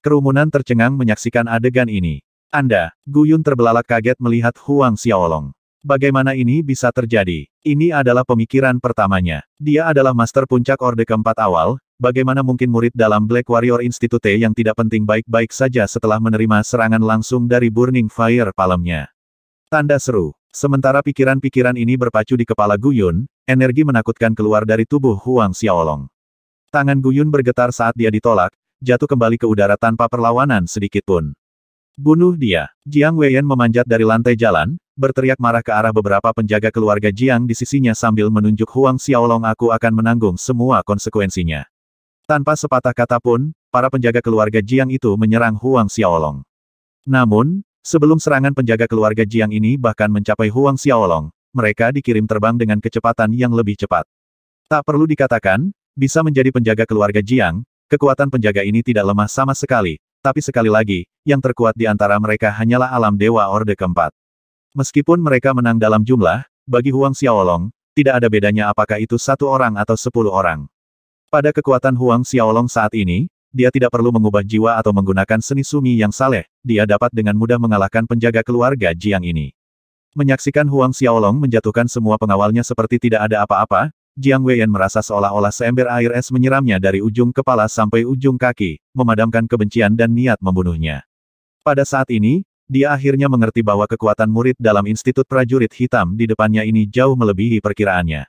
Kerumunan tercengang menyaksikan adegan ini. Anda, Guyun terbelalak kaget melihat Huang Xiaolong. Bagaimana ini bisa terjadi? Ini adalah pemikiran pertamanya. Dia adalah master puncak orde keempat awal, bagaimana mungkin murid dalam Black Warrior Institute yang tidak penting baik-baik saja setelah menerima serangan langsung dari Burning Fire palemnya. Tanda seru. Sementara pikiran-pikiran ini berpacu di kepala Guyun, energi menakutkan keluar dari tubuh Huang Xiaolong. Tangan Guyun bergetar saat dia ditolak, jatuh kembali ke udara tanpa perlawanan sedikitpun. Bunuh dia. Jiang Weiyan memanjat dari lantai jalan, berteriak marah ke arah beberapa penjaga keluarga Jiang di sisinya sambil menunjuk Huang Xiaolong aku akan menanggung semua konsekuensinya. Tanpa sepatah kata pun, para penjaga keluarga Jiang itu menyerang Huang Xiaolong. Namun, sebelum serangan penjaga keluarga Jiang ini bahkan mencapai Huang Xiaolong, mereka dikirim terbang dengan kecepatan yang lebih cepat. Tak perlu dikatakan, bisa menjadi penjaga keluarga Jiang, kekuatan penjaga ini tidak lemah sama sekali, tapi sekali lagi, yang terkuat di antara mereka hanyalah alam dewa Orde keempat. Meskipun mereka menang dalam jumlah, bagi Huang Xiaolong, tidak ada bedanya apakah itu satu orang atau sepuluh orang. Pada kekuatan Huang Xiaolong saat ini, dia tidak perlu mengubah jiwa atau menggunakan seni sumi yang saleh, dia dapat dengan mudah mengalahkan penjaga keluarga Jiang ini. Menyaksikan Huang Xiaolong menjatuhkan semua pengawalnya seperti tidak ada apa-apa, Jiang Weiyan merasa seolah-olah seember air es menyiramnya dari ujung kepala sampai ujung kaki, memadamkan kebencian dan niat membunuhnya. Pada saat ini, dia akhirnya mengerti bahwa kekuatan murid dalam Institut Prajurit Hitam di depannya ini jauh melebihi perkiraannya.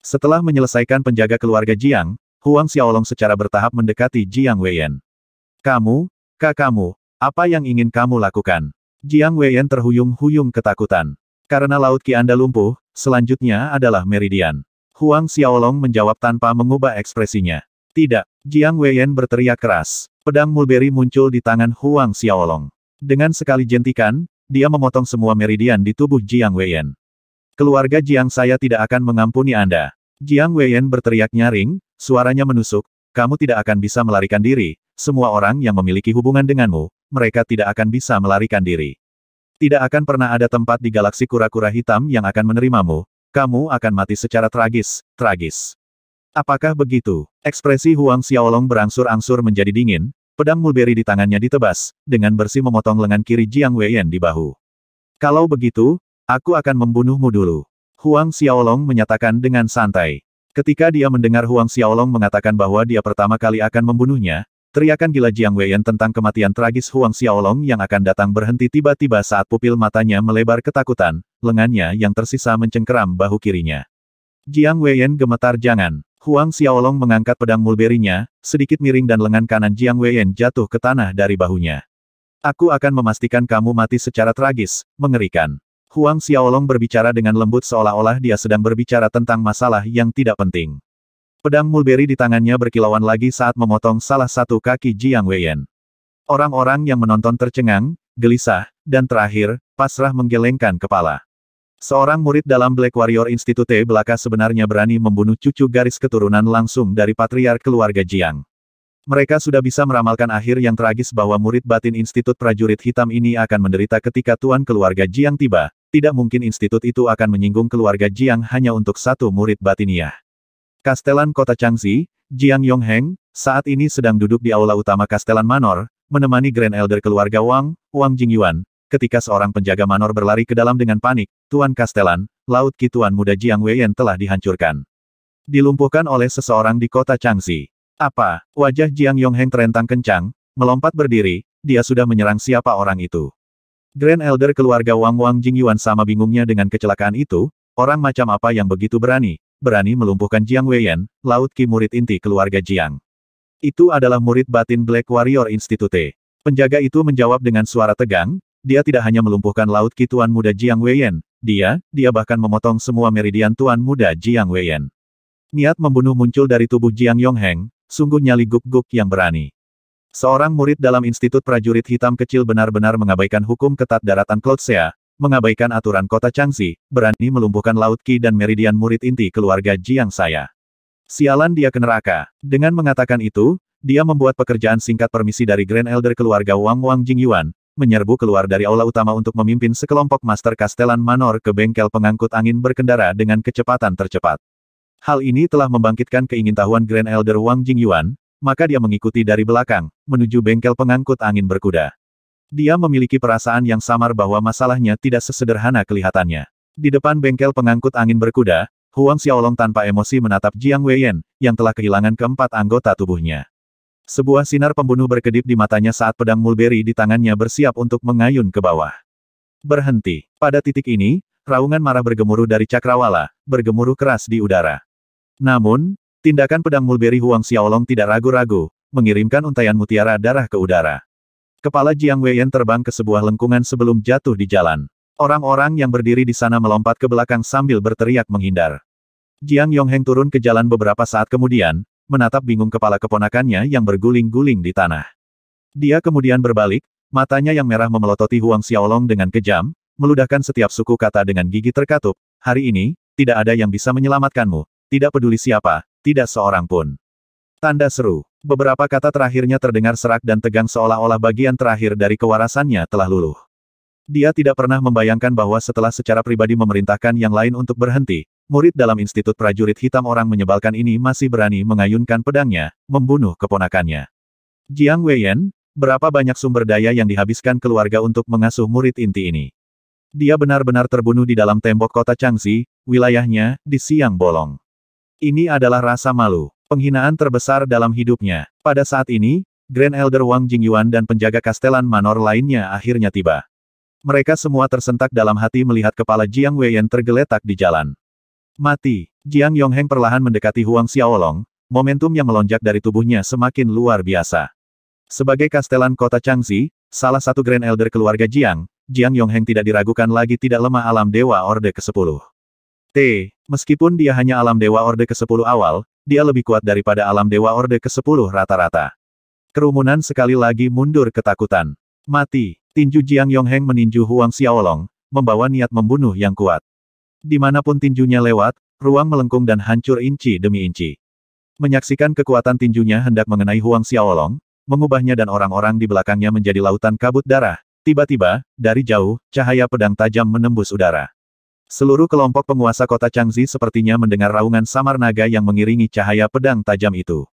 Setelah menyelesaikan penjaga keluarga Jiang, Huang Xiaolong secara bertahap mendekati Jiang Weiyan. Kamu, kakamu, apa yang ingin kamu lakukan? Jiang Weiyan terhuyung-huyung ketakutan. Karena Laut Ki lumpuh, selanjutnya adalah Meridian. Huang Xiaolong menjawab tanpa mengubah ekspresinya. Tidak. Jiang Weiyan berteriak keras. Pedang mulberry muncul di tangan Huang Xiaolong. Dengan sekali jentikan, dia memotong semua meridian di tubuh Jiang Weiyan. Keluarga Jiang saya tidak akan mengampuni Anda. Jiang Weiyan berteriak nyaring, suaranya menusuk, kamu tidak akan bisa melarikan diri, semua orang yang memiliki hubungan denganmu, mereka tidak akan bisa melarikan diri. Tidak akan pernah ada tempat di galaksi kura-kura hitam yang akan menerimamu, kamu akan mati secara tragis, tragis. Apakah begitu? Ekspresi Huang Xiaolong berangsur-angsur menjadi dingin, pedang mulberry di tangannya ditebas, dengan bersih memotong lengan kiri Jiang Weiyan di bahu. Kalau begitu, aku akan membunuhmu dulu. Huang Xiaolong menyatakan dengan santai. Ketika dia mendengar Huang Xiaolong mengatakan bahwa dia pertama kali akan membunuhnya, Teriakan gila Jiang Weiyan tentang kematian tragis Huang Xiaolong yang akan datang berhenti tiba-tiba saat pupil matanya melebar ketakutan, lengannya yang tersisa mencengkeram bahu kirinya. Jiang Weiyan gemetar jangan. Huang Xiaolong mengangkat pedang mulberinya, sedikit miring dan lengan kanan Jiang Weiyan jatuh ke tanah dari bahunya. Aku akan memastikan kamu mati secara tragis, mengerikan. Huang Xiaolong berbicara dengan lembut seolah-olah dia sedang berbicara tentang masalah yang tidak penting. Pedang mulberry di tangannya berkilauan lagi saat memotong salah satu kaki Jiang Weiyan. Orang-orang yang menonton tercengang, gelisah, dan terakhir, pasrah menggelengkan kepala. Seorang murid dalam Black Warrior Institute belaka sebenarnya berani membunuh cucu garis keturunan langsung dari patriark keluarga Jiang. Mereka sudah bisa meramalkan akhir yang tragis bahwa murid batin Institut Prajurit Hitam ini akan menderita ketika tuan keluarga Jiang tiba, tidak mungkin institut itu akan menyinggung keluarga Jiang hanya untuk satu murid batiniah. Kastelan Kota Changzi, Jiang Yongheng, saat ini sedang duduk di aula utama Kastelan Manor, menemani Grand Elder keluarga Wang, Wang Jingyuan. Ketika seorang penjaga Manor berlari ke dalam dengan panik, Tuan Kastelan, Laut Ki Tuan Muda Jiang Weiyan telah dihancurkan. Dilumpuhkan oleh seseorang di kota Changzi. Apa? Wajah Jiang Yongheng terentang kencang, melompat berdiri, dia sudah menyerang siapa orang itu. Grand Elder keluarga Wang Wang Jingyuan sama bingungnya dengan kecelakaan itu, orang macam apa yang begitu berani, berani melumpuhkan Jiang Weiyan, Laut Ki murid inti keluarga Jiang. Itu adalah murid batin Black Warrior Institute. Penjaga itu menjawab dengan suara tegang, dia tidak hanya melumpuhkan Laut Ki Tuan Muda Jiang Weiyan, dia, dia bahkan memotong semua meridian Tuan Muda Jiang Weiyan. Niat membunuh muncul dari tubuh Jiang Yongheng, sungguh nyali guk-guk yang berani. Seorang murid dalam Institut Prajurit Hitam kecil benar-benar mengabaikan hukum ketat daratan Klotzea mengabaikan aturan kota Changsi, berani melumpuhkan Laut Qi dan meridian murid inti keluarga Jiang saya. Sialan dia ke neraka. Dengan mengatakan itu, dia membuat pekerjaan singkat permisi dari Grand Elder keluarga Wang Wang Jingyuan, menyerbu keluar dari aula utama untuk memimpin sekelompok Master Kastelan Manor ke bengkel pengangkut angin berkendara dengan kecepatan tercepat. Hal ini telah membangkitkan keingintahuan Grand Elder Wang Jingyuan, maka dia mengikuti dari belakang, menuju bengkel pengangkut angin berkuda. Dia memiliki perasaan yang samar bahwa masalahnya tidak sesederhana kelihatannya. Di depan bengkel pengangkut angin berkuda, Huang Xiaolong tanpa emosi menatap Jiang Weiyan, yang telah kehilangan keempat anggota tubuhnya. Sebuah sinar pembunuh berkedip di matanya saat pedang mulberry di tangannya bersiap untuk mengayun ke bawah. Berhenti. Pada titik ini, raungan marah bergemuruh dari cakrawala, bergemuruh keras di udara. Namun, tindakan pedang mulberry Huang Xiaolong tidak ragu-ragu, mengirimkan untaian mutiara darah ke udara. Kepala Jiang Weiyan terbang ke sebuah lengkungan sebelum jatuh di jalan. Orang-orang yang berdiri di sana melompat ke belakang sambil berteriak menghindar. Jiang Yongheng turun ke jalan beberapa saat kemudian, menatap bingung kepala keponakannya yang berguling-guling di tanah. Dia kemudian berbalik, matanya yang merah memelototi Huang Xiaolong dengan kejam, meludahkan setiap suku kata dengan gigi terkatup, hari ini, tidak ada yang bisa menyelamatkanmu, tidak peduli siapa, tidak seorang pun. Tanda seru. Beberapa kata terakhirnya terdengar serak dan tegang seolah-olah bagian terakhir dari kewarasannya telah luluh. Dia tidak pernah membayangkan bahwa setelah secara pribadi memerintahkan yang lain untuk berhenti, murid dalam Institut Prajurit Hitam orang menyebalkan ini masih berani mengayunkan pedangnya, membunuh keponakannya. Jiang Weiyan, berapa banyak sumber daya yang dihabiskan keluarga untuk mengasuh murid inti ini? Dia benar-benar terbunuh di dalam tembok kota Changsi, wilayahnya, di Siang Bolong. Ini adalah rasa malu. Penghinaan terbesar dalam hidupnya. Pada saat ini, Grand Elder Wang Jingyuan dan penjaga Kastelan Manor lainnya akhirnya tiba. Mereka semua tersentak dalam hati melihat kepala Jiang Wei yang tergeletak di jalan. Mati, Jiang Yongheng perlahan mendekati Huang Xiaolong, momentum yang melonjak dari tubuhnya semakin luar biasa. Sebagai Kastelan Kota Changzi, salah satu Grand Elder keluarga Jiang, Jiang Yongheng tidak diragukan lagi tidak lemah alam Dewa Orde ke-10. T. Meskipun dia hanya alam Dewa Orde ke-10 awal, dia lebih kuat daripada alam dewa Orde ke-10 rata-rata. Kerumunan sekali lagi mundur ketakutan. Mati, tinju Jiang Yongheng meninju Huang Xiaolong, membawa niat membunuh yang kuat. Dimanapun tinjunya lewat, ruang melengkung dan hancur inci demi inci. Menyaksikan kekuatan tinjunya hendak mengenai Huang Xiaolong, mengubahnya dan orang-orang di belakangnya menjadi lautan kabut darah, tiba-tiba, dari jauh, cahaya pedang tajam menembus udara. Seluruh kelompok penguasa kota Changzi sepertinya mendengar raungan samar naga yang mengiringi cahaya pedang tajam itu.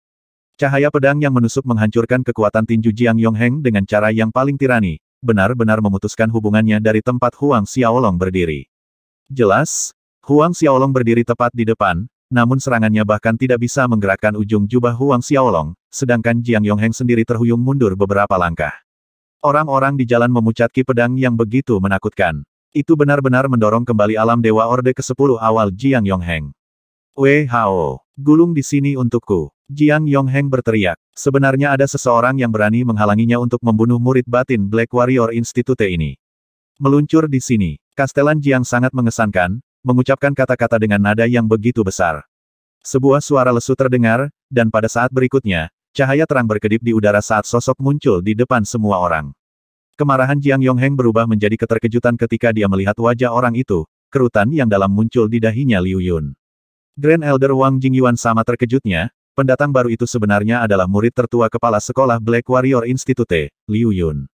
Cahaya pedang yang menusuk menghancurkan kekuatan tinju Jiang Yongheng dengan cara yang paling tirani, benar-benar memutuskan hubungannya dari tempat Huang Xiaolong berdiri. Jelas, Huang Xiaolong berdiri tepat di depan, namun serangannya bahkan tidak bisa menggerakkan ujung jubah Huang Xiaolong, sedangkan Jiang Yongheng sendiri terhuyung mundur beberapa langkah. Orang-orang di jalan memucat ki pedang yang begitu menakutkan. Itu benar-benar mendorong kembali alam Dewa Orde ke-10 awal Jiang Yongheng. WHO, gulung di sini untukku. Jiang Yongheng berteriak. Sebenarnya ada seseorang yang berani menghalanginya untuk membunuh murid batin Black Warrior Institute ini. Meluncur di sini, Kastelan Jiang sangat mengesankan, mengucapkan kata-kata dengan nada yang begitu besar. Sebuah suara lesu terdengar, dan pada saat berikutnya, cahaya terang berkedip di udara saat sosok muncul di depan semua orang. Kemarahan Jiang Yongheng berubah menjadi keterkejutan ketika dia melihat wajah orang itu, kerutan yang dalam muncul di dahinya Liu Yun. Grand Elder Wang Jingyuan sama terkejutnya, pendatang baru itu sebenarnya adalah murid tertua kepala sekolah Black Warrior Institute, Liu Yun.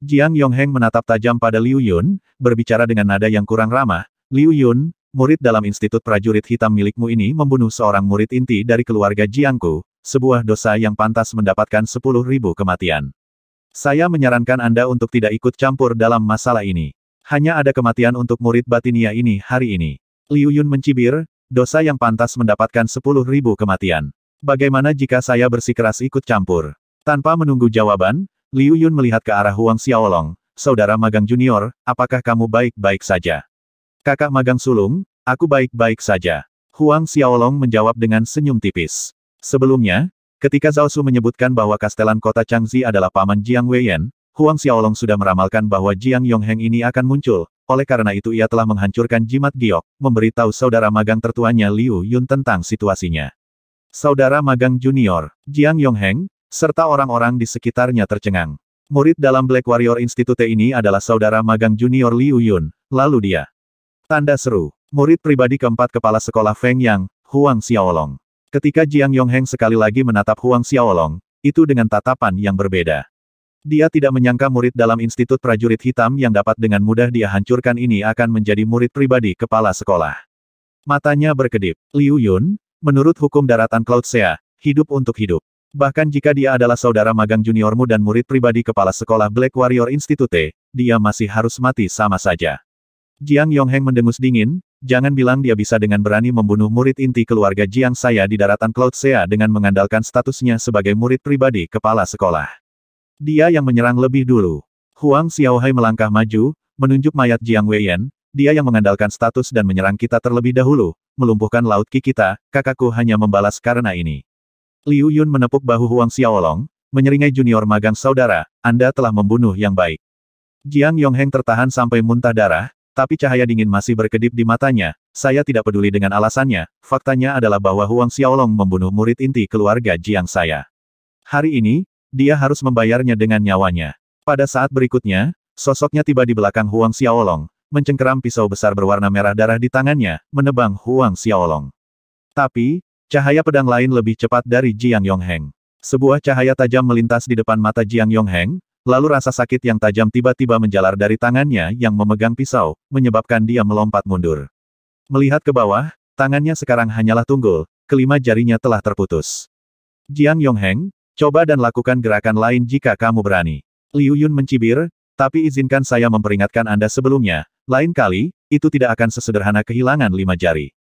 Jiang Yongheng menatap tajam pada Liu Yun, berbicara dengan nada yang kurang ramah, Liu Yun, murid dalam Institut Prajurit Hitam milikmu ini membunuh seorang murid inti dari keluarga Jiangku, sebuah dosa yang pantas mendapatkan 10.000 kematian. Saya menyarankan Anda untuk tidak ikut campur dalam masalah ini. Hanya ada kematian untuk murid batinia ini hari ini. Liu Yun mencibir, dosa yang pantas mendapatkan ribu kematian. Bagaimana jika saya bersikeras ikut campur? Tanpa menunggu jawaban, Liu Yun melihat ke arah Huang Xiaolong, saudara magang junior, apakah kamu baik-baik saja? Kakak magang sulung, aku baik-baik saja. Huang Xiaolong menjawab dengan senyum tipis. Sebelumnya, Ketika Zhao Su menyebutkan bahwa kastelan kota Changzi adalah paman Jiang Weiyan, Huang Xiaolong sudah meramalkan bahwa Jiang Yongheng ini akan muncul, oleh karena itu ia telah menghancurkan jimat giok, memberitahu saudara magang tertuanya Liu Yun tentang situasinya. Saudara magang junior, Jiang Yongheng, serta orang-orang di sekitarnya tercengang. Murid dalam Black Warrior Institute ini adalah saudara magang junior Liu Yun, lalu dia. Tanda seru, murid pribadi keempat kepala sekolah Feng Yang, Huang Xiaolong. Ketika Jiang Yongheng sekali lagi menatap Huang Xiaolong, itu dengan tatapan yang berbeda. Dia tidak menyangka murid dalam Institut Prajurit Hitam yang dapat dengan mudah dia hancurkan ini akan menjadi murid pribadi kepala sekolah. Matanya berkedip. Liu Yun, menurut hukum daratan Cloud Sea, hidup untuk hidup. Bahkan jika dia adalah saudara magang juniormu dan murid pribadi kepala sekolah Black Warrior Institute, dia masih harus mati sama saja. Jiang Yongheng mendengus dingin, Jangan bilang dia bisa dengan berani membunuh murid inti keluarga Jiang saya di daratan Cloud Sea dengan mengandalkan statusnya sebagai murid pribadi kepala sekolah. Dia yang menyerang lebih dulu. Huang Xiaohai melangkah maju, menunjuk mayat Jiang Weiyan, dia yang mengandalkan status dan menyerang kita terlebih dahulu, melumpuhkan laut ki kita, kakakku hanya membalas karena ini. Liu Yun menepuk bahu Huang Xiaolong, menyeringai junior magang saudara, Anda telah membunuh yang baik. Jiang Yongheng tertahan sampai muntah darah, tapi cahaya dingin masih berkedip di matanya, saya tidak peduli dengan alasannya, faktanya adalah bahwa Huang Xiaolong membunuh murid inti keluarga Jiang saya. Hari ini, dia harus membayarnya dengan nyawanya. Pada saat berikutnya, sosoknya tiba di belakang Huang Xiaolong, mencengkeram pisau besar berwarna merah darah di tangannya, menebang Huang Xiaolong. Tapi, cahaya pedang lain lebih cepat dari Jiang Yongheng. Sebuah cahaya tajam melintas di depan mata Jiang Yongheng, Lalu rasa sakit yang tajam tiba-tiba menjalar dari tangannya yang memegang pisau, menyebabkan dia melompat mundur. Melihat ke bawah, tangannya sekarang hanyalah tunggul, kelima jarinya telah terputus. Jiang Yongheng, coba dan lakukan gerakan lain jika kamu berani. Liu Yun mencibir, tapi izinkan saya memperingatkan Anda sebelumnya, lain kali, itu tidak akan sesederhana kehilangan lima jari.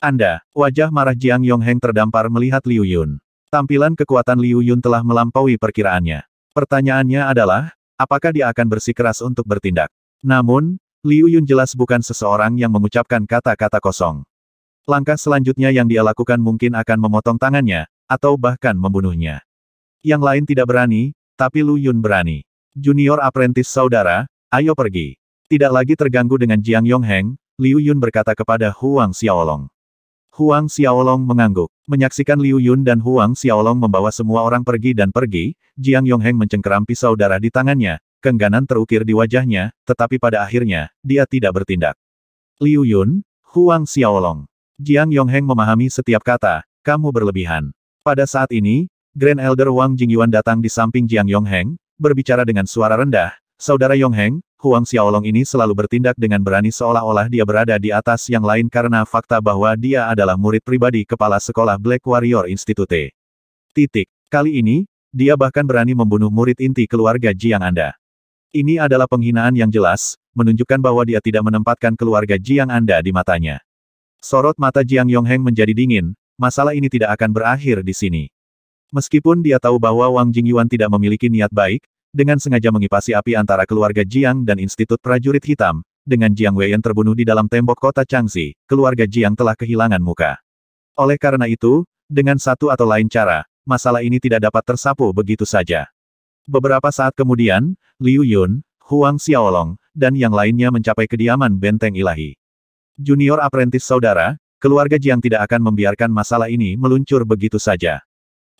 Anda, wajah marah Jiang Yongheng terdampar melihat Liu Yun. Tampilan kekuatan Liu Yun telah melampaui perkiraannya. Pertanyaannya adalah, apakah dia akan bersikeras untuk bertindak? Namun, Liu Yun jelas bukan seseorang yang mengucapkan kata-kata kosong. Langkah selanjutnya yang dia lakukan mungkin akan memotong tangannya, atau bahkan membunuhnya. Yang lain tidak berani, tapi Lu Yun berani. Junior apprentice saudara, ayo pergi. Tidak lagi terganggu dengan Jiang Yongheng, Liu Yun berkata kepada Huang Xiaolong. Huang Xiaolong mengangguk. Menyaksikan Liu Yun dan Huang Xiaolong membawa semua orang pergi dan pergi, Jiang Yongheng mencengkeram pisau darah di tangannya, kengganan terukir di wajahnya, tetapi pada akhirnya, dia tidak bertindak. Liu Yun, Huang Xiaolong. Jiang Yongheng memahami setiap kata, kamu berlebihan. Pada saat ini, Grand Elder Wang Jingyuan datang di samping Jiang Yongheng, berbicara dengan suara rendah, Saudara Yongheng, Huang Xiaolong ini selalu bertindak dengan berani seolah-olah dia berada di atas yang lain karena fakta bahwa dia adalah murid pribadi kepala sekolah Black Warrior Institute. Titik. Kali ini, dia bahkan berani membunuh murid inti keluarga Jiang Anda. Ini adalah penghinaan yang jelas, menunjukkan bahwa dia tidak menempatkan keluarga Jiang Anda di matanya. Sorot mata Jiang Yongheng menjadi dingin, masalah ini tidak akan berakhir di sini. Meskipun dia tahu bahwa Wang Jingyuan tidak memiliki niat baik, dengan sengaja mengipasi api antara keluarga Jiang dan Institut Prajurit Hitam, dengan Jiang Wei yang terbunuh di dalam tembok kota Changxi, keluarga Jiang telah kehilangan muka. Oleh karena itu, dengan satu atau lain cara, masalah ini tidak dapat tersapu begitu saja. Beberapa saat kemudian, Liu Yun, Huang Xiaolong, dan yang lainnya mencapai kediaman benteng ilahi. Junior apprentice saudara, keluarga Jiang tidak akan membiarkan masalah ini meluncur begitu saja.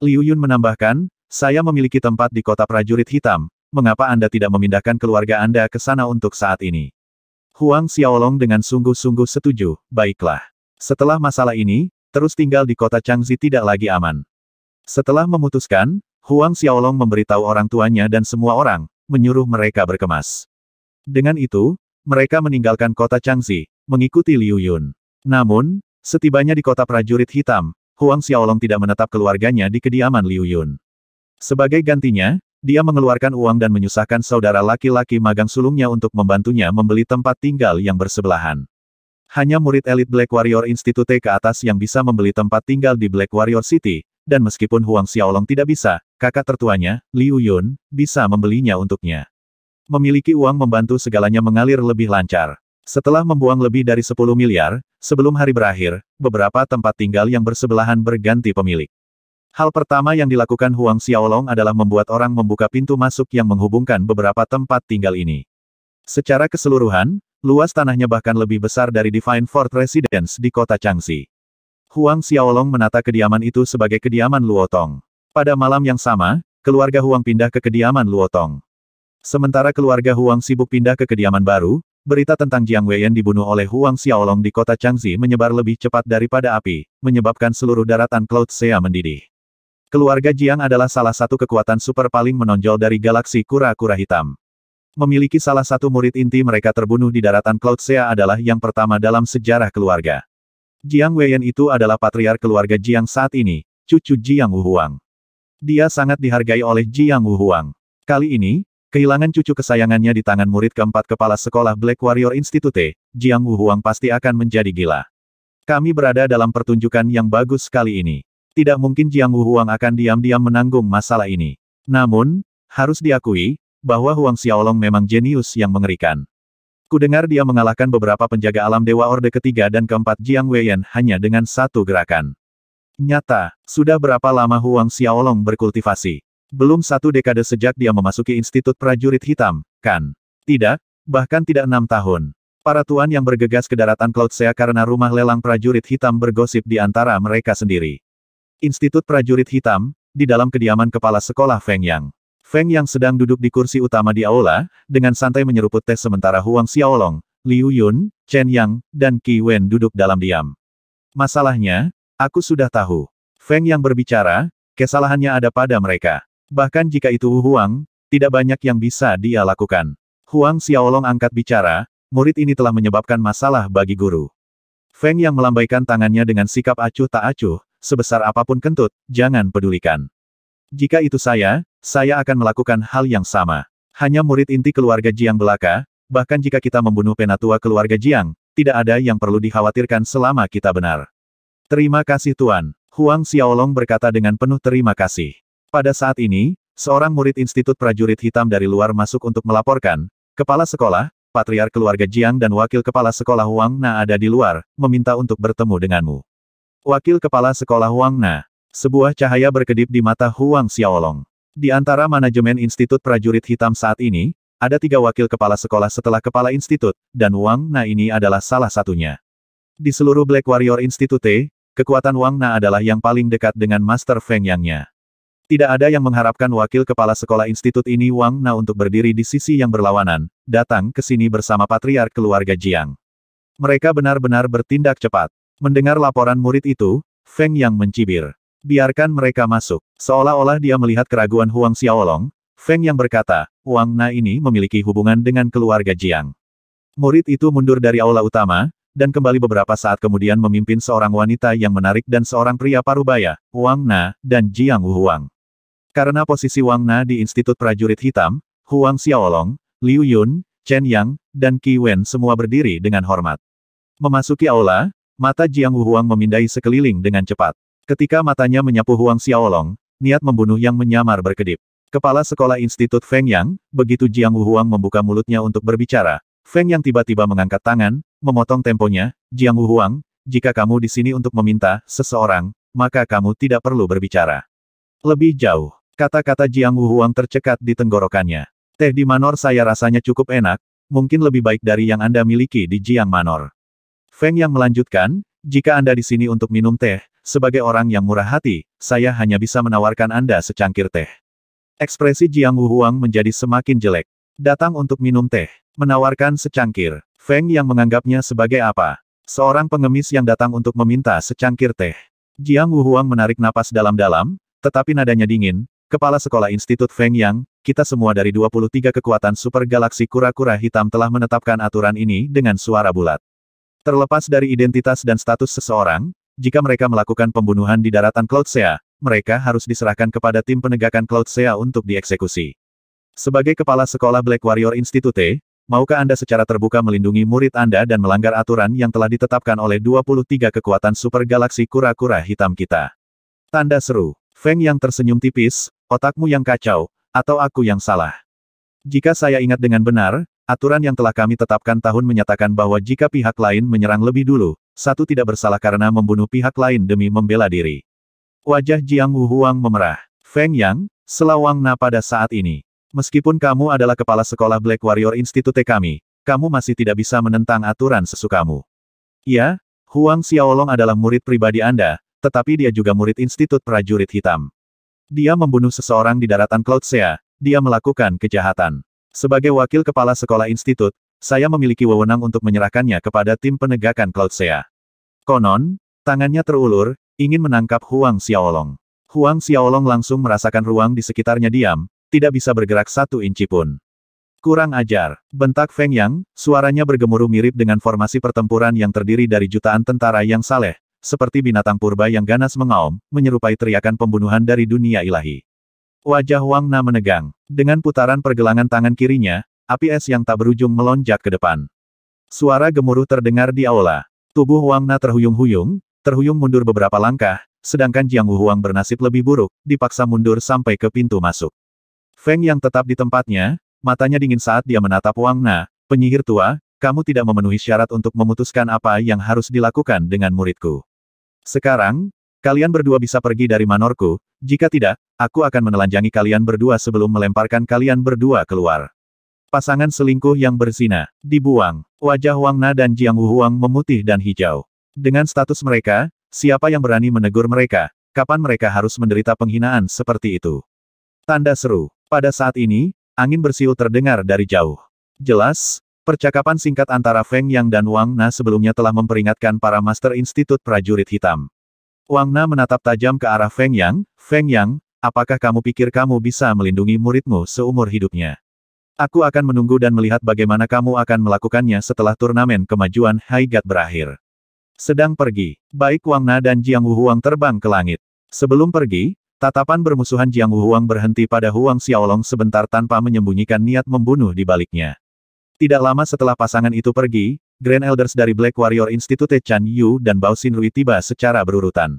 Liu Yun menambahkan, saya memiliki tempat di kota prajurit hitam, mengapa Anda tidak memindahkan keluarga Anda ke sana untuk saat ini? Huang Xiaolong dengan sungguh-sungguh setuju, baiklah. Setelah masalah ini, terus tinggal di kota Changzi tidak lagi aman. Setelah memutuskan, Huang Xiaolong memberitahu orang tuanya dan semua orang, menyuruh mereka berkemas. Dengan itu, mereka meninggalkan kota Changzi, mengikuti Liu Yun. Namun, setibanya di kota prajurit hitam, Huang Xiaolong tidak menetap keluarganya di kediaman Liu Yun. Sebagai gantinya, dia mengeluarkan uang dan menyusahkan saudara laki-laki magang sulungnya untuk membantunya membeli tempat tinggal yang bersebelahan. Hanya murid elit Black Warrior Institute ke atas yang bisa membeli tempat tinggal di Black Warrior City, dan meskipun Huang Xiaolong tidak bisa, kakak tertuanya, Liu Yun, bisa membelinya untuknya. Memiliki uang membantu segalanya mengalir lebih lancar. Setelah membuang lebih dari 10 miliar, sebelum hari berakhir, beberapa tempat tinggal yang bersebelahan berganti pemilik. Hal pertama yang dilakukan Huang Xiaolong adalah membuat orang membuka pintu masuk yang menghubungkan beberapa tempat tinggal ini. Secara keseluruhan, luas tanahnya bahkan lebih besar dari Divine Fort Residence di kota Changxi. Huang Xiaolong menata kediaman itu sebagai kediaman Luotong. Pada malam yang sama, keluarga Huang pindah ke kediaman Luotong. Sementara keluarga Huang sibuk pindah ke kediaman baru, berita tentang Jiang Weiyan dibunuh oleh Huang Xiaolong di kota Changxi menyebar lebih cepat daripada api, menyebabkan seluruh daratan Cloud Sea mendidih. Keluarga Jiang adalah salah satu kekuatan super paling menonjol dari galaksi kura-kura hitam. Memiliki salah satu murid inti mereka terbunuh di daratan Cloud Sea adalah yang pertama dalam sejarah keluarga. Jiang Weiyan itu adalah patriar keluarga Jiang saat ini, cucu Jiang Wuhuang. Dia sangat dihargai oleh Jiang Wuhuang. Kali ini, kehilangan cucu kesayangannya di tangan murid keempat kepala sekolah Black Warrior Institute, Jiang Wuhuang pasti akan menjadi gila. Kami berada dalam pertunjukan yang bagus kali ini. Tidak mungkin Jiang Wuhuang akan diam-diam menanggung masalah ini. Namun, harus diakui, bahwa Huang Xiaolong memang jenius yang mengerikan. Kudengar dia mengalahkan beberapa penjaga alam Dewa Orde ketiga dan keempat Jiang Weiyan hanya dengan satu gerakan. Nyata, sudah berapa lama Huang Xiaolong berkultivasi? Belum satu dekade sejak dia memasuki Institut Prajurit Hitam, kan? Tidak, bahkan tidak enam tahun. Para tuan yang bergegas ke daratan Cloud Sea karena rumah lelang prajurit hitam bergosip di antara mereka sendiri. Institut Prajurit Hitam, di dalam kediaman kepala sekolah Feng Yang. Feng Yang sedang duduk di kursi utama di aula, dengan santai menyeruput teh sementara Huang Xiaolong, Liu Yun, Chen Yang, dan Qi Wen duduk dalam diam. Masalahnya, aku sudah tahu. Feng Yang berbicara, kesalahannya ada pada mereka. Bahkan jika itu Huang, tidak banyak yang bisa dia lakukan. Huang Xiaolong angkat bicara, murid ini telah menyebabkan masalah bagi guru. Feng Yang melambaikan tangannya dengan sikap acuh tak acuh, sebesar apapun kentut, jangan pedulikan. Jika itu saya, saya akan melakukan hal yang sama. Hanya murid inti keluarga Jiang belaka, bahkan jika kita membunuh penatua keluarga Jiang, tidak ada yang perlu dikhawatirkan selama kita benar. Terima kasih Tuan, Huang Xiaolong berkata dengan penuh terima kasih. Pada saat ini, seorang murid Institut Prajurit Hitam dari luar masuk untuk melaporkan, Kepala Sekolah, Patriar Keluarga Jiang dan Wakil Kepala Sekolah Huang Na ada di luar, meminta untuk bertemu denganmu. Wakil Kepala Sekolah Wang Na. Sebuah cahaya berkedip di mata Huang Xiaolong. Di antara manajemen Institut Prajurit Hitam saat ini, ada tiga wakil kepala sekolah setelah kepala institut, dan Wang Na ini adalah salah satunya. Di seluruh Black Warrior Institute, kekuatan Wang Na adalah yang paling dekat dengan Master Feng Yangnya. Tidak ada yang mengharapkan wakil kepala sekolah institut ini Wang Na untuk berdiri di sisi yang berlawanan, datang ke sini bersama patriark keluarga Jiang. Mereka benar-benar bertindak cepat. Mendengar laporan murid itu, Feng Yang mencibir. Biarkan mereka masuk. Seolah-olah dia melihat keraguan Huang Xiaolong, Feng Yang berkata, Wang Na ini memiliki hubungan dengan keluarga Jiang. Murid itu mundur dari aula utama, dan kembali beberapa saat kemudian memimpin seorang wanita yang menarik dan seorang pria parubaya, Wang Na, dan Jiang Wu Huang. Karena posisi Wang Na di Institut Prajurit Hitam, Huang Xiaolong, Liu Yun, Chen Yang, dan Qi Wen semua berdiri dengan hormat. Memasuki aula, Mata Jiang Wuhuang memindai sekeliling dengan cepat. Ketika matanya menyapu Huang Xiaolong, niat membunuh yang menyamar berkedip. Kepala Sekolah Institut Feng Yang, begitu Jiang Wuhuang membuka mulutnya untuk berbicara, Feng Yang tiba-tiba mengangkat tangan, memotong temponya, Jiang Wuhuang, jika kamu di sini untuk meminta seseorang, maka kamu tidak perlu berbicara. Lebih jauh, kata-kata Jiang Wuhuang tercekat di tenggorokannya. Teh di Manor saya rasanya cukup enak, mungkin lebih baik dari yang Anda miliki di Jiang Manor. Feng Yang melanjutkan, jika Anda di sini untuk minum teh, sebagai orang yang murah hati, saya hanya bisa menawarkan Anda secangkir teh. Ekspresi Jiang Wuhuang menjadi semakin jelek. Datang untuk minum teh, menawarkan secangkir. Feng yang menganggapnya sebagai apa? Seorang pengemis yang datang untuk meminta secangkir teh. Jiang Wuhuang menarik napas dalam-dalam, tetapi nadanya dingin, Kepala Sekolah Institut Feng Yang, kita semua dari 23 kekuatan super galaksi kura-kura hitam telah menetapkan aturan ini dengan suara bulat. Terlepas dari identitas dan status seseorang, jika mereka melakukan pembunuhan di daratan Cloud Sea, mereka harus diserahkan kepada tim penegakan Cloud Sea untuk dieksekusi. Sebagai kepala sekolah Black Warrior Institute, maukah Anda secara terbuka melindungi murid Anda dan melanggar aturan yang telah ditetapkan oleh 23 kekuatan super galaksi kura-kura hitam kita? Tanda seru, Feng yang tersenyum tipis, otakmu yang kacau, atau aku yang salah. Jika saya ingat dengan benar, Aturan yang telah kami tetapkan tahun menyatakan bahwa jika pihak lain menyerang lebih dulu, satu tidak bersalah karena membunuh pihak lain demi membela diri. Wajah Jiang huang memerah. Feng Yang, selawang na pada saat ini. Meskipun kamu adalah kepala sekolah Black Warrior Institute kami, kamu masih tidak bisa menentang aturan sesukamu. Ya, Huang Xiaolong adalah murid pribadi Anda, tetapi dia juga murid Institut Prajurit Hitam. Dia membunuh seseorang di daratan Cloud Sea, dia melakukan kejahatan. Sebagai wakil kepala sekolah institut, saya memiliki wewenang untuk menyerahkannya kepada tim penegakan Cloud Sea. Konon, tangannya terulur, ingin menangkap Huang Xiaolong. Huang Xiaolong langsung merasakan ruang di sekitarnya diam, tidak bisa bergerak satu inci pun. Kurang ajar, bentak Feng Yang, suaranya bergemuruh mirip dengan formasi pertempuran yang terdiri dari jutaan tentara yang saleh, seperti binatang purba yang ganas mengaum, menyerupai teriakan pembunuhan dari dunia ilahi. Wajah Wang Na menegang. Dengan putaran pergelangan tangan kirinya, api es yang tak berujung melonjak ke depan. Suara gemuruh terdengar di aula. Tubuh Wang Na terhuyung-huyung, terhuyung mundur beberapa langkah, sedangkan Jiang Wuhuang bernasib lebih buruk, dipaksa mundur sampai ke pintu masuk. Feng yang tetap di tempatnya, matanya dingin saat dia menatap Wang Na, penyihir tua, kamu tidak memenuhi syarat untuk memutuskan apa yang harus dilakukan dengan muridku. Sekarang, Kalian berdua bisa pergi dari manorku, jika tidak, aku akan menelanjangi kalian berdua sebelum melemparkan kalian berdua keluar. Pasangan selingkuh yang berzina, dibuang, wajah Wang Na dan Jiang Wuhuang memutih dan hijau. Dengan status mereka, siapa yang berani menegur mereka, kapan mereka harus menderita penghinaan seperti itu? Tanda seru. Pada saat ini, angin bersiul terdengar dari jauh. Jelas, percakapan singkat antara Feng Yang dan Wang Na sebelumnya telah memperingatkan para Master Institut Prajurit Hitam. Wang Na menatap tajam ke arah Feng Yang, Feng Yang, apakah kamu pikir kamu bisa melindungi muridmu seumur hidupnya? Aku akan menunggu dan melihat bagaimana kamu akan melakukannya setelah turnamen kemajuan Haigat berakhir. Sedang pergi, baik Wang Na dan Jiang Wuhuang terbang ke langit. Sebelum pergi, tatapan bermusuhan Jiang Wuhuang berhenti pada Huang Xiaolong sebentar tanpa menyembunyikan niat membunuh di baliknya. Tidak lama setelah pasangan itu pergi, Grand Elders dari Black Warrior Institute Chan Yu dan Bao Xin Rui tiba secara berurutan.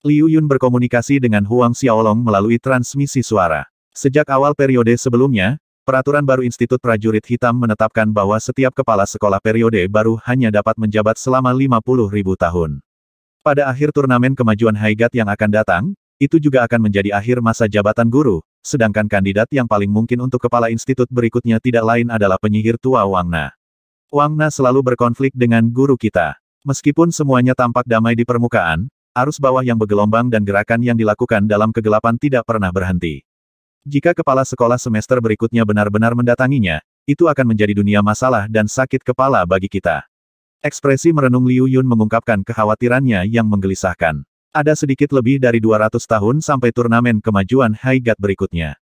Liu Yun berkomunikasi dengan Huang Xiaolong melalui transmisi suara. Sejak awal periode sebelumnya, Peraturan baru Institut Prajurit Hitam menetapkan bahwa setiap kepala sekolah periode baru hanya dapat menjabat selama 50 ribu tahun. Pada akhir turnamen kemajuan Haigat yang akan datang, itu juga akan menjadi akhir masa jabatan guru, sedangkan kandidat yang paling mungkin untuk kepala institut berikutnya tidak lain adalah penyihir tua Wangna. Wang Na selalu berkonflik dengan guru kita. Meskipun semuanya tampak damai di permukaan, arus bawah yang bergelombang dan gerakan yang dilakukan dalam kegelapan tidak pernah berhenti. Jika kepala sekolah semester berikutnya benar-benar mendatanginya, itu akan menjadi dunia masalah dan sakit kepala bagi kita. Ekspresi merenung Liu Yun mengungkapkan kekhawatirannya yang menggelisahkan. Ada sedikit lebih dari 200 tahun sampai turnamen kemajuan Haigat berikutnya.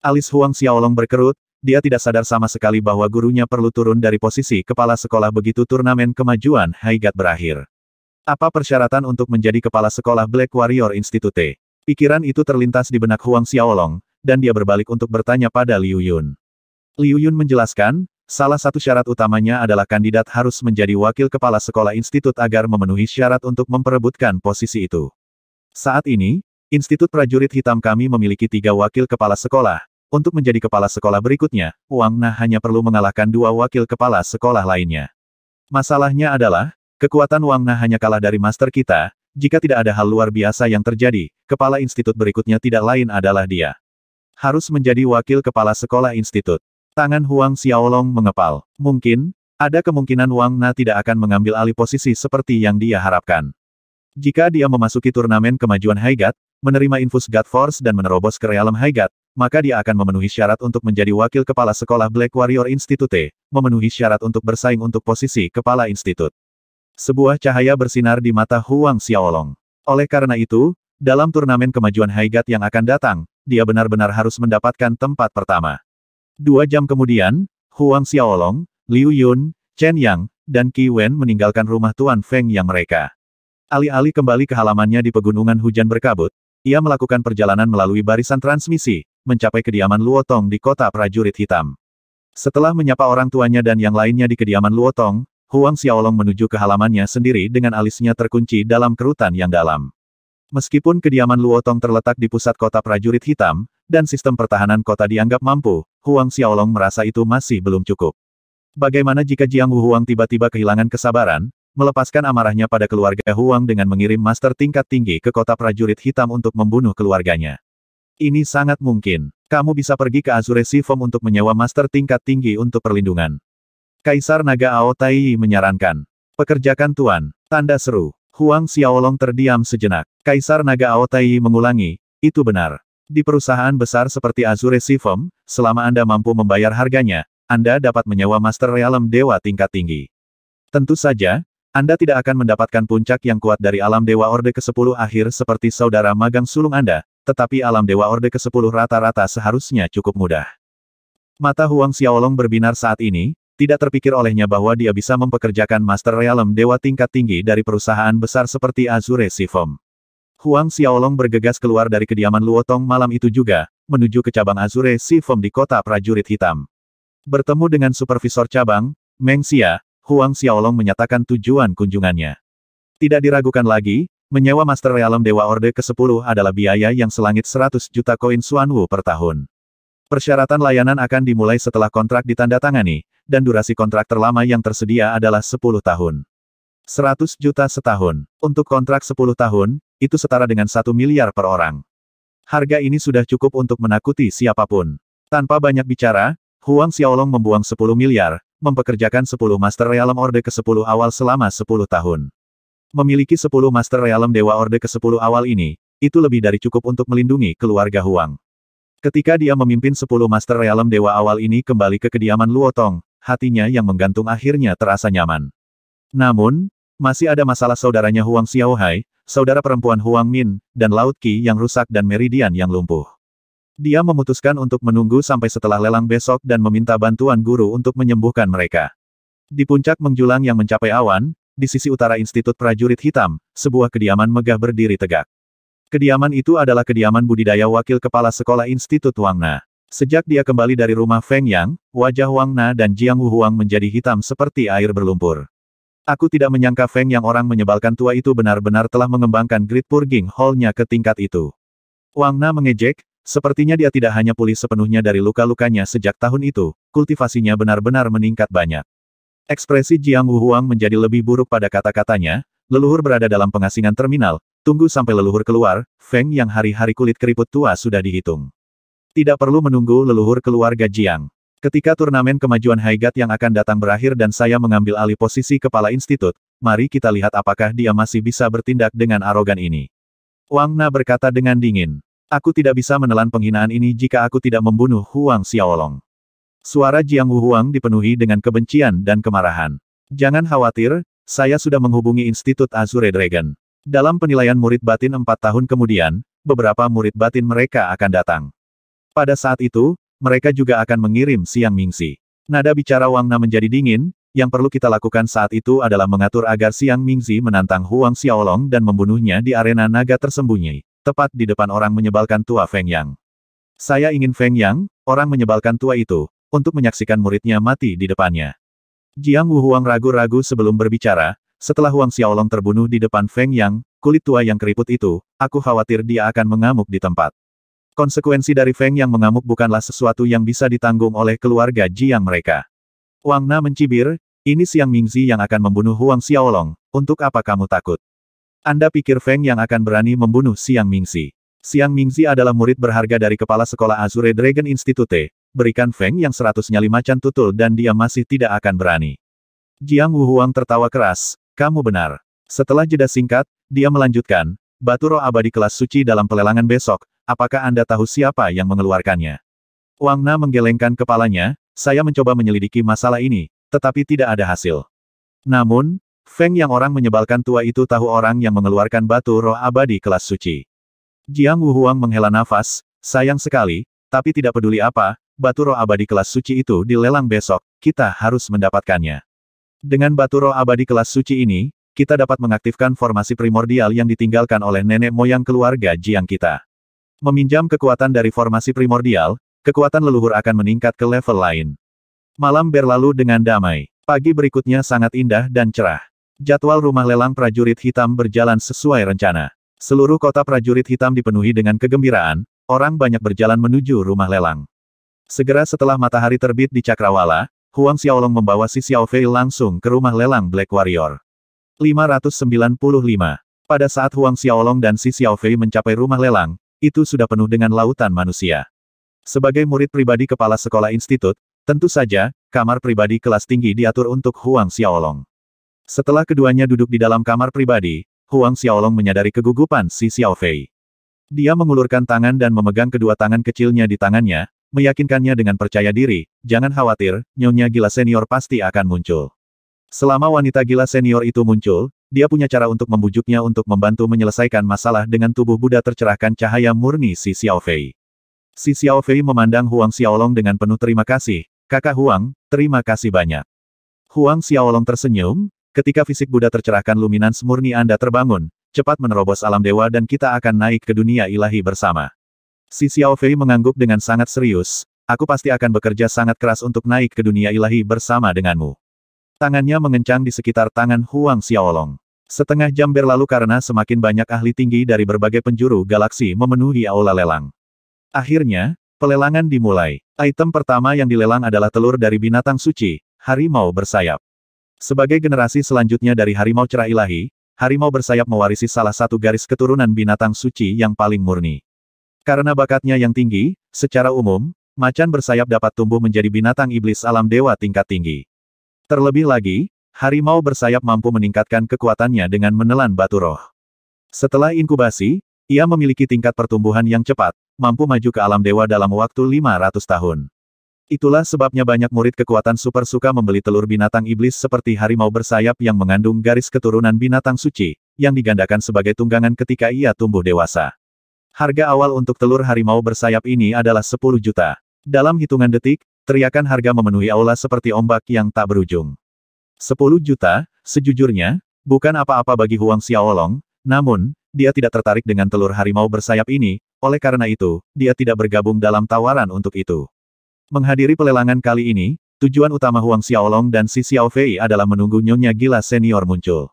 Alis Huang Xiaolong berkerut, dia tidak sadar sama sekali bahwa gurunya perlu turun dari posisi kepala sekolah begitu turnamen kemajuan Haigat berakhir. Apa persyaratan untuk menjadi kepala sekolah Black Warrior Institute? Pikiran itu terlintas di benak Huang Xiaolong, dan dia berbalik untuk bertanya pada Liu Yun. Liu Yun menjelaskan, salah satu syarat utamanya adalah kandidat harus menjadi wakil kepala sekolah institut agar memenuhi syarat untuk memperebutkan posisi itu. Saat ini, Institut Prajurit Hitam kami memiliki tiga wakil kepala sekolah, untuk menjadi kepala sekolah berikutnya, Wang Na hanya perlu mengalahkan dua wakil kepala sekolah lainnya. Masalahnya adalah, kekuatan Wang Na hanya kalah dari master kita, jika tidak ada hal luar biasa yang terjadi, kepala institut berikutnya tidak lain adalah dia. Harus menjadi wakil kepala sekolah institut. Tangan Huang Xiaolong mengepal. Mungkin, ada kemungkinan Wang Na tidak akan mengambil alih posisi seperti yang dia harapkan. Jika dia memasuki turnamen kemajuan Haigat, menerima infus God Force dan menerobos ke realm Haigat, maka dia akan memenuhi syarat untuk menjadi wakil kepala sekolah Black Warrior Institute, memenuhi syarat untuk bersaing untuk posisi kepala institut. Sebuah cahaya bersinar di mata Huang Xiaolong. Oleh karena itu, dalam turnamen kemajuan Haigat yang akan datang, dia benar-benar harus mendapatkan tempat pertama. Dua jam kemudian, Huang Xiaolong, Liu Yun, Chen Yang, dan Qi Wen meninggalkan rumah Tuan Feng yang mereka. Alih-alih kembali ke halamannya di pegunungan hujan berkabut, ia melakukan perjalanan melalui barisan transmisi, mencapai kediaman Luotong di kota prajurit hitam. Setelah menyapa orang tuanya dan yang lainnya di kediaman Luotong, Huang Xiaolong menuju ke halamannya sendiri dengan alisnya terkunci dalam kerutan yang dalam. Meskipun kediaman Luotong terletak di pusat kota prajurit hitam, dan sistem pertahanan kota dianggap mampu, Huang Xiaolong merasa itu masih belum cukup. Bagaimana jika Jiang Huang tiba-tiba kehilangan kesabaran, melepaskan amarahnya pada keluarga Huang dengan mengirim master tingkat tinggi ke kota prajurit hitam untuk membunuh keluarganya. Ini sangat mungkin. Kamu bisa pergi ke Azure Sifom untuk menyewa master tingkat tinggi untuk perlindungan. Kaisar Naga Aotai menyarankan. Pekerjakan Tuan. Tanda seru. Huang Xiaolong terdiam sejenak. Kaisar Naga Aotai mengulangi, itu benar. Di perusahaan besar seperti Azure Sifom, selama Anda mampu membayar harganya, Anda dapat menyewa Master Realm Dewa tingkat tinggi. Tentu saja, Anda tidak akan mendapatkan puncak yang kuat dari alam Dewa Orde ke-10 akhir seperti saudara magang sulung Anda, tetapi alam Dewa Orde ke-10 rata-rata seharusnya cukup mudah. Mata Huang Xiaolong berbinar saat ini, tidak terpikir olehnya bahwa dia bisa mempekerjakan Master Realm Dewa tingkat tinggi dari perusahaan besar seperti Azure Sifom. Huang Xiaolong bergegas keluar dari kediaman Luotong malam itu juga, menuju ke cabang Azure Sifom di kota prajurit hitam. Bertemu dengan supervisor cabang, Meng Xia, Huang Xiaolong menyatakan tujuan kunjungannya. Tidak diragukan lagi, Menyewa Master Realm Dewa Orde ke-10 adalah biaya yang selangit 100 juta koin Suanwu per tahun. Persyaratan layanan akan dimulai setelah kontrak ditandatangani, dan durasi kontrak terlama yang tersedia adalah 10 tahun. 100 juta setahun. Untuk kontrak 10 tahun, itu setara dengan 1 miliar per orang. Harga ini sudah cukup untuk menakuti siapapun. Tanpa banyak bicara, Huang Xiaolong membuang 10 miliar, mempekerjakan 10 Master Realm Orde ke-10 awal selama 10 tahun. Memiliki sepuluh Master Realm Dewa Orde ke-10 awal ini, itu lebih dari cukup untuk melindungi keluarga Huang. Ketika dia memimpin sepuluh Master Realm Dewa awal ini kembali ke kediaman Luotong, hatinya yang menggantung akhirnya terasa nyaman. Namun, masih ada masalah saudaranya Huang Xiaohai, saudara perempuan Huang Min, dan Laut Qi yang rusak dan Meridian yang lumpuh. Dia memutuskan untuk menunggu sampai setelah lelang besok dan meminta bantuan guru untuk menyembuhkan mereka. Di puncak menjulang yang mencapai awan, di sisi utara Institut Prajurit Hitam, sebuah kediaman megah berdiri tegak. Kediaman itu adalah kediaman budidaya wakil kepala sekolah Institut Wangna. Sejak dia kembali dari rumah Feng Yang, wajah Wangna dan Jiang Huang menjadi hitam seperti air berlumpur. Aku tidak menyangka Feng Yang orang menyebalkan tua itu benar-benar telah mengembangkan grid purging hall-nya ke tingkat itu. Wangna mengejek, Sepertinya dia tidak hanya pulih sepenuhnya dari luka-lukanya sejak tahun itu, kultivasinya benar-benar meningkat banyak. Ekspresi Jiang Huang menjadi lebih buruk pada kata-katanya, leluhur berada dalam pengasingan terminal, tunggu sampai leluhur keluar, Feng yang hari-hari kulit keriput tua sudah dihitung. Tidak perlu menunggu leluhur keluarga Jiang. Ketika turnamen kemajuan Haigat yang akan datang berakhir dan saya mengambil alih posisi kepala institut, mari kita lihat apakah dia masih bisa bertindak dengan arogan ini. Wang Na berkata dengan dingin. Aku tidak bisa menelan penghinaan ini jika aku tidak membunuh Huang Xiaolong. Suara Jiang Wuhuang dipenuhi dengan kebencian dan kemarahan. Jangan khawatir, saya sudah menghubungi Institut Azure Dragon. Dalam penilaian murid batin empat tahun kemudian, beberapa murid batin mereka akan datang. Pada saat itu, mereka juga akan mengirim Siang Mingsi. Nada bicara Wang Na menjadi dingin, yang perlu kita lakukan saat itu adalah mengatur agar Siang Mingzi menantang Huang Xiaolong dan membunuhnya di arena naga tersembunyi, tepat di depan orang menyebalkan tua Feng Yang. Saya ingin Feng Yang, orang menyebalkan tua itu, untuk menyaksikan muridnya mati di depannya. Jiang Wuhuang ragu-ragu sebelum berbicara, setelah Huang Xiaolong terbunuh di depan Feng Yang, kulit tua yang keriput itu, aku khawatir dia akan mengamuk di tempat. Konsekuensi dari Feng Yang mengamuk bukanlah sesuatu yang bisa ditanggung oleh keluarga Jiang mereka. Wang Na mencibir, ini Siang Mingzi yang akan membunuh Huang Xiaolong, untuk apa kamu takut? Anda pikir Feng Yang akan berani membunuh Siang Mingzi? Siang Mingzi adalah murid berharga dari kepala sekolah Azure Dragon Institute, berikan Feng yang seratusnya lima can tutul dan dia masih tidak akan berani. Jiang Wuhuang tertawa keras, kamu benar. Setelah jeda singkat, dia melanjutkan, batu roh abadi kelas suci dalam pelelangan besok, apakah Anda tahu siapa yang mengeluarkannya? Wang Na menggelengkan kepalanya, saya mencoba menyelidiki masalah ini, tetapi tidak ada hasil. Namun, Feng yang orang menyebalkan tua itu tahu orang yang mengeluarkan batu roh abadi kelas suci. Jiang Wuhuang menghela nafas, sayang sekali, tapi tidak peduli apa, batu roh abadi kelas suci itu dilelang besok, kita harus mendapatkannya. Dengan batu roh abadi kelas suci ini, kita dapat mengaktifkan formasi primordial yang ditinggalkan oleh nenek moyang keluarga Jiang kita. Meminjam kekuatan dari formasi primordial, kekuatan leluhur akan meningkat ke level lain. Malam berlalu dengan damai. Pagi berikutnya sangat indah dan cerah. Jadwal rumah lelang prajurit hitam berjalan sesuai rencana. Seluruh kota prajurit hitam dipenuhi dengan kegembiraan, orang banyak berjalan menuju rumah lelang. Segera setelah matahari terbit di Cakrawala, Huang Xiaolong membawa si Xiao Fei langsung ke rumah lelang Black Warrior. 595. Pada saat Huang Xiaolong dan si Xiao Fei mencapai rumah lelang, itu sudah penuh dengan lautan manusia. Sebagai murid pribadi kepala sekolah institut, tentu saja, kamar pribadi kelas tinggi diatur untuk Huang Xiaolong. Setelah keduanya duduk di dalam kamar pribadi, Huang Xiaolong menyadari kegugupan si Xiao Fei. Dia mengulurkan tangan dan memegang kedua tangan kecilnya di tangannya, meyakinkannya dengan percaya diri, jangan khawatir, nyonya gila senior pasti akan muncul. Selama wanita gila senior itu muncul, dia punya cara untuk membujuknya untuk membantu menyelesaikan masalah dengan tubuh Buddha tercerahkan cahaya murni Si Xiao Fei. Si Xiao Fei memandang Huang Xiaolong dengan penuh terima kasih, kakak Huang, terima kasih banyak. Huang Xiaolong tersenyum, ketika fisik Buddha tercerahkan luminans murni Anda terbangun, cepat menerobos alam dewa dan kita akan naik ke dunia ilahi bersama. Si Xiao Fei mengangguk dengan sangat serius, aku pasti akan bekerja sangat keras untuk naik ke dunia ilahi bersama denganmu. Tangannya mengencang di sekitar tangan Huang Xiaolong. Setengah jam berlalu karena semakin banyak ahli tinggi dari berbagai penjuru galaksi memenuhi aula lelang. Akhirnya, pelelangan dimulai. Item pertama yang dilelang adalah telur dari binatang suci, harimau bersayap. Sebagai generasi selanjutnya dari harimau cerah ilahi, harimau bersayap mewarisi salah satu garis keturunan binatang suci yang paling murni. Karena bakatnya yang tinggi, secara umum, macan bersayap dapat tumbuh menjadi binatang iblis alam dewa tingkat tinggi. Terlebih lagi, harimau bersayap mampu meningkatkan kekuatannya dengan menelan batu roh. Setelah inkubasi, ia memiliki tingkat pertumbuhan yang cepat, mampu maju ke alam dewa dalam waktu 500 tahun. Itulah sebabnya banyak murid kekuatan super suka membeli telur binatang iblis seperti harimau bersayap yang mengandung garis keturunan binatang suci, yang digandakan sebagai tunggangan ketika ia tumbuh dewasa. Harga awal untuk telur harimau bersayap ini adalah 10 juta. Dalam hitungan detik, teriakan harga memenuhi aula seperti ombak yang tak berujung. 10 juta, sejujurnya, bukan apa-apa bagi Huang Xiaolong, namun, dia tidak tertarik dengan telur harimau bersayap ini, oleh karena itu, dia tidak bergabung dalam tawaran untuk itu. Menghadiri pelelangan kali ini, tujuan utama Huang Xiaolong dan Si Xiaofei adalah menunggu Nyonya Gila Senior muncul.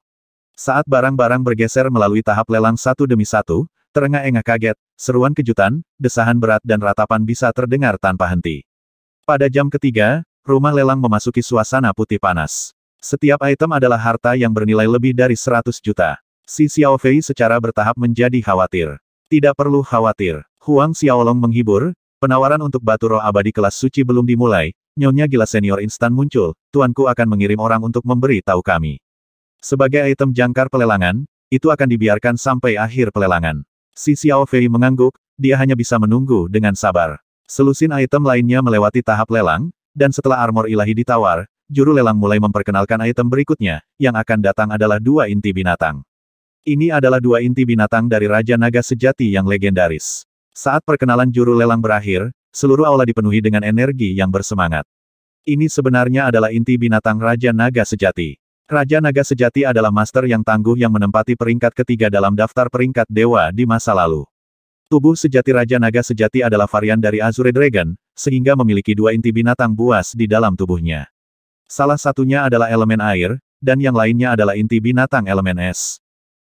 Saat barang-barang bergeser melalui tahap lelang satu demi satu, terengah-engah kaget, seruan kejutan, desahan berat dan ratapan bisa terdengar tanpa henti. Pada jam ketiga, rumah lelang memasuki suasana putih panas. Setiap item adalah harta yang bernilai lebih dari 100 juta. Si Xiao Fei secara bertahap menjadi khawatir. Tidak perlu khawatir. Huang Xiaolong menghibur, penawaran untuk batu roh abadi kelas suci belum dimulai, nyonya gila senior instan muncul, tuanku akan mengirim orang untuk memberi tahu kami. Sebagai item jangkar pelelangan, itu akan dibiarkan sampai akhir pelelangan. Si Xiao Fei mengangguk, dia hanya bisa menunggu dengan sabar. Selusin item lainnya melewati tahap lelang, dan setelah armor ilahi ditawar, juru lelang mulai memperkenalkan item berikutnya, yang akan datang adalah dua inti binatang. Ini adalah dua inti binatang dari Raja Naga Sejati yang legendaris. Saat perkenalan juru lelang berakhir, seluruh aula dipenuhi dengan energi yang bersemangat. Ini sebenarnya adalah inti binatang Raja Naga Sejati. Raja Naga sejati adalah master yang tangguh yang menempati peringkat ketiga dalam daftar peringkat dewa di masa lalu. Tubuh sejati Raja Naga sejati adalah varian dari Azure Dragon, sehingga memiliki dua inti binatang buas di dalam tubuhnya. Salah satunya adalah elemen air, dan yang lainnya adalah inti binatang elemen es.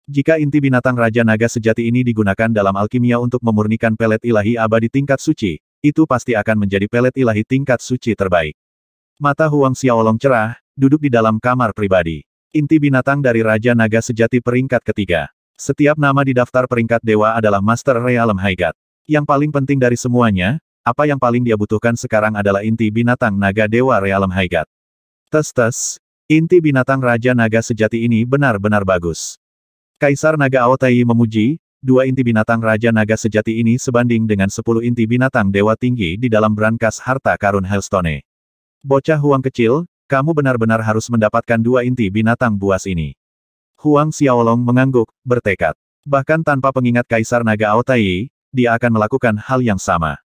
Jika inti binatang Raja Naga sejati ini digunakan dalam alkimia untuk memurnikan pelet ilahi abadi tingkat suci, itu pasti akan menjadi pelet ilahi tingkat suci terbaik. Mata Huang Xiaolong cerah, duduk di dalam kamar pribadi. Inti binatang dari Raja Naga sejati peringkat ketiga. Setiap nama di daftar peringkat dewa adalah Master Realm Haigat. Yang paling penting dari semuanya, apa yang paling dia butuhkan sekarang adalah inti binatang Naga Dewa Realm Haigat. Tes-tes, inti binatang Raja Naga sejati ini benar-benar bagus. Kaisar Naga Aotai memuji, dua inti binatang Raja Naga sejati ini sebanding dengan sepuluh inti binatang Dewa Tinggi di dalam brankas harta karun Hellstone. Bocah Huang kecil, kamu benar-benar harus mendapatkan dua inti binatang buas ini. Huang Xiaolong mengangguk, bertekad. Bahkan tanpa pengingat Kaisar Naga Aotai, dia akan melakukan hal yang sama.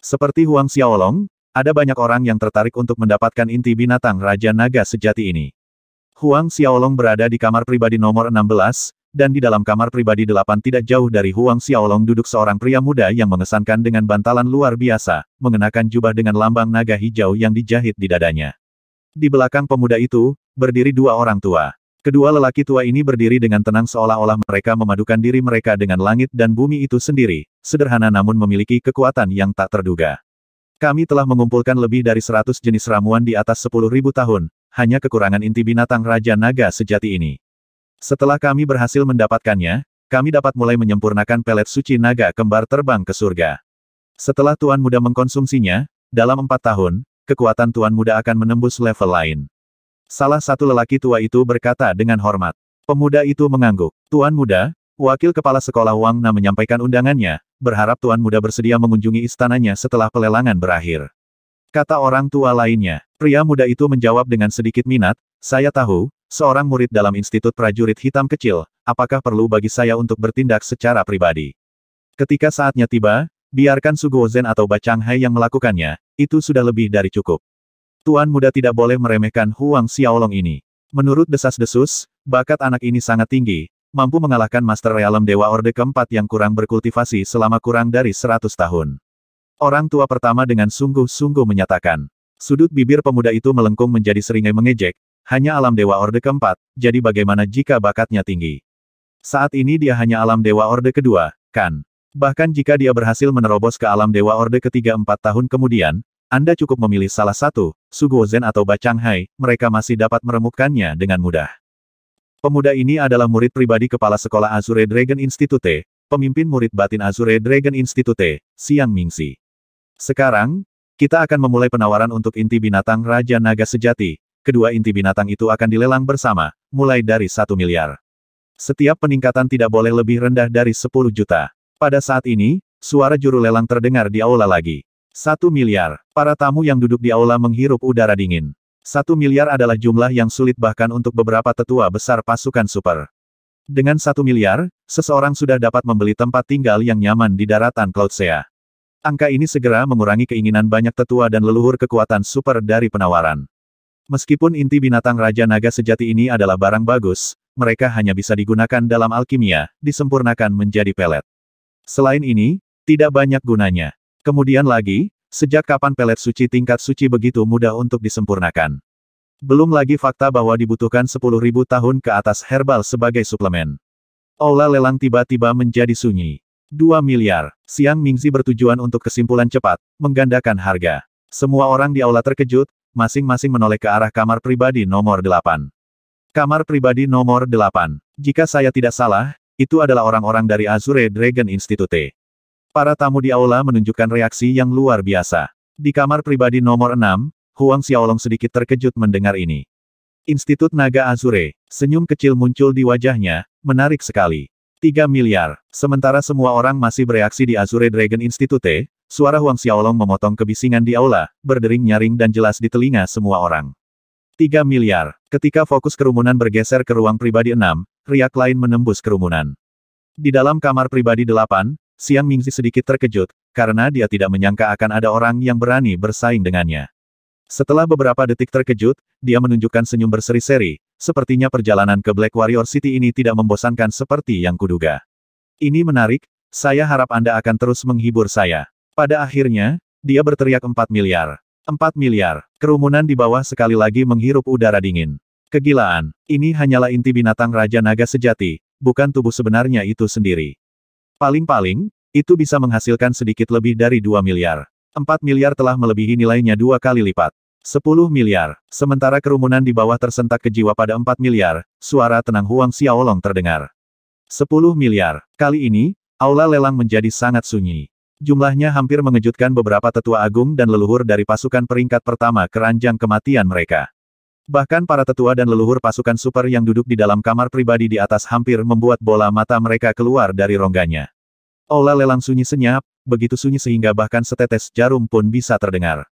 Seperti Huang Xiaolong, ada banyak orang yang tertarik untuk mendapatkan inti binatang Raja Naga sejati ini. Huang Xiaolong berada di kamar pribadi nomor 16, dan di dalam kamar pribadi delapan tidak jauh dari Huang Xiaolong duduk seorang pria muda yang mengesankan dengan bantalan luar biasa, mengenakan jubah dengan lambang naga hijau yang dijahit di dadanya. Di belakang pemuda itu, berdiri dua orang tua. Kedua lelaki tua ini berdiri dengan tenang seolah-olah mereka memadukan diri mereka dengan langit dan bumi itu sendiri, sederhana namun memiliki kekuatan yang tak terduga. Kami telah mengumpulkan lebih dari seratus jenis ramuan di atas sepuluh ribu tahun, hanya kekurangan inti binatang Raja Naga sejati ini. Setelah kami berhasil mendapatkannya, kami dapat mulai menyempurnakan pelet suci naga kembar terbang ke surga. Setelah Tuan Muda mengkonsumsinya, dalam empat tahun, kekuatan Tuan Muda akan menembus level lain. Salah satu lelaki tua itu berkata dengan hormat. Pemuda itu mengangguk. Tuan Muda, Wakil Kepala Sekolah Wang Na menyampaikan undangannya, berharap Tuan Muda bersedia mengunjungi istananya setelah pelelangan berakhir. Kata orang tua lainnya, pria muda itu menjawab dengan sedikit minat, saya tahu, seorang murid dalam Institut Prajurit Hitam kecil, apakah perlu bagi saya untuk bertindak secara pribadi? Ketika saatnya tiba, Biarkan Sugozen atau Bacang Hai yang melakukannya, itu sudah lebih dari cukup. Tuan muda tidak boleh meremehkan Huang Xiaolong ini. Menurut desas-desus, bakat anak ini sangat tinggi, mampu mengalahkan Master Realm Dewa Orde keempat yang kurang berkultivasi selama kurang dari 100 tahun. Orang tua pertama dengan sungguh-sungguh menyatakan. Sudut bibir pemuda itu melengkung menjadi seringai mengejek, hanya alam Dewa Orde keempat, jadi bagaimana jika bakatnya tinggi? Saat ini dia hanya alam Dewa Orde kedua, kan? Bahkan jika dia berhasil menerobos ke alam Dewa Orde ketiga empat tahun kemudian, Anda cukup memilih salah satu, Suguo Zen atau Chang Hai, mereka masih dapat meremukkannya dengan mudah. Pemuda ini adalah murid pribadi Kepala Sekolah Azure Dragon Institute, pemimpin murid batin Azure Dragon Institute, Siang Mingxi. Sekarang, kita akan memulai penawaran untuk inti binatang Raja Naga Sejati. Kedua inti binatang itu akan dilelang bersama, mulai dari satu miliar. Setiap peningkatan tidak boleh lebih rendah dari 10 juta. Pada saat ini, suara juru lelang terdengar di aula lagi. Satu miliar. Para tamu yang duduk di aula menghirup udara dingin. Satu miliar adalah jumlah yang sulit bahkan untuk beberapa tetua besar pasukan super. Dengan satu miliar, seseorang sudah dapat membeli tempat tinggal yang nyaman di daratan Cloudsea. Angka ini segera mengurangi keinginan banyak tetua dan leluhur kekuatan super dari penawaran. Meskipun inti binatang Raja Naga sejati ini adalah barang bagus, mereka hanya bisa digunakan dalam alkimia, disempurnakan menjadi pelet. Selain ini, tidak banyak gunanya. Kemudian lagi, sejak kapan pelet suci tingkat suci begitu mudah untuk disempurnakan? Belum lagi fakta bahwa dibutuhkan 10.000 tahun ke atas herbal sebagai suplemen. Aula lelang tiba-tiba menjadi sunyi. 2 miliar. Siang Mingzi bertujuan untuk kesimpulan cepat, menggandakan harga. Semua orang di aula terkejut, masing-masing menoleh ke arah kamar pribadi nomor 8. Kamar pribadi nomor 8. Jika saya tidak salah, itu adalah orang-orang dari Azure Dragon Institute. Para tamu di aula menunjukkan reaksi yang luar biasa. Di kamar pribadi nomor 6, Huang Xiaolong sedikit terkejut mendengar ini. Institut Naga Azure, senyum kecil muncul di wajahnya, menarik sekali. 3 miliar. Sementara semua orang masih bereaksi di Azure Dragon Institute, suara Huang Xiaolong memotong kebisingan di aula, berdering nyaring dan jelas di telinga semua orang. 3 miliar. Ketika fokus kerumunan bergeser ke ruang pribadi 6, riak lain menembus kerumunan. Di dalam kamar pribadi delapan, Siang Mingzi sedikit terkejut, karena dia tidak menyangka akan ada orang yang berani bersaing dengannya. Setelah beberapa detik terkejut, dia menunjukkan senyum berseri-seri, sepertinya perjalanan ke Black Warrior City ini tidak membosankan seperti yang kuduga. Ini menarik, saya harap Anda akan terus menghibur saya. Pada akhirnya, dia berteriak 4 miliar. 4 miliar. Kerumunan di bawah sekali lagi menghirup udara dingin. Kegilaan, ini hanyalah inti binatang Raja Naga sejati, bukan tubuh sebenarnya itu sendiri. Paling-paling, itu bisa menghasilkan sedikit lebih dari 2 miliar. 4 miliar telah melebihi nilainya dua kali lipat. 10 miliar. Sementara kerumunan di bawah tersentak ke jiwa pada 4 miliar, suara tenang Huang Xiaolong terdengar. 10 miliar. Kali ini, aula lelang menjadi sangat sunyi. Jumlahnya hampir mengejutkan beberapa tetua agung dan leluhur dari pasukan peringkat pertama keranjang kematian mereka. Bahkan para tetua dan leluhur pasukan super yang duduk di dalam kamar pribadi di atas hampir membuat bola mata mereka keluar dari rongganya. Ola lelang sunyi senyap, begitu sunyi sehingga bahkan setetes jarum pun bisa terdengar.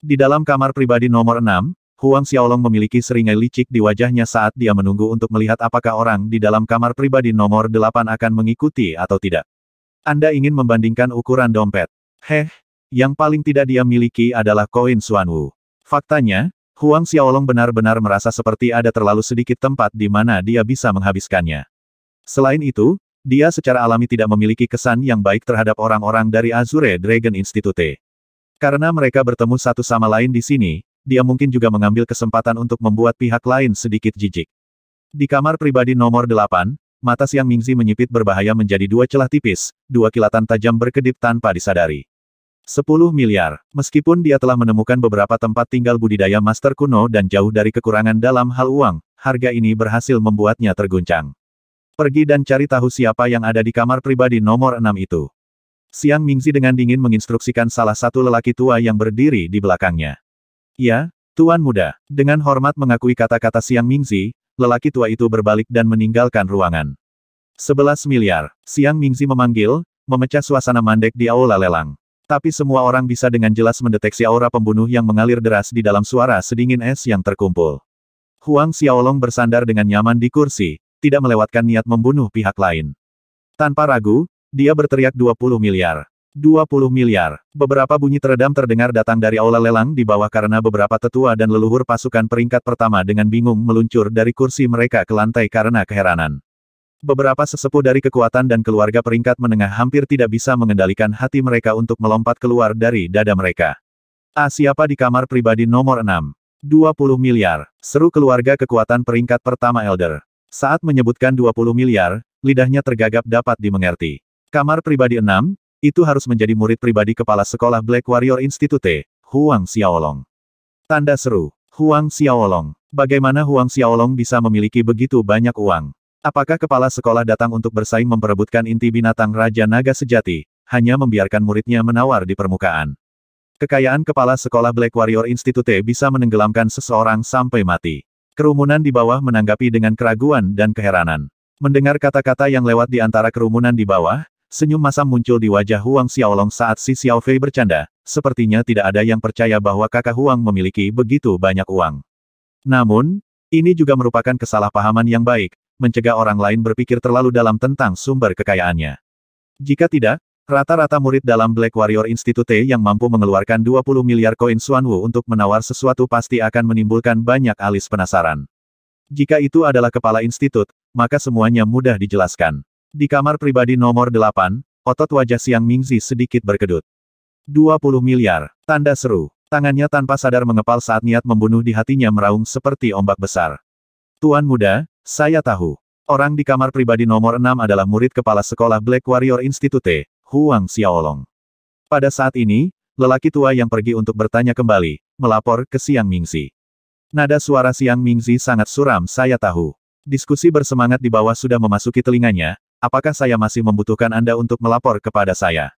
Di dalam kamar pribadi nomor 6, Huang Xiaolong memiliki seringai licik di wajahnya saat dia menunggu untuk melihat apakah orang di dalam kamar pribadi nomor 8 akan mengikuti atau tidak. Anda ingin membandingkan ukuran dompet. Heh, yang paling tidak dia miliki adalah koin Suanwu. Faktanya, Huang Xiaolong benar-benar merasa seperti ada terlalu sedikit tempat di mana dia bisa menghabiskannya. Selain itu, dia secara alami tidak memiliki kesan yang baik terhadap orang-orang dari Azure Dragon Institute. Karena mereka bertemu satu sama lain di sini, dia mungkin juga mengambil kesempatan untuk membuat pihak lain sedikit jijik. Di kamar pribadi nomor 8, mata siang Mingzi menyipit berbahaya menjadi dua celah tipis, dua kilatan tajam berkedip tanpa disadari. 10 miliar. Meskipun dia telah menemukan beberapa tempat tinggal budidaya master kuno dan jauh dari kekurangan dalam hal uang, harga ini berhasil membuatnya terguncang. Pergi dan cari tahu siapa yang ada di kamar pribadi nomor 6 itu. Siang Mingzi dengan dingin menginstruksikan salah satu lelaki tua yang berdiri di belakangnya. Ya, Tuan Muda. Dengan hormat mengakui kata-kata Siang Mingzi, lelaki tua itu berbalik dan meninggalkan ruangan. 11 miliar. Siang Mingzi memanggil, memecah suasana mandek di aula lelang. Tapi semua orang bisa dengan jelas mendeteksi aura pembunuh yang mengalir deras di dalam suara sedingin es yang terkumpul. Huang Xiaolong bersandar dengan nyaman di kursi, tidak melewatkan niat membunuh pihak lain. Tanpa ragu, dia berteriak 20 miliar. 20 miliar. Beberapa bunyi teredam terdengar datang dari aula lelang di bawah karena beberapa tetua dan leluhur pasukan peringkat pertama dengan bingung meluncur dari kursi mereka ke lantai karena keheranan. Beberapa sesepuh dari kekuatan dan keluarga peringkat menengah hampir tidak bisa mengendalikan hati mereka untuk melompat keluar dari dada mereka. Ah siapa di kamar pribadi nomor 6? 20 miliar. Seru keluarga kekuatan peringkat pertama Elder. Saat menyebutkan 20 miliar, lidahnya tergagap dapat dimengerti. Kamar pribadi 6, itu harus menjadi murid pribadi kepala sekolah Black Warrior Institute, Huang Xiaolong. Tanda seru, Huang Xiaolong. Bagaimana Huang Xiaolong bisa memiliki begitu banyak uang? Apakah kepala sekolah datang untuk bersaing memperebutkan inti binatang Raja Naga sejati, hanya membiarkan muridnya menawar di permukaan? Kekayaan kepala sekolah Black Warrior Institute bisa menenggelamkan seseorang sampai mati. Kerumunan di bawah menanggapi dengan keraguan dan keheranan. Mendengar kata-kata yang lewat di antara kerumunan di bawah, senyum masam muncul di wajah Huang Xiaolong saat si Xiao Fei bercanda, sepertinya tidak ada yang percaya bahwa kakak Huang memiliki begitu banyak uang. Namun, ini juga merupakan kesalahpahaman yang baik, mencegah orang lain berpikir terlalu dalam tentang sumber kekayaannya. Jika tidak, rata-rata murid dalam Black Warrior Institute yang mampu mengeluarkan 20 miliar koin Wu untuk menawar sesuatu pasti akan menimbulkan banyak alis penasaran. Jika itu adalah kepala institut, maka semuanya mudah dijelaskan. Di kamar pribadi nomor 8, otot wajah Siang Mingzi sedikit berkedut. 20 miliar, tanda seru. Tangannya tanpa sadar mengepal saat niat membunuh di hatinya meraung seperti ombak besar. Tuan muda, saya tahu. Orang di kamar pribadi nomor enam adalah murid kepala sekolah Black Warrior Institute, Huang Xiaolong. Pada saat ini, lelaki tua yang pergi untuk bertanya kembali, melapor ke Siang Mingzi. Nada suara Siang Mingzi sangat suram saya tahu. Diskusi bersemangat di bawah sudah memasuki telinganya, apakah saya masih membutuhkan Anda untuk melapor kepada saya?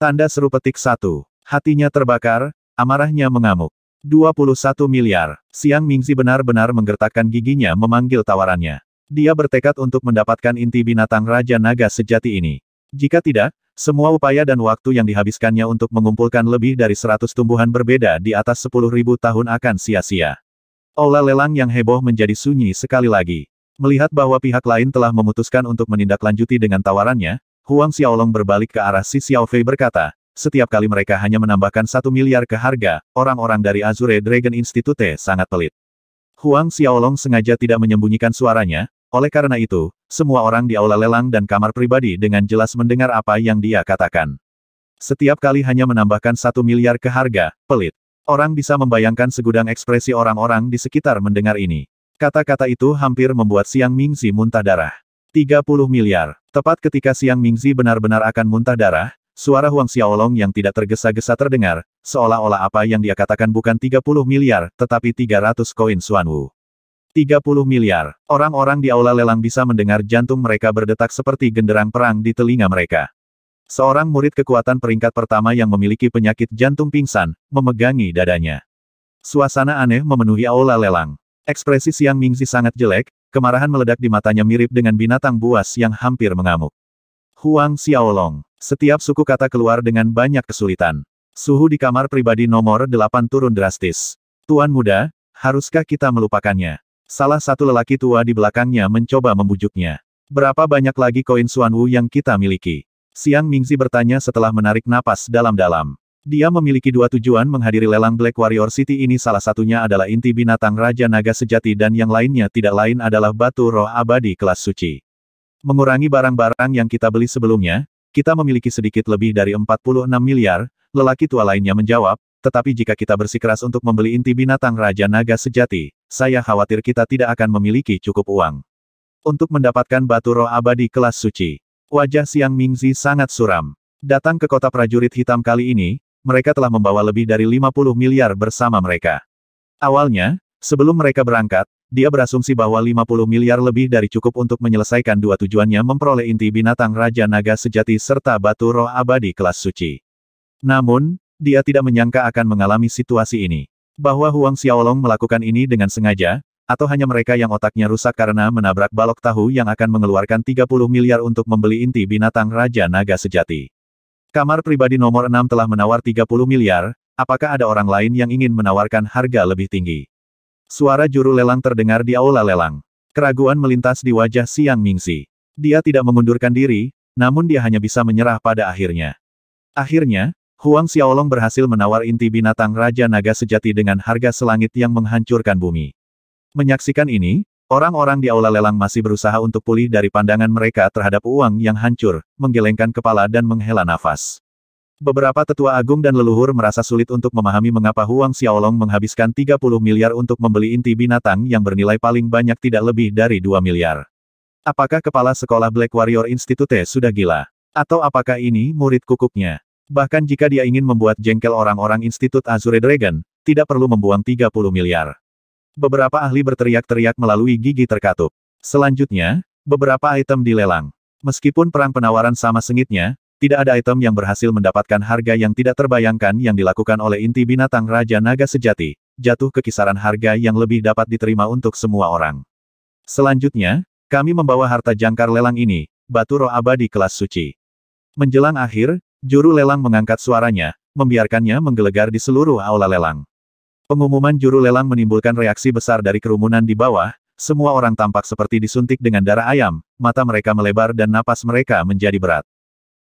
Tanda seru petik satu. Hatinya terbakar, amarahnya mengamuk. 21 miliar. Siang Mingzi benar-benar menggertakkan giginya memanggil tawarannya. Dia bertekad untuk mendapatkan inti binatang Raja Naga sejati ini. Jika tidak, semua upaya dan waktu yang dihabiskannya untuk mengumpulkan lebih dari 100 tumbuhan berbeda di atas 10.000 tahun akan sia-sia. Ola lelang yang heboh menjadi sunyi sekali lagi. Melihat bahwa pihak lain telah memutuskan untuk menindaklanjuti dengan tawarannya, Huang Xiaolong berbalik ke arah Si Xiaofei berkata, setiap kali mereka hanya menambahkan satu miliar ke harga, orang-orang dari Azure Dragon Institute sangat pelit. Huang Xiaolong sengaja tidak menyembunyikan suaranya, oleh karena itu, semua orang di aula lelang dan kamar pribadi dengan jelas mendengar apa yang dia katakan. Setiap kali hanya menambahkan satu miliar ke harga, pelit. Orang bisa membayangkan segudang ekspresi orang-orang di sekitar mendengar ini. Kata-kata itu hampir membuat Siang Mingzi muntah darah. 30 miliar. Tepat ketika Siang Mingzi benar-benar akan muntah darah, Suara Huang Xiaolong yang tidak tergesa-gesa terdengar, seolah-olah apa yang dia katakan bukan 30 miliar, tetapi 300 koin Suanwu. 30 miliar. Orang-orang di aula lelang bisa mendengar jantung mereka berdetak seperti genderang perang di telinga mereka. Seorang murid kekuatan peringkat pertama yang memiliki penyakit jantung pingsan, memegangi dadanya. Suasana aneh memenuhi aula lelang. Ekspresi Siang Mingzi sangat jelek, kemarahan meledak di matanya mirip dengan binatang buas yang hampir mengamuk. Huang Xiaolong, setiap suku kata keluar dengan banyak kesulitan. Suhu di kamar pribadi nomor 8 turun drastis. Tuan muda, haruskah kita melupakannya? Salah satu lelaki tua di belakangnya mencoba membujuknya. Berapa banyak lagi koin Suan Wu yang kita miliki? Siang Mingzi bertanya setelah menarik napas dalam-dalam. Dia memiliki dua tujuan menghadiri lelang Black Warrior City ini salah satunya adalah inti binatang Raja Naga Sejati dan yang lainnya tidak lain adalah batu roh abadi kelas suci. Mengurangi barang-barang yang kita beli sebelumnya, kita memiliki sedikit lebih dari 46 miliar, lelaki tua lainnya menjawab, tetapi jika kita bersikeras untuk membeli inti binatang Raja Naga sejati, saya khawatir kita tidak akan memiliki cukup uang. Untuk mendapatkan batu roh abadi kelas suci, wajah Siang Mingzi sangat suram. Datang ke kota prajurit hitam kali ini, mereka telah membawa lebih dari 50 miliar bersama mereka. Awalnya, sebelum mereka berangkat, dia berasumsi bahwa 50 miliar lebih dari cukup untuk menyelesaikan dua tujuannya memperoleh inti binatang Raja Naga sejati serta batu roh abadi kelas suci. Namun, dia tidak menyangka akan mengalami situasi ini. Bahwa Huang Xiaolong melakukan ini dengan sengaja, atau hanya mereka yang otaknya rusak karena menabrak balok tahu yang akan mengeluarkan 30 miliar untuk membeli inti binatang Raja Naga sejati. Kamar pribadi nomor 6 telah menawar 30 miliar, apakah ada orang lain yang ingin menawarkan harga lebih tinggi? Suara juru lelang terdengar di aula lelang. Keraguan melintas di wajah Siang Mingsi. Dia tidak mengundurkan diri, namun dia hanya bisa menyerah pada akhirnya. Akhirnya, Huang Xiaolong berhasil menawar inti binatang Raja Naga sejati dengan harga selangit yang menghancurkan bumi. Menyaksikan ini, orang-orang di aula lelang masih berusaha untuk pulih dari pandangan mereka terhadap uang yang hancur, menggelengkan kepala dan menghela nafas. Beberapa tetua agung dan leluhur merasa sulit untuk memahami mengapa Huang Xiaolong menghabiskan 30 miliar untuk membeli inti binatang yang bernilai paling banyak tidak lebih dari 2 miliar. Apakah kepala sekolah Black Warrior Institute sudah gila? Atau apakah ini murid kukuknya? Bahkan jika dia ingin membuat jengkel orang-orang Institut Azure Dragon, tidak perlu membuang 30 miliar. Beberapa ahli berteriak-teriak melalui gigi terkatup. Selanjutnya, beberapa item dilelang. Meskipun perang penawaran sama sengitnya, tidak ada item yang berhasil mendapatkan harga yang tidak terbayangkan yang dilakukan oleh inti binatang Raja Naga Sejati, jatuh ke kisaran harga yang lebih dapat diterima untuk semua orang. Selanjutnya, kami membawa harta jangkar lelang ini, batu roh abadi kelas suci. Menjelang akhir, juru lelang mengangkat suaranya, membiarkannya menggelegar di seluruh aula lelang. Pengumuman juru lelang menimbulkan reaksi besar dari kerumunan di bawah, semua orang tampak seperti disuntik dengan darah ayam, mata mereka melebar dan napas mereka menjadi berat.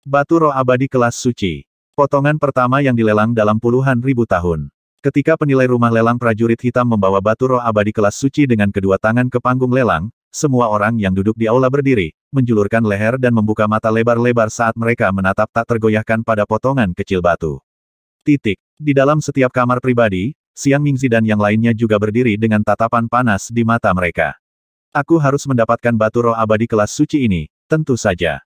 Batu roh abadi kelas suci. Potongan pertama yang dilelang dalam puluhan ribu tahun. Ketika penilai rumah lelang prajurit hitam membawa batu roh abadi kelas suci dengan kedua tangan ke panggung lelang, semua orang yang duduk di aula berdiri, menjulurkan leher dan membuka mata lebar-lebar saat mereka menatap tak tergoyahkan pada potongan kecil batu. Titik. Di dalam setiap kamar pribadi, Siang Mingzi dan yang lainnya juga berdiri dengan tatapan panas di mata mereka. Aku harus mendapatkan batu roh abadi kelas suci ini, tentu saja.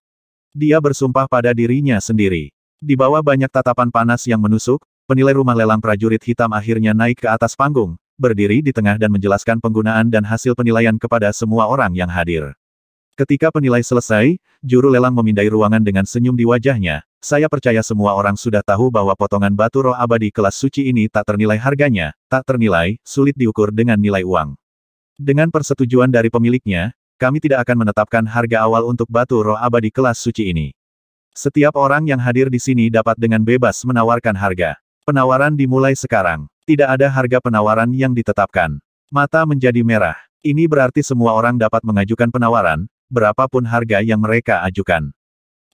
Dia bersumpah pada dirinya sendiri. Di bawah banyak tatapan panas yang menusuk, penilai rumah lelang prajurit hitam akhirnya naik ke atas panggung, berdiri di tengah dan menjelaskan penggunaan dan hasil penilaian kepada semua orang yang hadir. Ketika penilai selesai, juru lelang memindai ruangan dengan senyum di wajahnya. Saya percaya semua orang sudah tahu bahwa potongan batu roh abadi kelas suci ini tak ternilai harganya, tak ternilai, sulit diukur dengan nilai uang. Dengan persetujuan dari pemiliknya, kami tidak akan menetapkan harga awal untuk batu roh abadi kelas suci ini. Setiap orang yang hadir di sini dapat dengan bebas menawarkan harga. Penawaran dimulai sekarang. Tidak ada harga penawaran yang ditetapkan. Mata menjadi merah. Ini berarti semua orang dapat mengajukan penawaran, berapapun harga yang mereka ajukan.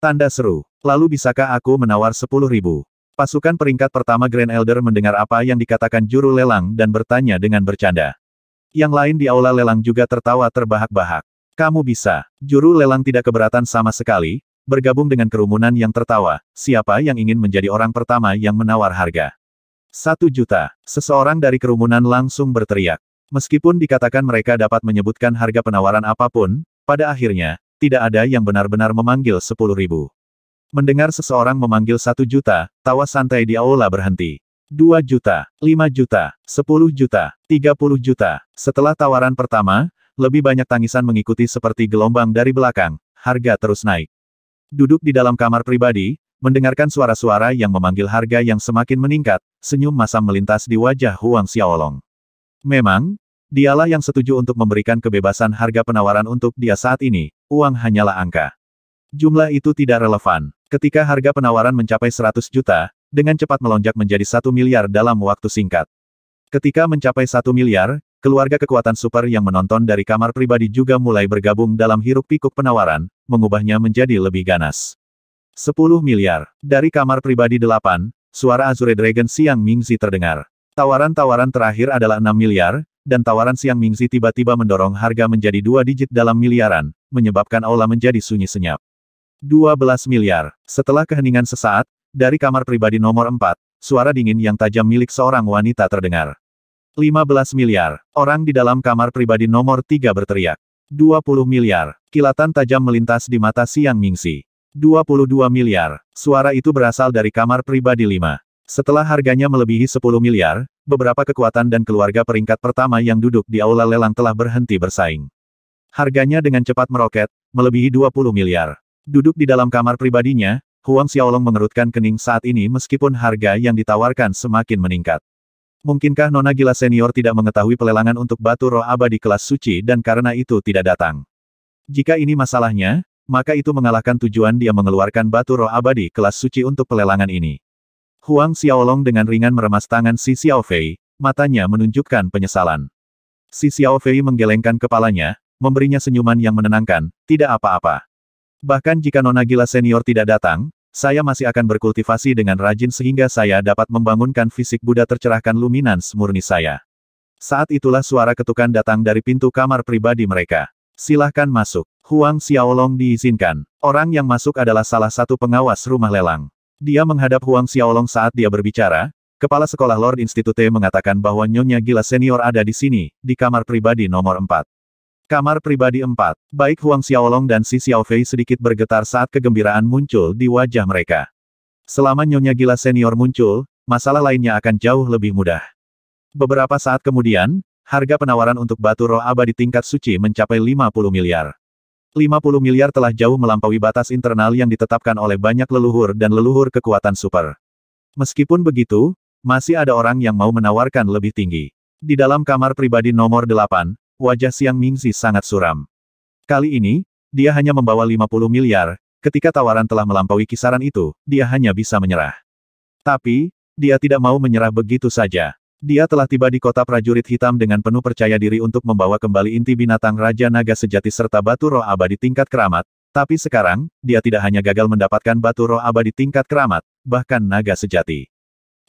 Tanda seru. Lalu bisakah aku menawar sepuluh ribu? Pasukan peringkat pertama Grand Elder mendengar apa yang dikatakan juru lelang dan bertanya dengan bercanda. Yang lain di aula lelang juga tertawa terbahak-bahak. Kamu bisa. Juru lelang tidak keberatan sama sekali, bergabung dengan kerumunan yang tertawa, siapa yang ingin menjadi orang pertama yang menawar harga. Satu juta. Seseorang dari kerumunan langsung berteriak. Meskipun dikatakan mereka dapat menyebutkan harga penawaran apapun, pada akhirnya, tidak ada yang benar-benar memanggil sepuluh ribu. Mendengar seseorang memanggil satu juta, tawa santai di aula berhenti. Dua juta, lima juta, sepuluh juta, tiga puluh juta. Setelah tawaran pertama, lebih banyak tangisan mengikuti seperti gelombang dari belakang, harga terus naik. Duduk di dalam kamar pribadi, mendengarkan suara-suara yang memanggil harga yang semakin meningkat, senyum masam melintas di wajah Huang Xiaolong. Memang, dialah yang setuju untuk memberikan kebebasan harga penawaran untuk dia saat ini, uang hanyalah angka. Jumlah itu tidak relevan. Ketika harga penawaran mencapai 100 juta, dengan cepat melonjak menjadi satu miliar dalam waktu singkat. Ketika mencapai satu miliar, Keluarga kekuatan super yang menonton dari kamar pribadi juga mulai bergabung dalam hiruk-pikuk penawaran, mengubahnya menjadi lebih ganas. 10 miliar. Dari kamar pribadi 8, suara Azure Dragon Siang Mingzi terdengar. Tawaran-tawaran terakhir adalah 6 miliar, dan tawaran Siang Mingzi tiba-tiba mendorong harga menjadi dua digit dalam miliaran, menyebabkan aula menjadi sunyi senyap. 12 miliar. Setelah keheningan sesaat, dari kamar pribadi nomor 4, suara dingin yang tajam milik seorang wanita terdengar. 15 miliar. Orang di dalam kamar pribadi nomor 3 berteriak. 20 miliar. Kilatan tajam melintas di mata Siang Mingsi. 22 miliar. Suara itu berasal dari kamar pribadi 5. Setelah harganya melebihi 10 miliar, beberapa kekuatan dan keluarga peringkat pertama yang duduk di aula lelang telah berhenti bersaing. Harganya dengan cepat meroket, melebihi 20 miliar. Duduk di dalam kamar pribadinya, Huang Xiaolong mengerutkan kening saat ini meskipun harga yang ditawarkan semakin meningkat. Mungkinkah Nona Gila Senior tidak mengetahui pelelangan untuk batu roh abadi kelas suci dan karena itu tidak datang? Jika ini masalahnya, maka itu mengalahkan tujuan dia mengeluarkan batu roh abadi kelas suci untuk pelelangan ini. Huang Xiaolong dengan ringan meremas tangan Si Xiaofei, matanya menunjukkan penyesalan. Si Xiaofei menggelengkan kepalanya, memberinya senyuman yang menenangkan, tidak apa-apa. Bahkan jika Nona Gila Senior tidak datang, saya masih akan berkultivasi dengan rajin sehingga saya dapat membangunkan fisik Buddha tercerahkan luminans murni saya. Saat itulah suara ketukan datang dari pintu kamar pribadi mereka. Silahkan masuk. Huang Xiaolong diizinkan. Orang yang masuk adalah salah satu pengawas rumah lelang. Dia menghadap Huang Xiaolong saat dia berbicara, Kepala Sekolah Lord Institute mengatakan bahwa Nyonya Gila Senior ada di sini, di kamar pribadi nomor 4. Kamar pribadi 4. Baik Huang Xiaolong dan Si Xiaofei sedikit bergetar saat kegembiraan muncul di wajah mereka. Selama Nyonya Gila Senior muncul, masalah lainnya akan jauh lebih mudah. Beberapa saat kemudian, harga penawaran untuk batu roh abadi tingkat suci mencapai 50 miliar. 50 miliar telah jauh melampaui batas internal yang ditetapkan oleh banyak leluhur dan leluhur kekuatan super. Meskipun begitu, masih ada orang yang mau menawarkan lebih tinggi. Di dalam kamar pribadi nomor 8, wajah Siang Mingzi sangat suram. Kali ini, dia hanya membawa 50 miliar, ketika tawaran telah melampaui kisaran itu, dia hanya bisa menyerah. Tapi, dia tidak mau menyerah begitu saja. Dia telah tiba di kota prajurit hitam dengan penuh percaya diri untuk membawa kembali inti binatang Raja Naga sejati serta batu roh abadi tingkat keramat, tapi sekarang, dia tidak hanya gagal mendapatkan batu roh abadi tingkat keramat, bahkan naga sejati.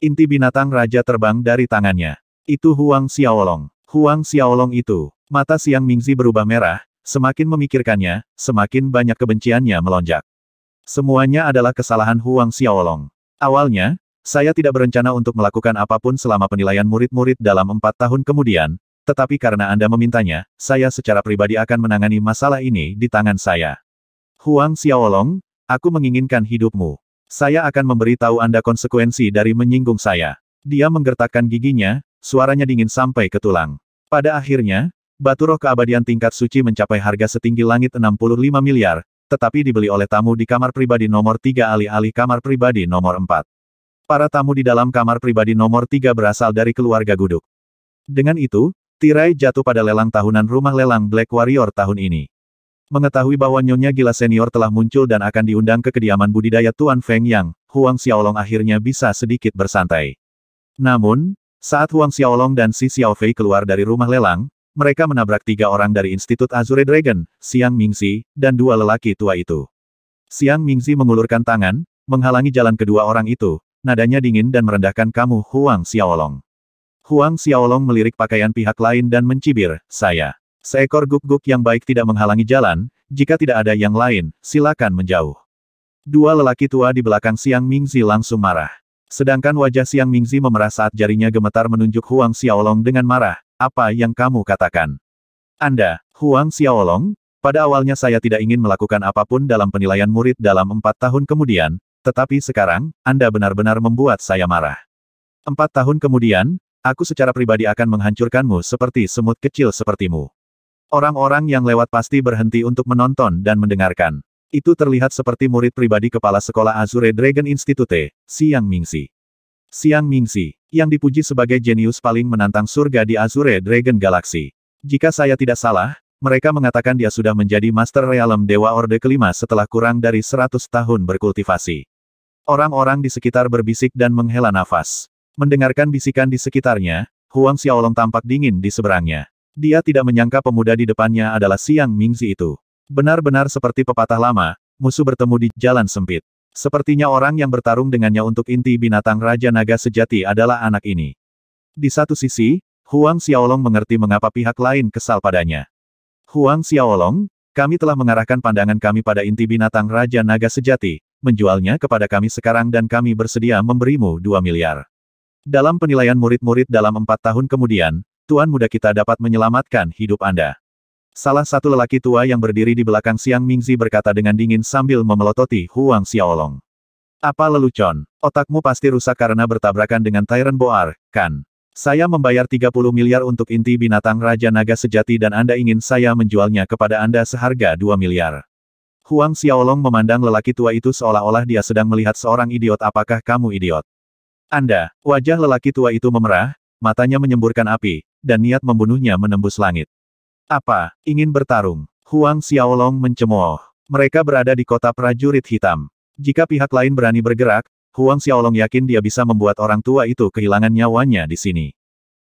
Inti binatang Raja terbang dari tangannya. Itu Huang Xiaolong. Huang Xiaolong itu, Mata Siang Mingzi berubah merah, semakin memikirkannya, semakin banyak kebenciannya melonjak. Semuanya adalah kesalahan Huang Xiaolong. Awalnya, saya tidak berencana untuk melakukan apapun selama penilaian murid-murid dalam empat tahun kemudian, tetapi karena Anda memintanya, saya secara pribadi akan menangani masalah ini di tangan saya. Huang Xiaolong, aku menginginkan hidupmu. Saya akan memberi tahu Anda konsekuensi dari menyinggung saya. Dia menggertakkan giginya, suaranya dingin sampai ke tulang. Pada akhirnya, Batu roh keabadian tingkat suci mencapai harga setinggi langit 65 miliar, tetapi dibeli oleh tamu di kamar pribadi nomor 3 alih-alih kamar pribadi nomor 4. Para tamu di dalam kamar pribadi nomor 3 berasal dari keluarga Guduk. Dengan itu, tirai jatuh pada lelang tahunan rumah lelang Black Warrior tahun ini. Mengetahui bahwa Nyonya Gila Senior telah muncul dan akan diundang ke kediaman budidaya Tuan Feng Yang, Huang Xiaolong akhirnya bisa sedikit bersantai. Namun, saat Huang Xiaolong dan Si Xiaofei keluar dari rumah lelang, mereka menabrak tiga orang dari Institut Azure Dragon, Siang Mingzi, dan dua lelaki tua itu. Siang Mingzi mengulurkan tangan, menghalangi jalan kedua orang itu, nadanya dingin dan merendahkan kamu Huang Xiaolong. Huang Xiaolong melirik pakaian pihak lain dan mencibir, saya. Seekor guk-guk yang baik tidak menghalangi jalan, jika tidak ada yang lain, silakan menjauh. Dua lelaki tua di belakang Siang Mingzi langsung marah. Sedangkan wajah Siang Mingzi memerah saat jarinya gemetar menunjuk Huang Xiaolong dengan marah, apa yang kamu katakan? Anda, Huang Xiaolong, pada awalnya saya tidak ingin melakukan apapun dalam penilaian murid dalam empat tahun kemudian, tetapi sekarang, Anda benar-benar membuat saya marah. Empat tahun kemudian, aku secara pribadi akan menghancurkanmu seperti semut kecil sepertimu. Orang-orang yang lewat pasti berhenti untuk menonton dan mendengarkan. Itu terlihat seperti murid pribadi kepala sekolah Azure Dragon Institute, Siang Mingxi. Siang Mingxi, yang dipuji sebagai jenius paling menantang surga di Azure Dragon Galaxy. Jika saya tidak salah, mereka mengatakan dia sudah menjadi Master Realm Dewa Orde kelima setelah kurang dari 100 tahun berkultivasi. Orang-orang di sekitar berbisik dan menghela nafas. Mendengarkan bisikan di sekitarnya, Huang Xiaolong tampak dingin di seberangnya. Dia tidak menyangka pemuda di depannya adalah Siang Mingzi itu. Benar-benar seperti pepatah lama, musuh bertemu di jalan sempit. Sepertinya orang yang bertarung dengannya untuk inti binatang Raja Naga sejati adalah anak ini. Di satu sisi, Huang Xiaolong mengerti mengapa pihak lain kesal padanya. Huang Xiaolong, kami telah mengarahkan pandangan kami pada inti binatang Raja Naga sejati, menjualnya kepada kami sekarang dan kami bersedia memberimu 2 miliar. Dalam penilaian murid-murid dalam empat tahun kemudian, Tuan muda kita dapat menyelamatkan hidup Anda. Salah satu lelaki tua yang berdiri di belakang Siang Mingzi berkata dengan dingin sambil memelototi Huang Xiaolong. Apa lelucon? Otakmu pasti rusak karena bertabrakan dengan Tyrant Boar, kan? Saya membayar 30 miliar untuk inti binatang Raja Naga Sejati dan Anda ingin saya menjualnya kepada Anda seharga 2 miliar. Huang Xiaolong memandang lelaki tua itu seolah-olah dia sedang melihat seorang idiot apakah kamu idiot? Anda, wajah lelaki tua itu memerah, matanya menyemburkan api, dan niat membunuhnya menembus langit. Apa, ingin bertarung? Huang Xiaolong mencemooh. Mereka berada di kota prajurit hitam. Jika pihak lain berani bergerak, Huang Xiaolong yakin dia bisa membuat orang tua itu kehilangan nyawanya di sini.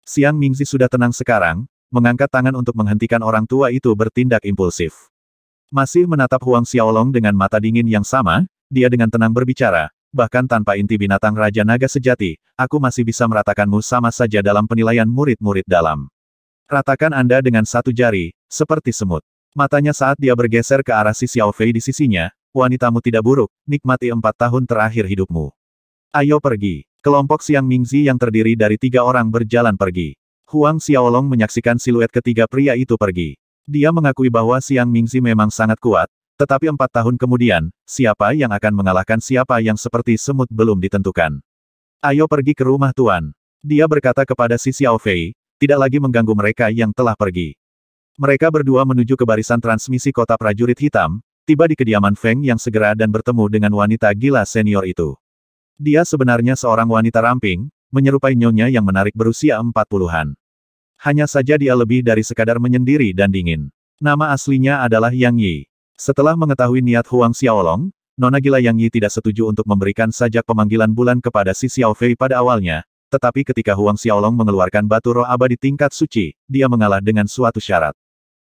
Siang Mingzi sudah tenang sekarang, mengangkat tangan untuk menghentikan orang tua itu bertindak impulsif. Masih menatap Huang Xiaolong dengan mata dingin yang sama, dia dengan tenang berbicara, bahkan tanpa inti binatang Raja Naga sejati, aku masih bisa meratakanmu sama saja dalam penilaian murid-murid dalam. Ratakan Anda dengan satu jari, seperti semut. Matanya saat dia bergeser ke arah si Xiao Fei di sisinya, wanitamu tidak buruk, nikmati empat tahun terakhir hidupmu. Ayo pergi. Kelompok Siang Mingzi yang terdiri dari tiga orang berjalan pergi. Huang Xiaolong menyaksikan siluet ketiga pria itu pergi. Dia mengakui bahwa Siang Mingzi memang sangat kuat, tetapi empat tahun kemudian, siapa yang akan mengalahkan siapa yang seperti semut belum ditentukan. Ayo pergi ke rumah Tuan. Dia berkata kepada si Xiao Fei tidak lagi mengganggu mereka yang telah pergi. Mereka berdua menuju ke barisan transmisi kota prajurit hitam, tiba di kediaman Feng yang segera dan bertemu dengan wanita gila senior itu. Dia sebenarnya seorang wanita ramping, menyerupai nyonya yang menarik berusia empat puluhan. Hanya saja dia lebih dari sekadar menyendiri dan dingin. Nama aslinya adalah Yang Yi. Setelah mengetahui niat Huang Xiaolong, Nona Gila Yang Yi tidak setuju untuk memberikan sajak pemanggilan bulan kepada si Xiao Fei pada awalnya, tetapi ketika Huang Xiaolong mengeluarkan batu roh abadi tingkat suci, dia mengalah dengan suatu syarat.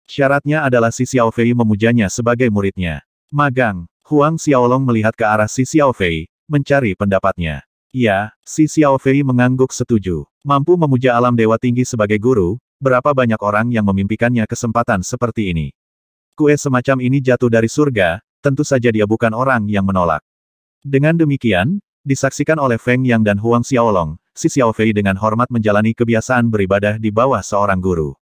Syaratnya adalah Si Xiaofei memujanya sebagai muridnya. Magang, Huang Xiaolong melihat ke arah Si Xiaofei, mencari pendapatnya. Ya, Si Xiaofei mengangguk setuju. Mampu memuja alam dewa tinggi sebagai guru, berapa banyak orang yang memimpikannya kesempatan seperti ini. Kue semacam ini jatuh dari surga, tentu saja dia bukan orang yang menolak. Dengan demikian, disaksikan oleh Feng Yang dan Huang Xiaolong, si Xiaofei dengan hormat menjalani kebiasaan beribadah di bawah seorang guru.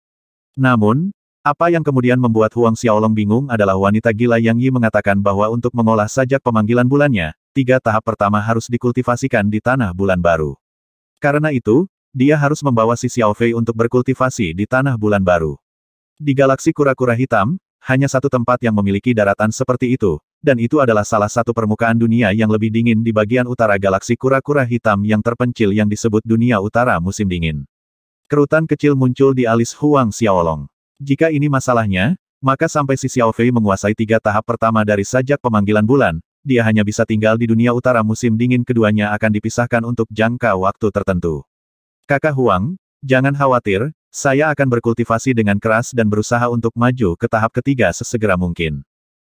Namun, apa yang kemudian membuat Huang Xiaolong bingung adalah wanita gila Yang Yi mengatakan bahwa untuk mengolah sajak pemanggilan bulannya, tiga tahap pertama harus dikultivasikan di tanah bulan baru. Karena itu, dia harus membawa si Xiaofei untuk berkultivasi di tanah bulan baru. Di galaksi kura-kura hitam, hanya satu tempat yang memiliki daratan seperti itu, dan itu adalah salah satu permukaan dunia yang lebih dingin di bagian utara galaksi kura-kura hitam yang terpencil yang disebut dunia utara musim dingin. Kerutan kecil muncul di alis Huang Xiaolong. Jika ini masalahnya, maka sampai si Fei menguasai tiga tahap pertama dari sajak pemanggilan bulan, dia hanya bisa tinggal di dunia utara musim dingin keduanya akan dipisahkan untuk jangka waktu tertentu. Kakak Huang, jangan khawatir, saya akan berkultivasi dengan keras dan berusaha untuk maju ke tahap ketiga sesegera mungkin.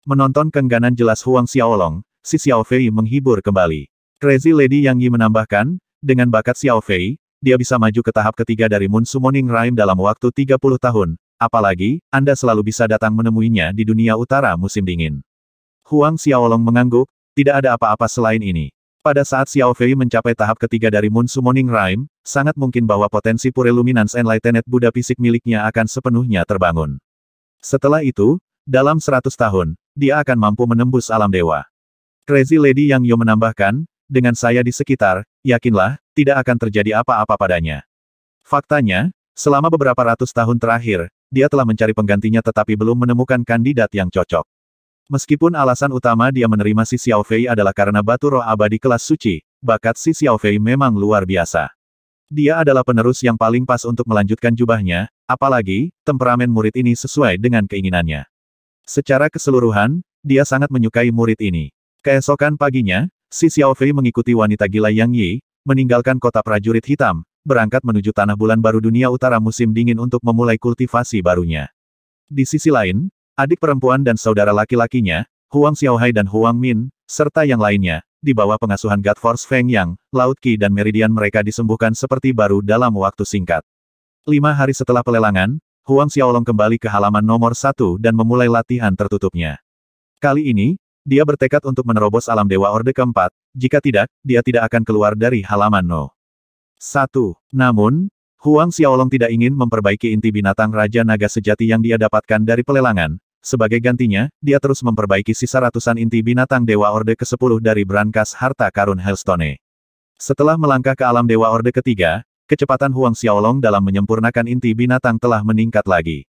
Menonton kengganan jelas Huang Xiaolong, si Xiaofei menghibur kembali. Crazy Lady Yang Yi menambahkan, dengan bakat Xiaofei, dia bisa maju ke tahap ketiga dari Moon Summoning Rime dalam waktu 30 tahun, apalagi, Anda selalu bisa datang menemuinya di dunia utara musim dingin. Huang Xiaolong mengangguk, tidak ada apa-apa selain ini. Pada saat Xiaofei mencapai tahap ketiga dari Moon Summoning Rime, sangat mungkin bahwa potensi Pure Luminance Enlightened Buddha fisik miliknya akan sepenuhnya terbangun. Setelah itu, dalam seratus tahun, dia akan mampu menembus alam dewa. Crazy Lady Yang Yo menambahkan, dengan saya di sekitar, yakinlah, tidak akan terjadi apa-apa padanya. Faktanya, selama beberapa ratus tahun terakhir, dia telah mencari penggantinya tetapi belum menemukan kandidat yang cocok. Meskipun alasan utama dia menerima si Xiao Fei adalah karena batu roh abadi kelas suci, bakat si Xiao Fei memang luar biasa. Dia adalah penerus yang paling pas untuk melanjutkan jubahnya, apalagi, temperamen murid ini sesuai dengan keinginannya. Secara keseluruhan, dia sangat menyukai murid ini. Keesokan paginya, si Xiao Fei mengikuti wanita gila Yang Yi, meninggalkan kota prajurit hitam, berangkat menuju tanah bulan baru dunia utara musim dingin untuk memulai kultivasi barunya. Di sisi lain, adik perempuan dan saudara laki-lakinya, Huang Xiaohai dan Huang Min, serta yang lainnya, di bawah pengasuhan God Force Feng Yang, Laut Qi dan Meridian mereka disembuhkan seperti baru dalam waktu singkat. Lima hari setelah pelelangan, Huang Xiaolong kembali ke halaman nomor satu dan memulai latihan tertutupnya. Kali ini, dia bertekad untuk menerobos alam Dewa Orde keempat, jika tidak, dia tidak akan keluar dari halaman No. satu. Namun, Huang Xiaolong tidak ingin memperbaiki inti binatang Raja Naga sejati yang dia dapatkan dari pelelangan, sebagai gantinya, dia terus memperbaiki sisa ratusan inti binatang Dewa Orde ke-10 dari brankas harta karun Hellstone. Setelah melangkah ke alam Dewa Orde ketiga, kecepatan Huang Xiaolong dalam menyempurnakan inti binatang telah meningkat lagi.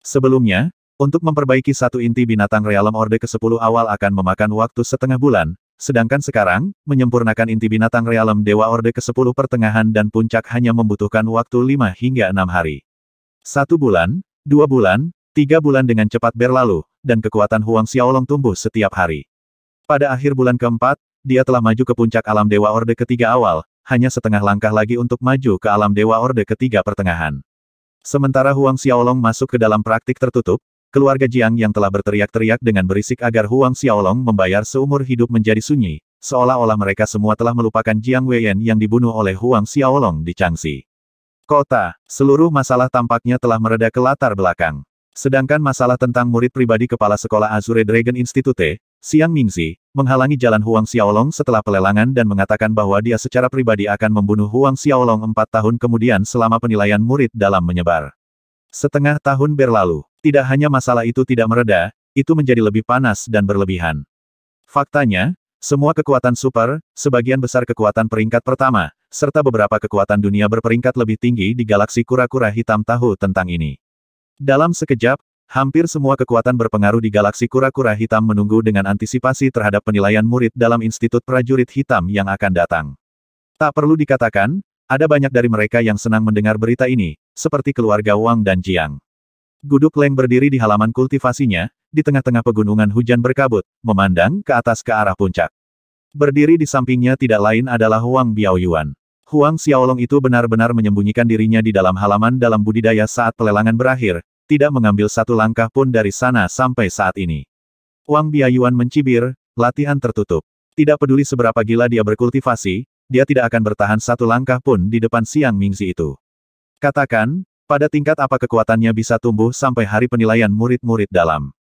Sebelumnya, untuk memperbaiki satu inti binatang realem orde ke-10 awal akan memakan waktu setengah bulan, sedangkan sekarang, menyempurnakan inti binatang realem dewa orde ke-10 pertengahan dan puncak hanya membutuhkan waktu 5 hingga 6 hari. Satu bulan, dua bulan, tiga bulan dengan cepat berlalu, dan kekuatan Huang Xiaolong tumbuh setiap hari. Pada akhir bulan keempat, dia telah maju ke puncak alam Dewa Orde ketiga awal, hanya setengah langkah lagi untuk maju ke alam Dewa Orde ketiga pertengahan. Sementara Huang Xiaolong masuk ke dalam praktik tertutup, keluarga Jiang yang telah berteriak-teriak dengan berisik agar Huang Xiaolong membayar seumur hidup menjadi sunyi, seolah-olah mereka semua telah melupakan Jiang Weiyan yang dibunuh oleh Huang Xiaolong di Changsi Kota, seluruh masalah tampaknya telah mereda ke latar belakang. Sedangkan masalah tentang murid pribadi kepala sekolah Azure Dragon Institute, Siang Mingzi, menghalangi jalan Huang Xiaolong setelah pelelangan dan mengatakan bahwa dia secara pribadi akan membunuh Huang Xiaolong empat tahun kemudian selama penilaian murid dalam menyebar. Setengah tahun berlalu, tidak hanya masalah itu tidak mereda, itu menjadi lebih panas dan berlebihan. Faktanya, semua kekuatan super, sebagian besar kekuatan peringkat pertama, serta beberapa kekuatan dunia berperingkat lebih tinggi di galaksi kura-kura hitam tahu tentang ini. Dalam sekejap, Hampir semua kekuatan berpengaruh di galaksi kura-kura hitam menunggu dengan antisipasi terhadap penilaian murid dalam Institut Prajurit Hitam yang akan datang. Tak perlu dikatakan, ada banyak dari mereka yang senang mendengar berita ini, seperti keluarga Wang dan Jiang. Guduk Leng berdiri di halaman kultivasinya, di tengah-tengah pegunungan hujan berkabut, memandang ke atas ke arah puncak. Berdiri di sampingnya tidak lain adalah Huang Biaoyuan. Huang Xiaolong itu benar-benar menyembunyikan dirinya di dalam halaman dalam budidaya saat pelelangan berakhir, tidak mengambil satu langkah pun dari sana sampai saat ini. Wang Biayuan mencibir, latihan tertutup. Tidak peduli seberapa gila dia berkultivasi, dia tidak akan bertahan satu langkah pun di depan siang Mingzi itu. Katakan, pada tingkat apa kekuatannya bisa tumbuh sampai hari penilaian murid-murid dalam.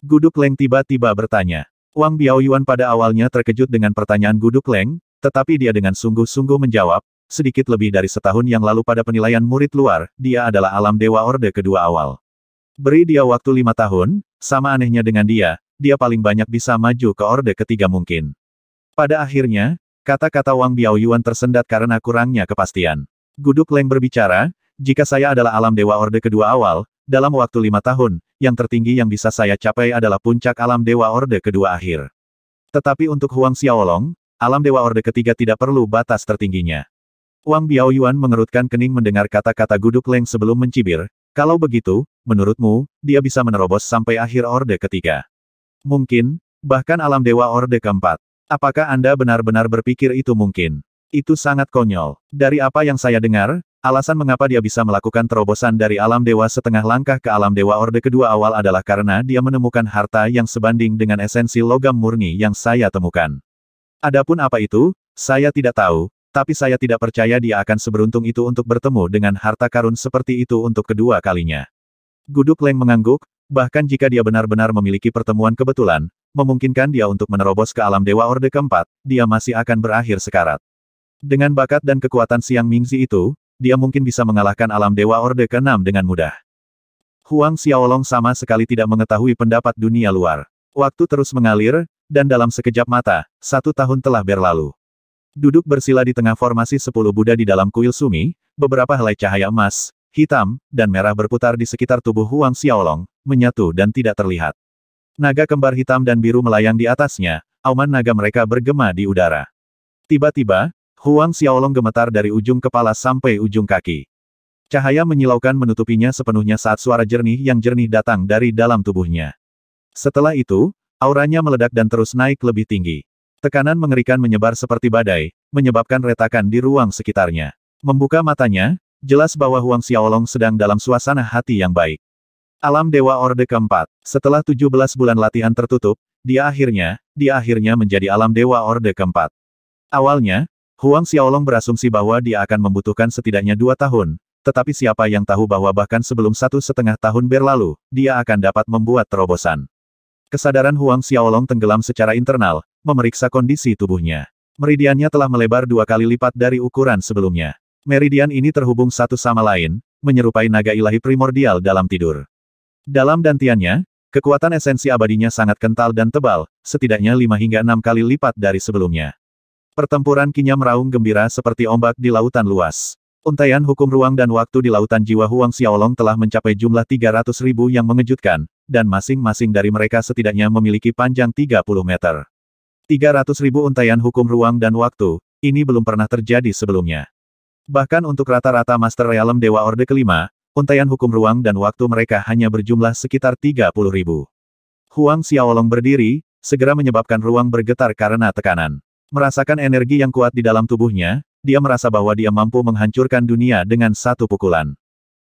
Guduk Leng tiba-tiba bertanya. Wang Biaoyuan pada awalnya terkejut dengan pertanyaan Guduk Leng, tetapi dia dengan sungguh-sungguh menjawab, sedikit lebih dari setahun yang lalu pada penilaian murid luar, dia adalah alam dewa orde kedua awal. Beri dia waktu lima tahun, sama anehnya dengan dia, dia paling banyak bisa maju ke orde ketiga mungkin. Pada akhirnya, kata-kata Wang Biao Yuan tersendat karena kurangnya kepastian. Guduk Leng berbicara, jika saya adalah alam dewa orde kedua awal, dalam waktu lima tahun, yang tertinggi yang bisa saya capai adalah puncak alam dewa orde kedua akhir. Tetapi untuk Huang Xiaolong, alam dewa orde ketiga tidak perlu batas tertingginya. Wang Biao Yuan mengerutkan kening mendengar kata-kata Guduk Leng sebelum mencibir, kalau begitu, Menurutmu, dia bisa menerobos sampai akhir Orde ketiga. Mungkin, bahkan alam dewa Orde keempat. Apakah Anda benar-benar berpikir itu mungkin? Itu sangat konyol. Dari apa yang saya dengar, alasan mengapa dia bisa melakukan terobosan dari alam dewa setengah langkah ke alam dewa Orde kedua awal adalah karena dia menemukan harta yang sebanding dengan esensi logam murni yang saya temukan. Adapun apa itu, saya tidak tahu, tapi saya tidak percaya dia akan seberuntung itu untuk bertemu dengan harta karun seperti itu untuk kedua kalinya. Guduk Leng mengangguk, bahkan jika dia benar-benar memiliki pertemuan kebetulan, memungkinkan dia untuk menerobos ke alam Dewa Orde keempat, dia masih akan berakhir sekarat. Dengan bakat dan kekuatan Siang Mingzi itu, dia mungkin bisa mengalahkan alam Dewa Orde ke-6 dengan mudah. Huang Xiaolong sama sekali tidak mengetahui pendapat dunia luar. Waktu terus mengalir, dan dalam sekejap mata, satu tahun telah berlalu. Duduk bersila di tengah formasi sepuluh Buddha di dalam kuil sumi, beberapa helai cahaya emas, hitam, dan merah berputar di sekitar tubuh Huang Xiaolong, menyatu dan tidak terlihat. Naga kembar hitam dan biru melayang di atasnya, auman naga mereka bergema di udara. Tiba-tiba, Huang Xiaolong gemetar dari ujung kepala sampai ujung kaki. Cahaya menyilaukan menutupinya sepenuhnya saat suara jernih yang jernih datang dari dalam tubuhnya. Setelah itu, auranya meledak dan terus naik lebih tinggi. Tekanan mengerikan menyebar seperti badai, menyebabkan retakan di ruang sekitarnya. Membuka matanya, Jelas bahwa Huang Xiaolong sedang dalam suasana hati yang baik. Alam Dewa Orde keempat. Setelah 17 bulan latihan tertutup, dia akhirnya, dia akhirnya menjadi alam Dewa Orde keempat. Awalnya, Huang Xiaolong berasumsi bahwa dia akan membutuhkan setidaknya dua tahun, tetapi siapa yang tahu bahwa bahkan sebelum satu setengah tahun berlalu, dia akan dapat membuat terobosan. Kesadaran Huang Xiaolong tenggelam secara internal, memeriksa kondisi tubuhnya. Meridiannya telah melebar dua kali lipat dari ukuran sebelumnya. Meridian ini terhubung satu sama lain, menyerupai naga ilahi primordial dalam tidur. Dalam dantiannya, kekuatan esensi abadinya sangat kental dan tebal, setidaknya lima hingga enam kali lipat dari sebelumnya. Pertempuran kinya meraung gembira seperti ombak di lautan luas. Untaian hukum ruang dan waktu di lautan jiwa Huang Xiaolong telah mencapai jumlah 300 ribu yang mengejutkan, dan masing-masing dari mereka setidaknya memiliki panjang 30 meter. 300 ribu untaian hukum ruang dan waktu, ini belum pernah terjadi sebelumnya. Bahkan untuk rata-rata Master Realm Dewa Orde kelima, untaian hukum ruang dan waktu mereka hanya berjumlah sekitar 30 ribu. Huang Xiaolong berdiri, segera menyebabkan ruang bergetar karena tekanan. Merasakan energi yang kuat di dalam tubuhnya, dia merasa bahwa dia mampu menghancurkan dunia dengan satu pukulan.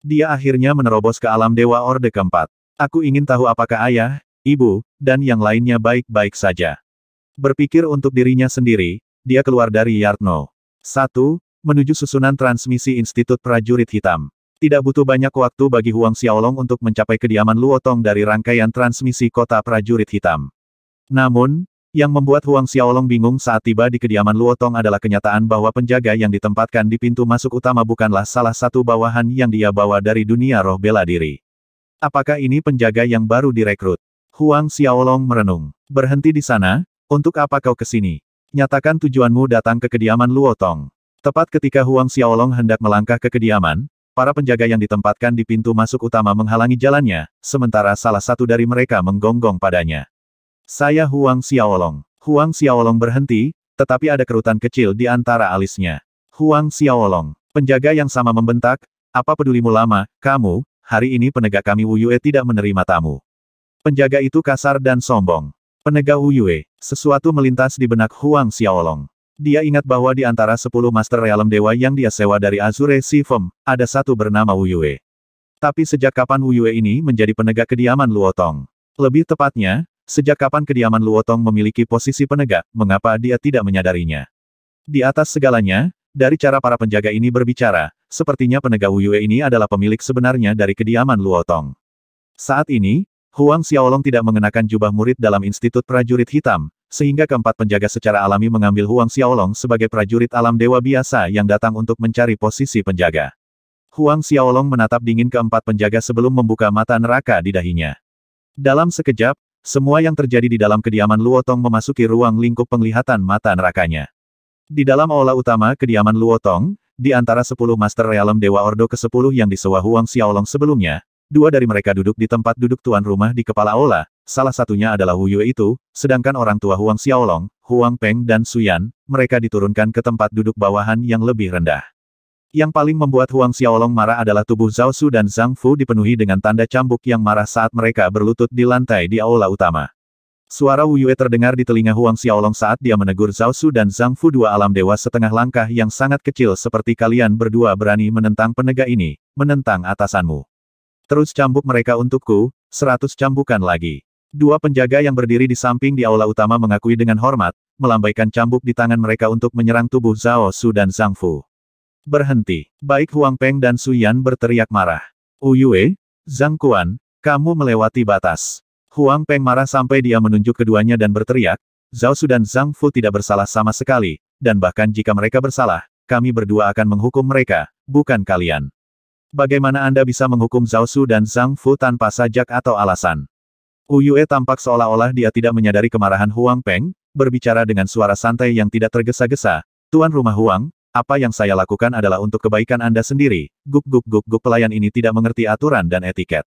Dia akhirnya menerobos ke alam Dewa Orde keempat. Aku ingin tahu apakah ayah, ibu, dan yang lainnya baik-baik saja. Berpikir untuk dirinya sendiri, dia keluar dari Yartno. Satu, menuju susunan transmisi Institut Prajurit Hitam. Tidak butuh banyak waktu bagi Huang Xiaolong untuk mencapai kediaman Luotong dari rangkaian transmisi kota prajurit hitam. Namun, yang membuat Huang Xiaolong bingung saat tiba di kediaman Luotong adalah kenyataan bahwa penjaga yang ditempatkan di pintu masuk utama bukanlah salah satu bawahan yang dia bawa dari dunia roh bela diri. Apakah ini penjaga yang baru direkrut? Huang Xiaolong merenung. Berhenti di sana, untuk apa kau ke sini? Nyatakan tujuanmu datang ke kediaman Luotong. Tepat ketika Huang Xiaolong hendak melangkah ke kediaman, para penjaga yang ditempatkan di pintu masuk utama menghalangi jalannya, sementara salah satu dari mereka menggonggong padanya. Saya Huang Xiaolong. Huang Xiaolong berhenti, tetapi ada kerutan kecil di antara alisnya. Huang Xiaolong. Penjaga yang sama membentak, apa pedulimu lama, kamu, hari ini penegak kami Wu Yue tidak menerima tamu. Penjaga itu kasar dan sombong. Penegak Wu Yue, sesuatu melintas di benak Huang Xiaolong. Dia ingat bahwa di antara sepuluh Master Realm Dewa yang dia sewa dari Azure Sifem, ada satu bernama Wuyue. Tapi sejak kapan Wuyue ini menjadi penegak kediaman Luotong? Lebih tepatnya, sejak kapan kediaman Luotong memiliki posisi penegak, mengapa dia tidak menyadarinya? Di atas segalanya, dari cara para penjaga ini berbicara, sepertinya penegak Wuyue ini adalah pemilik sebenarnya dari kediaman Luotong. Saat ini, Huang Xiaolong tidak mengenakan jubah murid dalam Institut Prajurit Hitam, sehingga keempat penjaga secara alami mengambil Huang Xiaolong sebagai prajurit alam dewa biasa yang datang untuk mencari posisi penjaga. Huang Xiaolong menatap dingin keempat penjaga sebelum membuka mata neraka di dahinya. Dalam sekejap, semua yang terjadi di dalam kediaman Luotong memasuki ruang lingkup penglihatan mata nerakanya. Di dalam aula utama kediaman Luotong, di antara sepuluh Master Realm Dewa Ordo ke-10 yang disewa Huang Xiaolong sebelumnya, dua dari mereka duduk di tempat duduk tuan rumah di kepala aula, salah satunya adalah Wu Yue itu, sedangkan orang tua Huang Xiaolong, Huang Peng dan Suyan, mereka diturunkan ke tempat duduk bawahan yang lebih rendah. Yang paling membuat Huang Xiaolong marah adalah tubuh Zhao Su dan Zhang Fu dipenuhi dengan tanda cambuk yang marah saat mereka berlutut di lantai di aula utama. Suara Wu Yue terdengar di telinga Huang Xiaolong saat dia menegur Zhao Su dan Zhang Fu dua alam dewa setengah langkah yang sangat kecil seperti kalian berdua berani menentang penegak ini, menentang atasanmu. Terus cambuk mereka untukku, seratus cambukan lagi. Dua penjaga yang berdiri di samping di aula utama mengakui dengan hormat, melambaikan cambuk di tangan mereka untuk menyerang tubuh Zhao Su dan Zhang Fu. Berhenti. Baik Huang Peng dan Su Yan berteriak marah. Uyue, Zhang Kuan, kamu melewati batas. Huang Peng marah sampai dia menunjuk keduanya dan berteriak, Zhao Su dan Zhang Fu tidak bersalah sama sekali, dan bahkan jika mereka bersalah, kami berdua akan menghukum mereka, bukan kalian. Bagaimana Anda bisa menghukum Zhao Su dan Zhang Fu tanpa sajak atau alasan? Yue tampak seolah-olah dia tidak menyadari kemarahan Huang Peng, berbicara dengan suara santai yang tidak tergesa-gesa, Tuan Rumah Huang, apa yang saya lakukan adalah untuk kebaikan Anda sendiri, gup-gup-gup-gup pelayan ini tidak mengerti aturan dan etiket.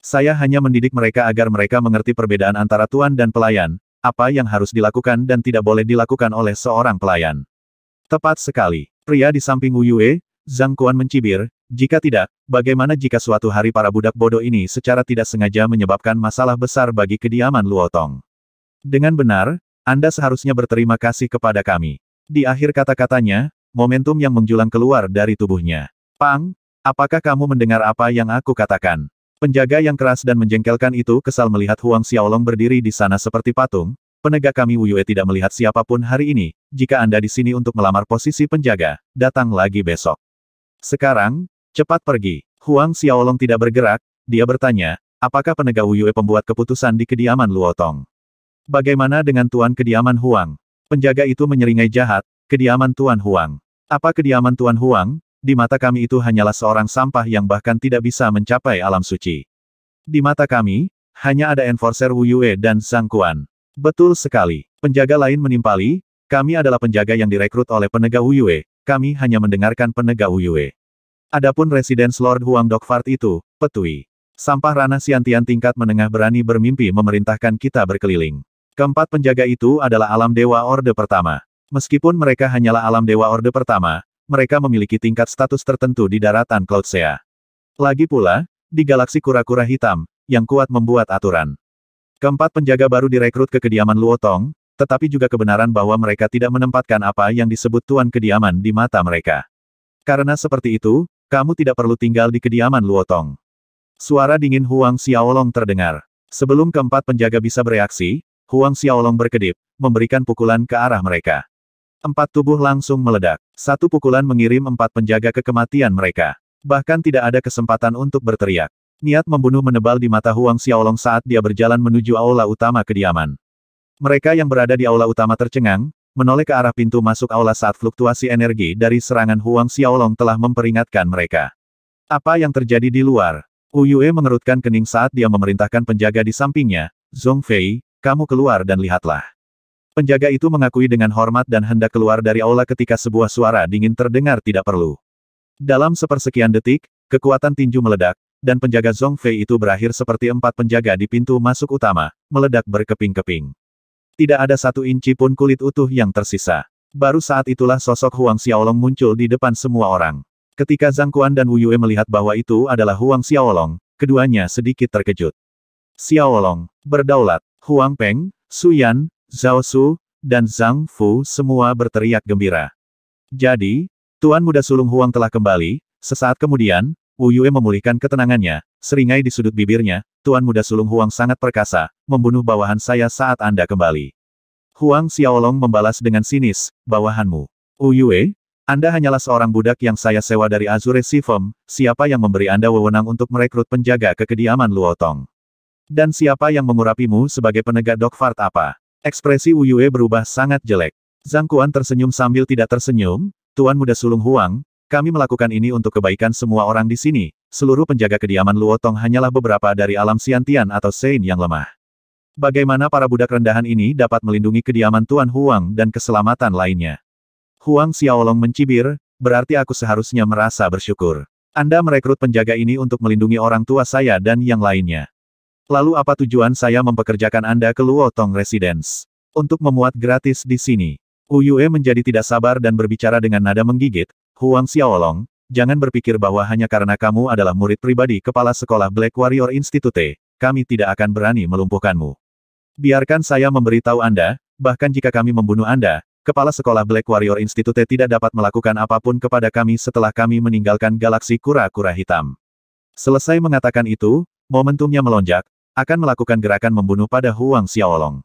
Saya hanya mendidik mereka agar mereka mengerti perbedaan antara tuan dan pelayan, apa yang harus dilakukan dan tidak boleh dilakukan oleh seorang pelayan. Tepat sekali. Pria di samping Wu Yue, Zhang Kuan mencibir, jika tidak, bagaimana jika suatu hari para budak bodoh ini secara tidak sengaja menyebabkan masalah besar bagi kediaman Luotong? Dengan benar, Anda seharusnya berterima kasih kepada kami. Di akhir kata-katanya, momentum yang menjulang keluar dari tubuhnya. Pang, apakah kamu mendengar apa yang aku katakan? Penjaga yang keras dan menjengkelkan itu kesal melihat Huang Xiaolong berdiri di sana seperti patung. Penegak kami Wuyue tidak melihat siapapun hari ini. Jika Anda di sini untuk melamar posisi penjaga, datang lagi besok. Sekarang, Cepat pergi. Huang Xiaolong tidak bergerak, dia bertanya, apakah penegak Wuyue pembuat keputusan di kediaman Luotong? Bagaimana dengan tuan kediaman Huang? Penjaga itu menyeringai jahat, kediaman tuan Huang. Apa kediaman tuan Huang? Di mata kami itu hanyalah seorang sampah yang bahkan tidak bisa mencapai alam suci. Di mata kami, hanya ada enforcer Wuyue dan Sang Kuan. Betul sekali. Penjaga lain menimpali, kami adalah penjaga yang direkrut oleh penegak Wuyue, kami hanya mendengarkan penegak Wuyue. Adapun Residence Lord Huang Dokfart itu, petui. Sampah ranah Siantian tingkat menengah berani bermimpi memerintahkan kita berkeliling. Keempat penjaga itu adalah alam dewa orde pertama. Meskipun mereka hanyalah alam dewa orde pertama, mereka memiliki tingkat status tertentu di daratan Cloudsea. Lagi pula, di galaksi kura-kura hitam, yang kuat membuat aturan. Keempat penjaga baru direkrut ke kediaman Luotong, tetapi juga kebenaran bahwa mereka tidak menempatkan apa yang disebut tuan kediaman di mata mereka. Karena seperti itu, kamu tidak perlu tinggal di kediaman Luotong. Suara dingin Huang Xiaolong terdengar. Sebelum keempat penjaga bisa bereaksi, Huang Xiaolong berkedip, memberikan pukulan ke arah mereka. Empat tubuh langsung meledak. Satu pukulan mengirim empat penjaga ke kematian mereka. Bahkan tidak ada kesempatan untuk berteriak. Niat membunuh menebal di mata Huang Xiaolong saat dia berjalan menuju aula utama kediaman. Mereka yang berada di aula utama tercengang, menoleh ke arah pintu masuk aula saat fluktuasi energi dari serangan Huang Xiaolong telah memperingatkan mereka. Apa yang terjadi di luar? Uyue mengerutkan kening saat dia memerintahkan penjaga di sampingnya, Zong Fei, kamu keluar dan lihatlah. Penjaga itu mengakui dengan hormat dan hendak keluar dari aula ketika sebuah suara dingin terdengar tidak perlu. Dalam sepersekian detik, kekuatan tinju meledak, dan penjaga Zong Fei itu berakhir seperti empat penjaga di pintu masuk utama, meledak berkeping-keping. Tidak ada satu inci pun kulit utuh yang tersisa. Baru saat itulah sosok Huang Xiaolong muncul di depan semua orang. Ketika Zhang Kuan dan Wu Yue melihat bahwa itu adalah Huang Xiaolong, keduanya sedikit terkejut. Xiaolong, berdaulat, Huang Peng, Su Yan, Zhao Su, dan Zhang Fu semua berteriak gembira. Jadi, Tuan Muda Sulung Huang telah kembali, sesaat kemudian, Wu Yue memulihkan ketenangannya, Seringai di sudut bibirnya, Tuan Muda Sulung Huang sangat perkasa, membunuh bawahan saya saat Anda kembali. Huang Xiaolong membalas dengan sinis, bawahanmu. Uyue, Anda hanyalah seorang budak yang saya sewa dari Azure Sifem, siapa yang memberi Anda wewenang untuk merekrut penjaga ke kediaman Luotong? Dan siapa yang mengurapimu sebagai penegak Dokfart apa? Ekspresi Uyue berubah sangat jelek. Zhang Kuan tersenyum sambil tidak tersenyum, Tuan Muda Sulung Huang, kami melakukan ini untuk kebaikan semua orang di sini, seluruh penjaga kediaman Luotong hanyalah beberapa dari alam Siantian atau Sein yang lemah. Bagaimana para budak rendahan ini dapat melindungi kediaman Tuan Huang dan keselamatan lainnya? Huang Xiaolong mencibir, berarti aku seharusnya merasa bersyukur. Anda merekrut penjaga ini untuk melindungi orang tua saya dan yang lainnya. Lalu apa tujuan saya mempekerjakan Anda ke Luotong Residence? Untuk memuat gratis di sini. Uyue menjadi tidak sabar dan berbicara dengan nada menggigit, Huang Xiaolong, jangan berpikir bahwa hanya karena kamu adalah murid pribadi kepala sekolah Black Warrior Institute, kami tidak akan berani melumpuhkanmu. Biarkan saya memberitahu Anda, bahkan jika kami membunuh Anda, Kepala Sekolah Black Warrior Institute tidak dapat melakukan apapun kepada kami setelah kami meninggalkan galaksi kura-kura hitam. Selesai mengatakan itu, momentumnya melonjak, akan melakukan gerakan membunuh pada Huang Xiaolong.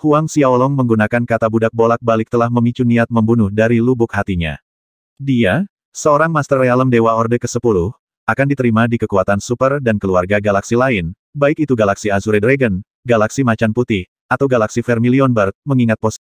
Huang Xiaolong menggunakan kata budak bolak-balik telah memicu niat membunuh dari lubuk hatinya. Dia, seorang Master Realm Dewa Orde ke-10, akan diterima di kekuatan super dan keluarga galaksi lain, baik itu galaksi Azure Dragon, galaksi Macan Putih, atau galaksi Vermilion Bird, mengingat pos.